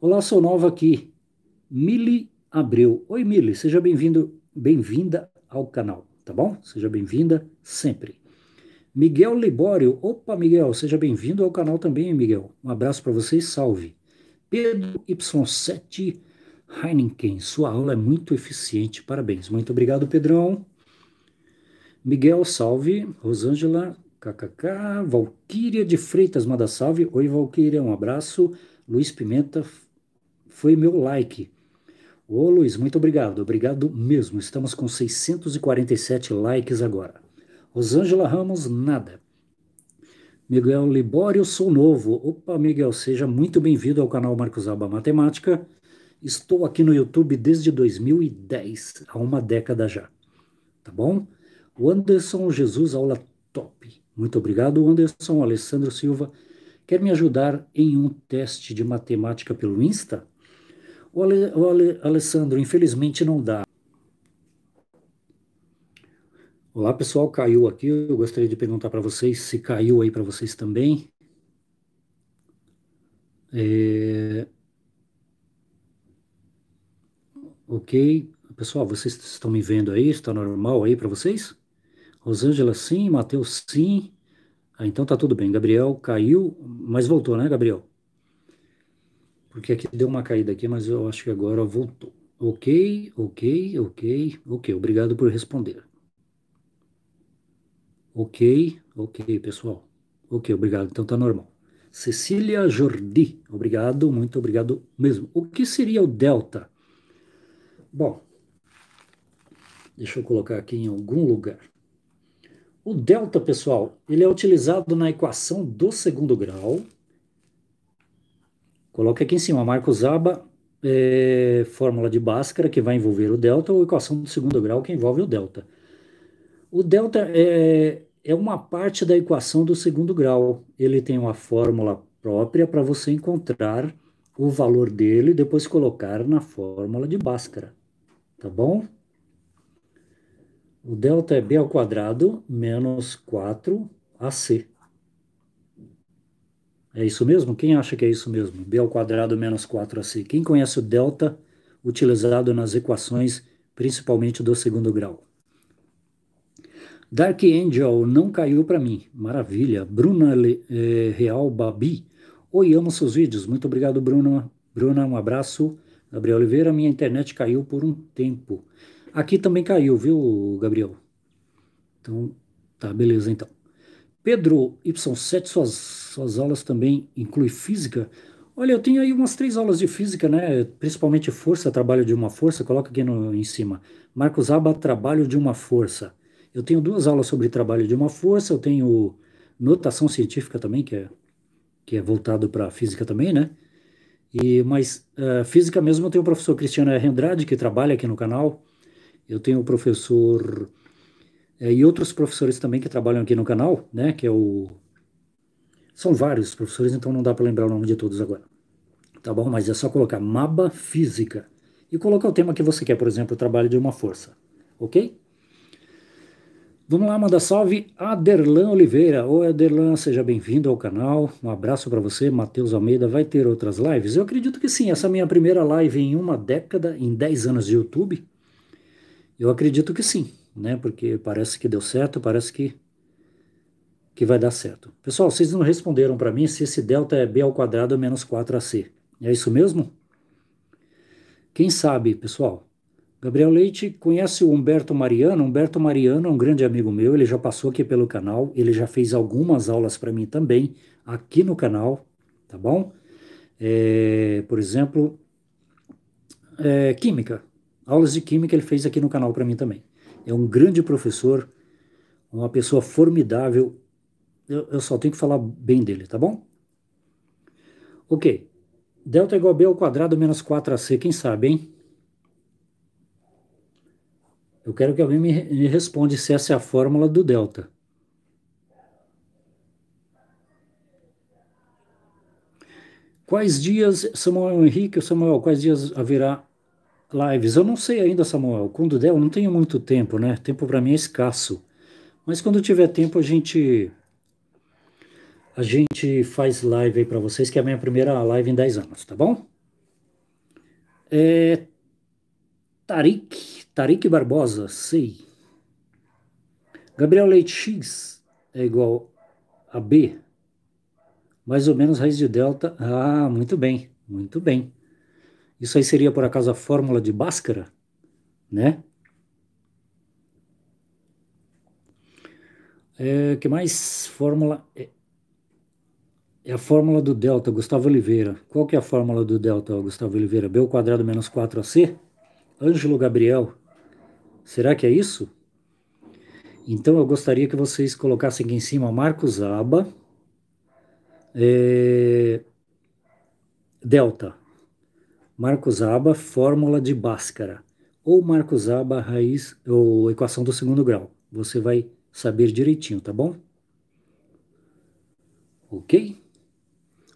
Olá, sou nova aqui. Mili Abreu. Oi, Mili, seja bem-vindo, bem-vinda ao canal, tá bom? Seja bem-vinda sempre. Miguel Libório, opa Miguel, seja bem-vindo ao canal também, Miguel. Um abraço para vocês, salve. Pedro Y7 Heineken, sua aula é muito eficiente, parabéns. Muito obrigado, Pedrão. Miguel, salve. Rosângela, kkk. Valquíria de Freitas, manda salve. Oi, Valquíria, um abraço. Luiz Pimenta, foi meu like. Ô Luiz, muito obrigado, obrigado mesmo. Estamos com 647 likes agora. Rosângela Ramos, nada. Miguel Libório, sou novo. Opa, Miguel, seja muito bem-vindo ao canal Marcos Aba Matemática. Estou aqui no YouTube desde 2010, há uma década já. Tá bom? O Anderson Jesus, aula top. Muito obrigado, Anderson. Alessandro Silva, quer me ajudar em um teste de matemática pelo Insta? O, Ale, o Ale, Alessandro, infelizmente não dá. Olá, pessoal, caiu aqui. Eu gostaria de perguntar para vocês se caiu aí para vocês também. É... Ok. Pessoal, vocês estão me vendo aí? Está normal aí para vocês? Rosângela, sim. Matheus, sim. Ah, então tá tudo bem. Gabriel caiu, mas voltou, né, Gabriel? Porque aqui deu uma caída aqui, mas eu acho que agora voltou. Ok, ok, ok, ok. Obrigado por responder. Ok, ok, pessoal. Ok, obrigado. Então tá normal. Cecília Jordi, obrigado, muito obrigado mesmo. O que seria o delta? Bom, deixa eu colocar aqui em algum lugar. O delta, pessoal, ele é utilizado na equação do segundo grau. Coloque aqui em cima, Marcos Aba, é, fórmula de Bhaskara, que vai envolver o delta, ou equação do segundo grau, que envolve o delta. O delta é, é uma parte da equação do segundo grau. Ele tem uma fórmula própria para você encontrar o valor dele e depois colocar na fórmula de Bhaskara. Tá bom? O delta é b ao quadrado menos 4 AC. É isso mesmo? Quem acha que é isso mesmo? b ao quadrado menos 4 AC. Quem conhece o delta utilizado nas equações, principalmente do segundo grau? Dark Angel não caiu para mim. Maravilha. Bruna Le, eh, Real Babi. Oi, amo seus vídeos. Muito obrigado, Bruna. Bruna, um abraço. Gabriel Oliveira, minha internet caiu por um tempo. Aqui também caiu, viu, Gabriel? Então, tá, beleza então. Pedro Y7, suas, suas aulas também inclui física? Olha, eu tenho aí umas três aulas de física, né? Principalmente força, trabalho de uma força, coloca aqui no, em cima. Marcos Aba, trabalho de uma força. Eu tenho duas aulas sobre trabalho de uma força, eu tenho notação científica também, que é, que é voltado para física também, né? E, mas uh, física mesmo eu tenho o professor Cristiano R. Andrade, que trabalha aqui no canal. Eu tenho o professor é, e outros professores também que trabalham aqui no canal, né? Que é o. São vários professores, então não dá para lembrar o nome de todos agora. Tá bom? Mas é só colocar MABA Física e colocar o tema que você quer, por exemplo, o trabalho de uma força. Ok? Vamos lá, manda salve Aderlan Oliveira. Oi, Aderlan, seja bem-vindo ao canal. Um abraço para você, Matheus Almeida. Vai ter outras lives? Eu acredito que sim. Essa minha primeira live em uma década, em 10 anos de YouTube. Eu acredito que sim, né? Porque parece que deu certo, parece que que vai dar certo. Pessoal, vocês não responderam para mim se esse delta é b ao quadrado menos 4ac. É isso mesmo? Quem sabe, pessoal? Gabriel Leite conhece o Humberto Mariano. Humberto Mariano é um grande amigo meu, ele já passou aqui pelo canal, ele já fez algumas aulas para mim também, aqui no canal, tá bom? É, por exemplo, é, Química. Aulas de Química ele fez aqui no canal para mim também. É um grande professor, uma pessoa formidável. Eu, eu só tenho que falar bem dele, tá bom? Ok. Delta igual a B ao quadrado menos 4AC, quem sabe, hein? Eu quero que alguém me, me responda se essa é a fórmula do delta. Quais dias, Samuel Henrique, Samuel, quais dias haverá lives? Eu não sei ainda, Samuel. Quando der, eu não tenho muito tempo, né? Tempo para mim é escasso. Mas quando tiver tempo, a gente a gente faz live aí para vocês, que é a minha primeira live em 10 anos, tá bom? É, Tarik, Tarik Barbosa, sei. Gabriel Leite X é igual a B. Mais ou menos raiz de delta. Ah, muito bem, muito bem. Isso aí seria por acaso a fórmula de Bhaskara, né? É, que mais fórmula é, é a fórmula do delta, Gustavo Oliveira. Qual que é a fórmula do delta, Gustavo Oliveira? B ao quadrado menos 4ac? Ângelo Gabriel. Será que é isso? Então eu gostaria que vocês colocassem aqui em cima Marcos Aba, é, Delta, Marcos Aba, fórmula de Bhaskara, ou Marcos Aba, raiz, ou equação do segundo grau. Você vai saber direitinho, tá bom? Ok?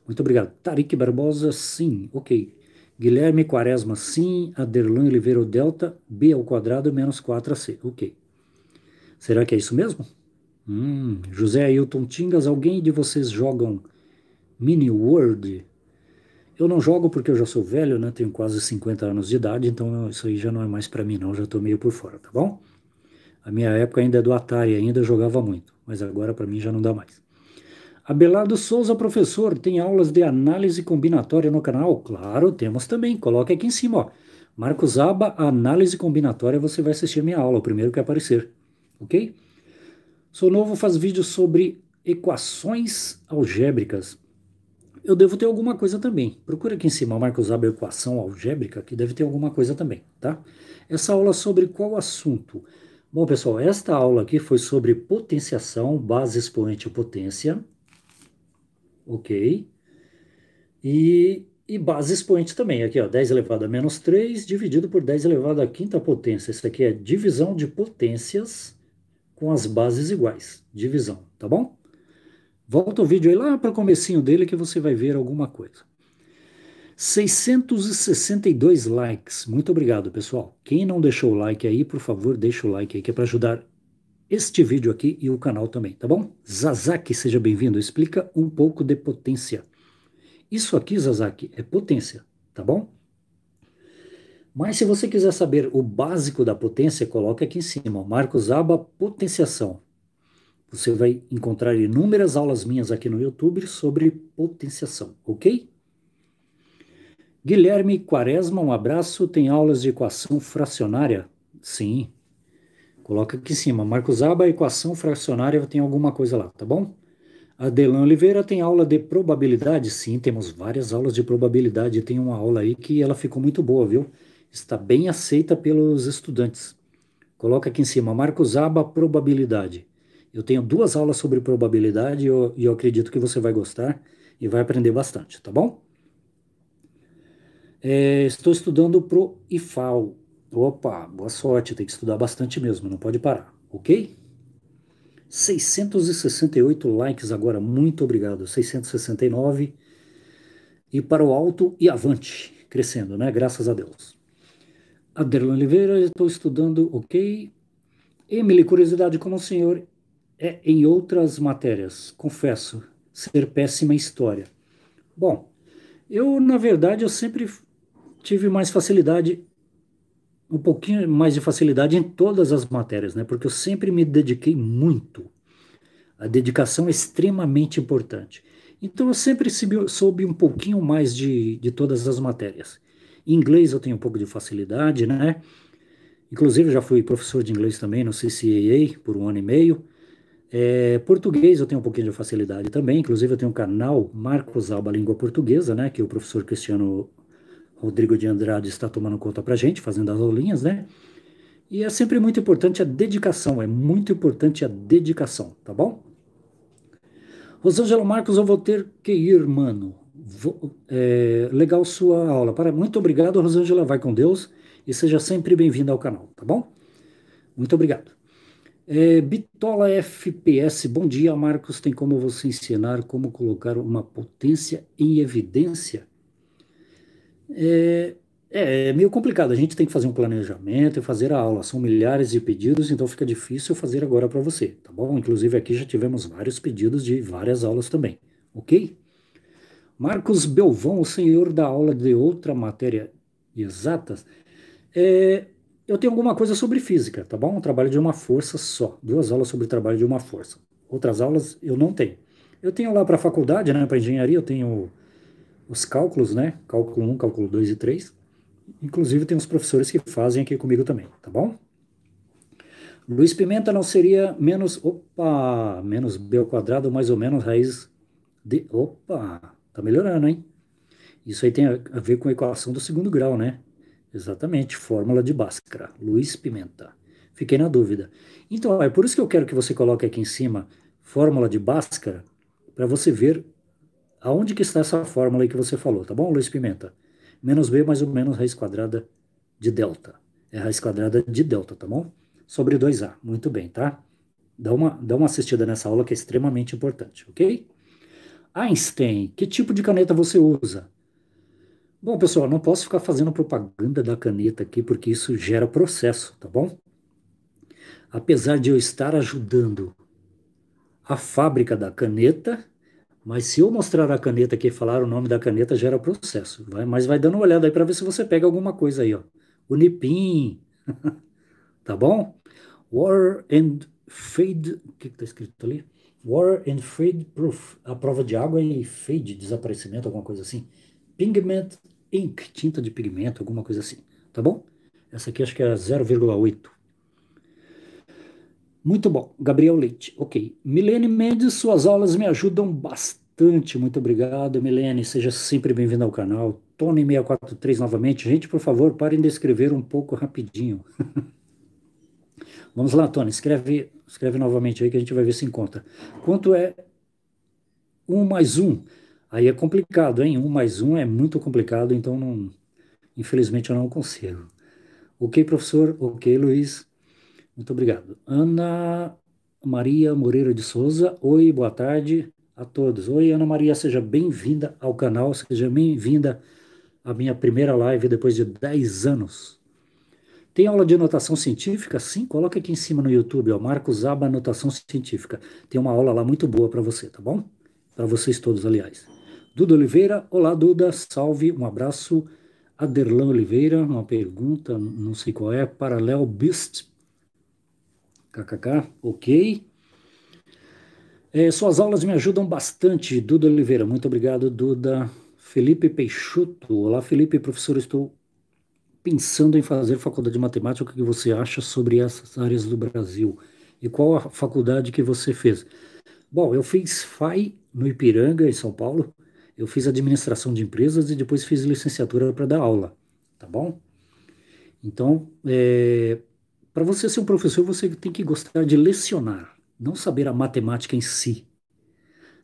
Muito obrigado. Tarik Barbosa, sim, ok. Guilherme Quaresma, sim. Aderlan Oliveira Delta, B ao quadrado menos 4AC. Ok. Será que é isso mesmo? Hum, José Ailton Tingas, alguém de vocês jogam Mini World? Eu não jogo porque eu já sou velho, né? Tenho quase 50 anos de idade, então isso aí já não é mais para mim, não. Já tô meio por fora, tá bom? A minha época ainda é do Atari, ainda jogava muito, mas agora para mim já não dá mais. Abelardo Souza, professor, tem aulas de análise combinatória no canal? Claro, temos também. Coloque aqui em cima, ó. Marcos Aba, análise combinatória, você vai assistir minha aula, o primeiro que aparecer. Ok? Sou novo, faz vídeos sobre equações algébricas. Eu devo ter alguma coisa também. Procura aqui em cima, Marcos Aba, equação algébrica, que deve ter alguma coisa também, tá? Essa aula sobre qual assunto? Bom, pessoal, esta aula aqui foi sobre potenciação, base expoente e potência ok. E, e base expoente também, aqui ó, 10 elevado a menos 3 dividido por 10 elevado a quinta potência. Isso aqui é divisão de potências com as bases iguais, divisão, tá bom? Volta o vídeo aí lá para o comecinho dele que você vai ver alguma coisa. 662 likes. Muito obrigado, pessoal. Quem não deixou o like aí, por favor, deixa o like aí que é para ajudar este vídeo aqui e o canal também, tá bom? Zazaki, seja bem-vindo. Explica um pouco de potência. Isso aqui, Zazaki, é potência, tá bom? Mas se você quiser saber o básico da potência, coloca aqui em cima, Marcos Aba Potenciação. Você vai encontrar inúmeras aulas minhas aqui no YouTube sobre potenciação, ok? Guilherme Quaresma, um abraço. Tem aulas de equação fracionária? Sim, Coloca aqui em cima. Marcos Aba, equação fracionária, tem alguma coisa lá, tá bom? Adelan Oliveira tem aula de probabilidade? Sim, temos várias aulas de probabilidade. Tem uma aula aí que ela ficou muito boa, viu? Está bem aceita pelos estudantes. Coloca aqui em cima, Marcos Aba, probabilidade. Eu tenho duas aulas sobre probabilidade e eu, eu, acredito que você vai gostar e vai aprender bastante, tá bom? É, estou estudando pro IFAL, Opa, boa sorte, tem que estudar bastante mesmo, não pode parar, ok? 668 likes agora, muito obrigado. 669. E para o alto e avante, crescendo, né? Graças a Deus. Aderlan Oliveira, estou estudando, ok? Emily, curiosidade, como o senhor é em outras matérias? Confesso, ser péssima história. Bom, eu, na verdade, eu sempre tive mais facilidade um pouquinho mais de facilidade em todas as matérias, né? Porque eu sempre me dediquei muito. A dedicação é extremamente importante. Então eu sempre soube um pouquinho mais de, de todas as matérias. Em inglês eu tenho um pouco de facilidade, né? Inclusive já fui professor de inglês também no CCAA por um ano e meio. É, português eu tenho um pouquinho de facilidade também. Inclusive eu tenho um canal Marcos Alba Língua Portuguesa, né? Que o professor Cristiano Rodrigo de Andrade está tomando conta para a gente, fazendo as aulinhas, né? E é sempre muito importante a dedicação, é muito importante a dedicação, tá bom? Rosângela Marcos, eu vou ter que ir, mano. Vou, é, legal sua aula. Para, muito obrigado, Rosângela. Vai com Deus e seja sempre bem-vinda ao canal, tá bom? Muito obrigado. É, Bitola FPS, bom dia, Marcos. Tem como você ensinar como colocar uma potência em evidência? É, é, é, meio complicado. A gente tem que fazer um planejamento e fazer a aula. São milhares de pedidos, então fica difícil fazer agora para você, tá bom? Inclusive aqui já tivemos vários pedidos de várias aulas também, ok? Marcos Belvão, o senhor da aula de outra matéria exatas, é, eu tenho alguma coisa sobre física, tá bom? Um trabalho de uma força só, duas aulas sobre trabalho de uma força. Outras aulas eu não tenho. Eu tenho lá para a faculdade, né, para engenharia, eu tenho os cálculos, né? Cálculo 1, cálculo 2 e 3. Inclusive, tem uns professores que fazem aqui comigo também, tá bom? Luiz Pimenta não seria menos, opa, menos b ao quadrado, mais ou menos raiz de, opa, tá melhorando, hein? Isso aí tem a ver com a equação do segundo grau, né? Exatamente, fórmula de Bhaskara, Luiz Pimenta. Fiquei na dúvida. Então, é por isso que eu quero que você coloque aqui em cima fórmula de Bhaskara, para você ver aonde que está essa fórmula aí que você falou, tá bom, Luiz Pimenta? Menos B mais ou menos raiz quadrada de delta. É raiz quadrada de delta, tá bom? Sobre 2A. Muito bem, tá? Dá uma, dá uma assistida nessa aula que é extremamente importante, ok? Einstein, que tipo de caneta você usa? Bom, pessoal, não posso ficar fazendo propaganda da caneta aqui, porque isso gera processo, tá bom? Apesar de eu estar ajudando a fábrica da caneta, mas se eu mostrar a caneta aqui e falar o nome da caneta, gera processo. Vai, mas vai dando uma olhada aí para ver se você pega alguma coisa aí, ó. Unipim. *laughs* tá bom? War and Fade. O que está escrito ali? War and Fade Proof. A prova de água e fade, desaparecimento, alguma coisa assim. Pigment Ink. Tinta de pigmento, alguma coisa assim. Tá bom? Essa aqui acho que é 0,8. Muito bom, Gabriel Leite. Ok. Milene Mendes, suas aulas me ajudam bastante. Muito obrigado, Milene. Seja sempre bem-vindo ao canal. Tony643 novamente. Gente, por favor, parem de escrever um pouco rapidinho. *laughs* Vamos lá, Tony. Escreve, escreve novamente aí que a gente vai ver se encontra. Quanto é um mais um? Aí é complicado, hein? Um mais um é muito complicado, então não, infelizmente eu não consigo. Ok, professor. Ok, Luiz. Muito obrigado. Ana Maria Moreira de Souza. Oi, boa tarde a todos. Oi, Ana Maria, seja bem-vinda ao canal, seja bem-vinda à minha primeira live depois de 10 anos. Tem aula de anotação científica? Sim, coloca aqui em cima no YouTube, ó, Marcos Aba Anotação Científica. Tem uma aula lá muito boa para você, tá bom? Para vocês todos, aliás. Duda Oliveira, olá Duda, salve, um abraço. Aderlan Oliveira, uma pergunta, não sei qual é, para Léo Bist KKK, ok. É, suas aulas me ajudam bastante, Duda Oliveira. Muito obrigado, Duda. Felipe Peixoto. Olá, Felipe, professor. Estou pensando em fazer faculdade de matemática. O que você acha sobre essas áreas do Brasil? E qual a faculdade que você fez? Bom, eu fiz FAI no Ipiranga, em São Paulo. Eu fiz administração de empresas e depois fiz licenciatura para dar aula, tá bom? Então, é, para você ser um professor, você tem que gostar de lecionar, não saber a matemática em si.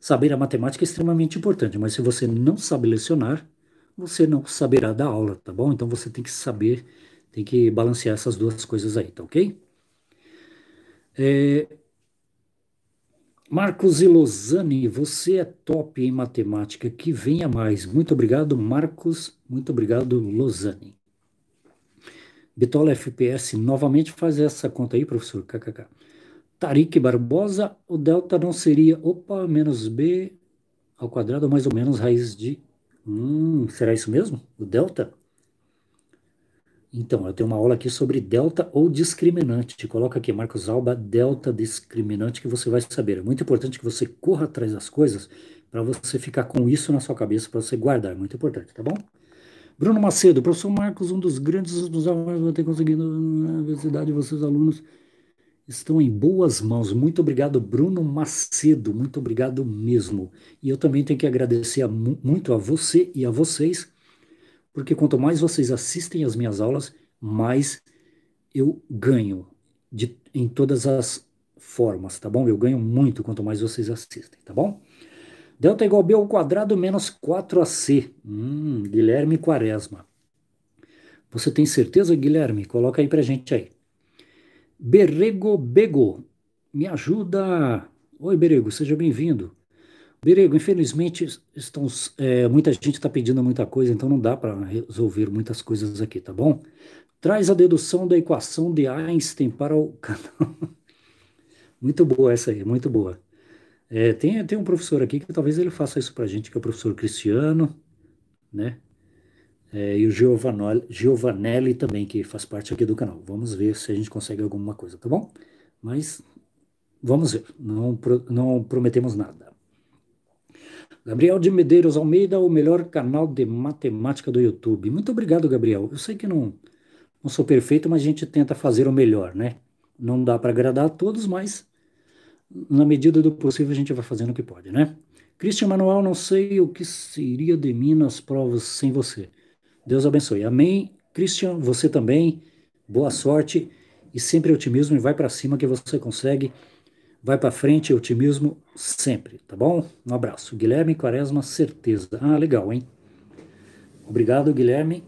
Saber a matemática é extremamente importante, mas se você não sabe lecionar, você não saberá dar aula, tá bom? Então você tem que saber, tem que balancear essas duas coisas aí, tá ok? É... Marcos Ilozani, você é top em matemática, que venha mais. Muito obrigado, Marcos. Muito obrigado, Losani. Bitola FPS novamente faz essa conta aí, professor. KKK. Tarik Barbosa, o delta não seria opa menos b ao quadrado mais ou menos raiz de. Hum, será isso mesmo? O delta? Então, eu tenho uma aula aqui sobre delta ou discriminante. Coloca aqui, Marcos Alba, delta discriminante, que você vai saber. É muito importante que você corra atrás das coisas para você ficar com isso na sua cabeça, para você guardar. Muito importante, tá bom? Bruno Macedo, professor Marcos, um dos grandes responsáveis por ter conseguido na universidade, vocês alunos estão em boas mãos. Muito obrigado, Bruno Macedo, muito obrigado mesmo. E eu também tenho que agradecer a, muito a você e a vocês, porque quanto mais vocês assistem às minhas aulas, mais eu ganho de, em todas as formas, tá bom? Eu ganho muito quanto mais vocês assistem, tá bom? Delta é igual B ao quadrado menos 4AC. Hum, Guilherme Quaresma. Você tem certeza, Guilherme? Coloca aí pra gente aí. Berego Bego. Me ajuda. Oi, Berego, seja bem-vindo. Berego, infelizmente, estão, é, muita gente está pedindo muita coisa, então não dá para resolver muitas coisas aqui, tá bom? Traz a dedução da equação de Einstein para o *laughs* canal. muito boa essa aí, muito boa. É, tem, tem um professor aqui que talvez ele faça isso para a gente, que é o professor Cristiano, né? É, e o Giovanoli, Giovanelli também, que faz parte aqui do canal. Vamos ver se a gente consegue alguma coisa, tá bom? Mas vamos ver, não, não prometemos nada. Gabriel de Medeiros Almeida, o melhor canal de matemática do YouTube. Muito obrigado, Gabriel. Eu sei que não, não sou perfeito, mas a gente tenta fazer o melhor, né? Não dá para agradar a todos, mas na medida do possível, a gente vai fazendo o que pode, né? Cristian Manuel, não sei o que seria de mim nas provas sem você. Deus abençoe. Amém. Cristian, você também. Boa sorte e sempre otimismo e vai para cima que você consegue. Vai para frente, otimismo sempre, tá bom? Um abraço. Guilherme Quaresma, certeza. Ah, legal, hein? Obrigado, Guilherme.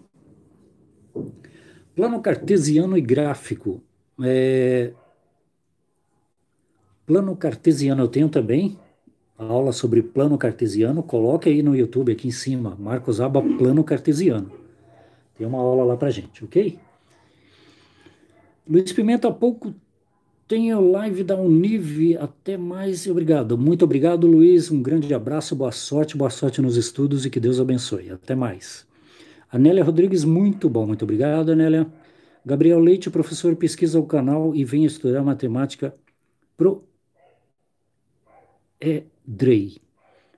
Plano cartesiano e gráfico. É, Plano cartesiano eu tenho também. A aula sobre plano cartesiano, coloque aí no YouTube, aqui em cima, Marcos Aba Plano Cartesiano. Tem uma aula lá pra gente, ok? Luiz Pimenta, há pouco tenho live da Unive, até mais obrigado. Muito obrigado, Luiz, um grande abraço, boa sorte, boa sorte nos estudos e que Deus abençoe. Até mais. Anélia Rodrigues, muito bom, muito obrigado, Anélia. Gabriel Leite, professor, pesquisa o canal e vem estudar matemática pro é Drey.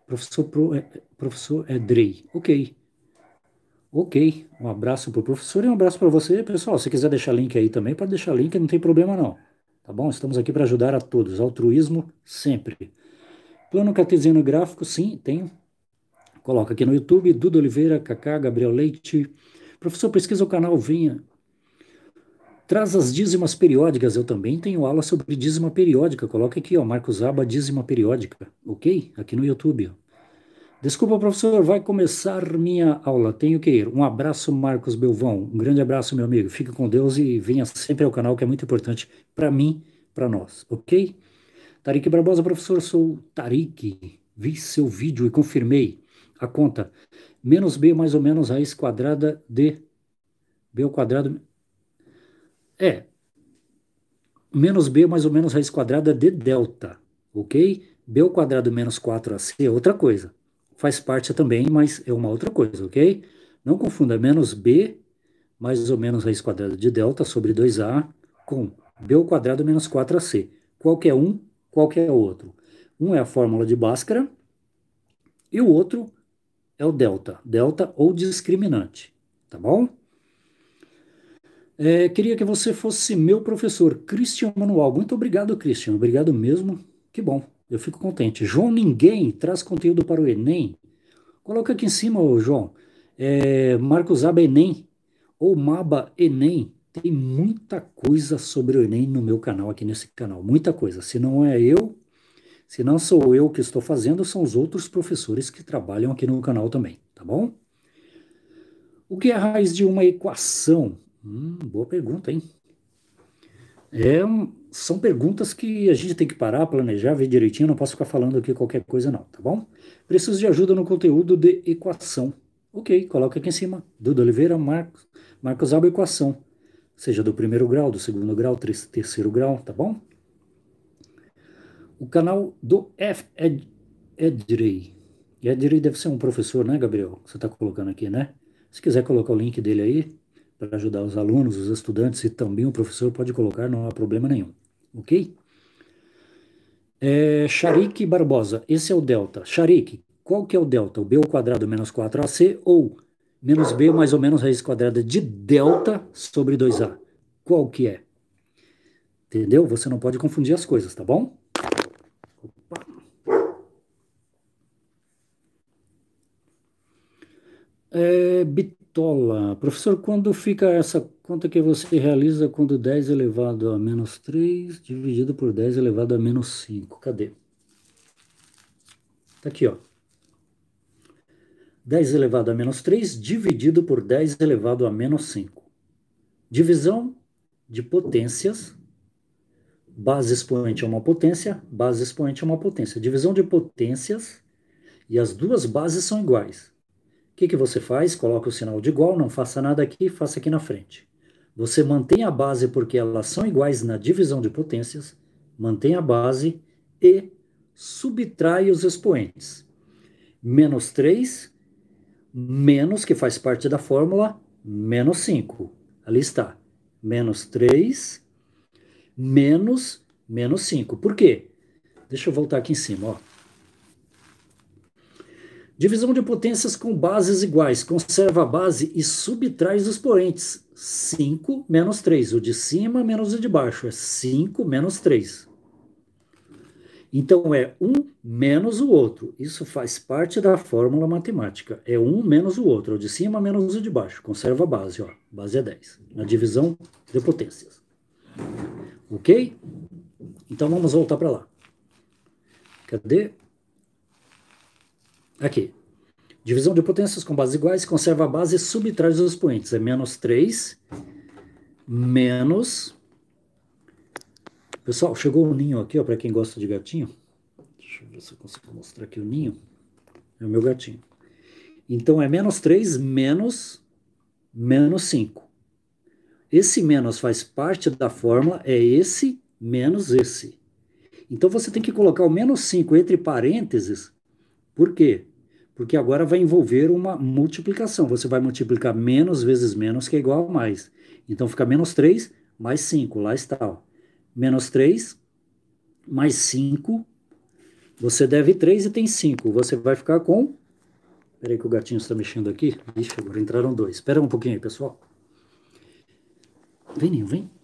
Professor, pro, é, professor Andrei. É ok. Ok. Um abraço para o professor e um abraço para você. Pessoal, se quiser deixar link aí também, pode deixar link, não tem problema não. Tá bom? Estamos aqui para ajudar a todos. Altruísmo sempre. Plano cartesiano gráfico, sim, tenho. Coloca aqui no YouTube, Duda Oliveira, Kaká, Gabriel Leite. Professor, pesquisa o canal Vinha. Traz as dízimas periódicas, eu também tenho aula sobre dízima periódica. Coloca aqui, ó, Marcos Aba, dízima periódica, ok? Aqui no YouTube. Desculpa, professor, vai começar minha aula. Tenho que ir. Um abraço, Marcos Belvão. Um grande abraço, meu amigo. Fique com Deus e venha sempre ao canal, que é muito importante para mim, para nós, ok? Tarik Barbosa, professor, sou Tarik. Vi seu vídeo e confirmei a conta. Menos B mais ou menos raiz quadrada de B ao quadrado é menos B mais ou menos raiz quadrada de delta, ok? B ao quadrado menos 4AC é outra coisa. Faz parte também, mas é uma outra coisa, ok? Não confunda menos B mais ou menos raiz quadrada de delta sobre 2A com B ao quadrado menos 4AC. Qual é um, Qual é o outro. Um é a fórmula de Bhaskara e o outro é o delta, delta ou discriminante, tá bom? É, queria que você fosse meu professor, Christian Manual. Muito obrigado, Christian. Obrigado mesmo. Que bom. Eu fico contente. João Ninguém traz conteúdo para o Enem. Coloca aqui em cima, João. É, Marcos Aba Enem ou Maba Enem. Tem muita coisa sobre o Enem no meu canal, aqui nesse canal. Muita coisa. Se não é eu, se não sou eu que estou fazendo, são os outros professores que trabalham aqui no canal também, tá bom? O que é a raiz de uma equação? Hum, boa pergunta, hein? É são perguntas que a gente tem que parar, planejar, ver direitinho. Não posso ficar falando aqui qualquer coisa, não, tá bom? Preciso de ajuda no conteúdo de equação. Ok, coloca aqui em cima. Duda Oliveira, Marcos, Marcos Alba, equação. Seja do primeiro grau, do segundo grau, terceiro grau, tá bom? O canal do F. Ed, Edrey. Edrey deve ser um professor, né, Gabriel? Você está colocando aqui, né? Se quiser colocar o link dele aí, para ajudar os alunos, os estudantes e também o professor pode colocar, não há problema nenhum, ok? É, Barbosa, esse é o delta. Charique, qual que é o delta? O b ao quadrado menos 4ac ou menos b mais ou menos raiz quadrada de delta sobre 2a? Qual que é? Entendeu? Você não pode confundir as coisas, tá bom? Opa. É, Tola. Professor, quando fica essa conta que você realiza quando 10 elevado a menos 3 dividido por 10 elevado a menos 5? Cadê? Tá aqui, ó. 10 elevado a menos 3 dividido por 10 elevado a menos 5. Divisão de potências. Base expoente é uma potência, base expoente é uma potência. Divisão de potências e as duas bases são iguais que, que você faz? Coloca o sinal de igual, não faça nada aqui, faça aqui na frente. Você mantém a base porque elas são iguais na divisão de potências, mantém a base e subtrai os expoentes. Menos 3, menos, que faz parte da fórmula, menos 5. Ali está. Menos 3, menos, menos 5. Por quê? Deixa eu voltar aqui em cima, ó. Divisão de potências com bases iguais. Conserva a base e subtrai os expoentes. 5 menos 3. O de cima menos o de baixo. É 5 menos 3. Então é um menos o outro. Isso faz parte da fórmula matemática. É um menos o outro. O de cima menos o de baixo. Conserva a base. Ó. Base é 10. Na divisão de potências. Ok? Então vamos voltar para lá. Cadê? Aqui. Divisão de potências com bases iguais, conserva a base e subtrai os expoentes. É menos 3, menos... Pessoal, chegou o um ninho aqui, ó, para quem gosta de gatinho. Deixa eu ver se eu consigo mostrar aqui o ninho. É o meu gatinho. Então, é menos 3, menos, menos 5. Esse menos faz parte da fórmula, é esse menos esse. Então, você tem que colocar o menos 5 entre parênteses por quê? Porque agora vai envolver uma multiplicação. Você vai multiplicar menos vezes menos, que é igual a mais. Então fica menos 3 mais 5, lá está. Ó. Menos 3 mais 5. Você deve 3 e tem 5. Você vai ficar com. Peraí que o gatinho está mexendo aqui. Ixi, agora entraram dois. Espera um pouquinho aí, pessoal. Vem, Ninho, vem.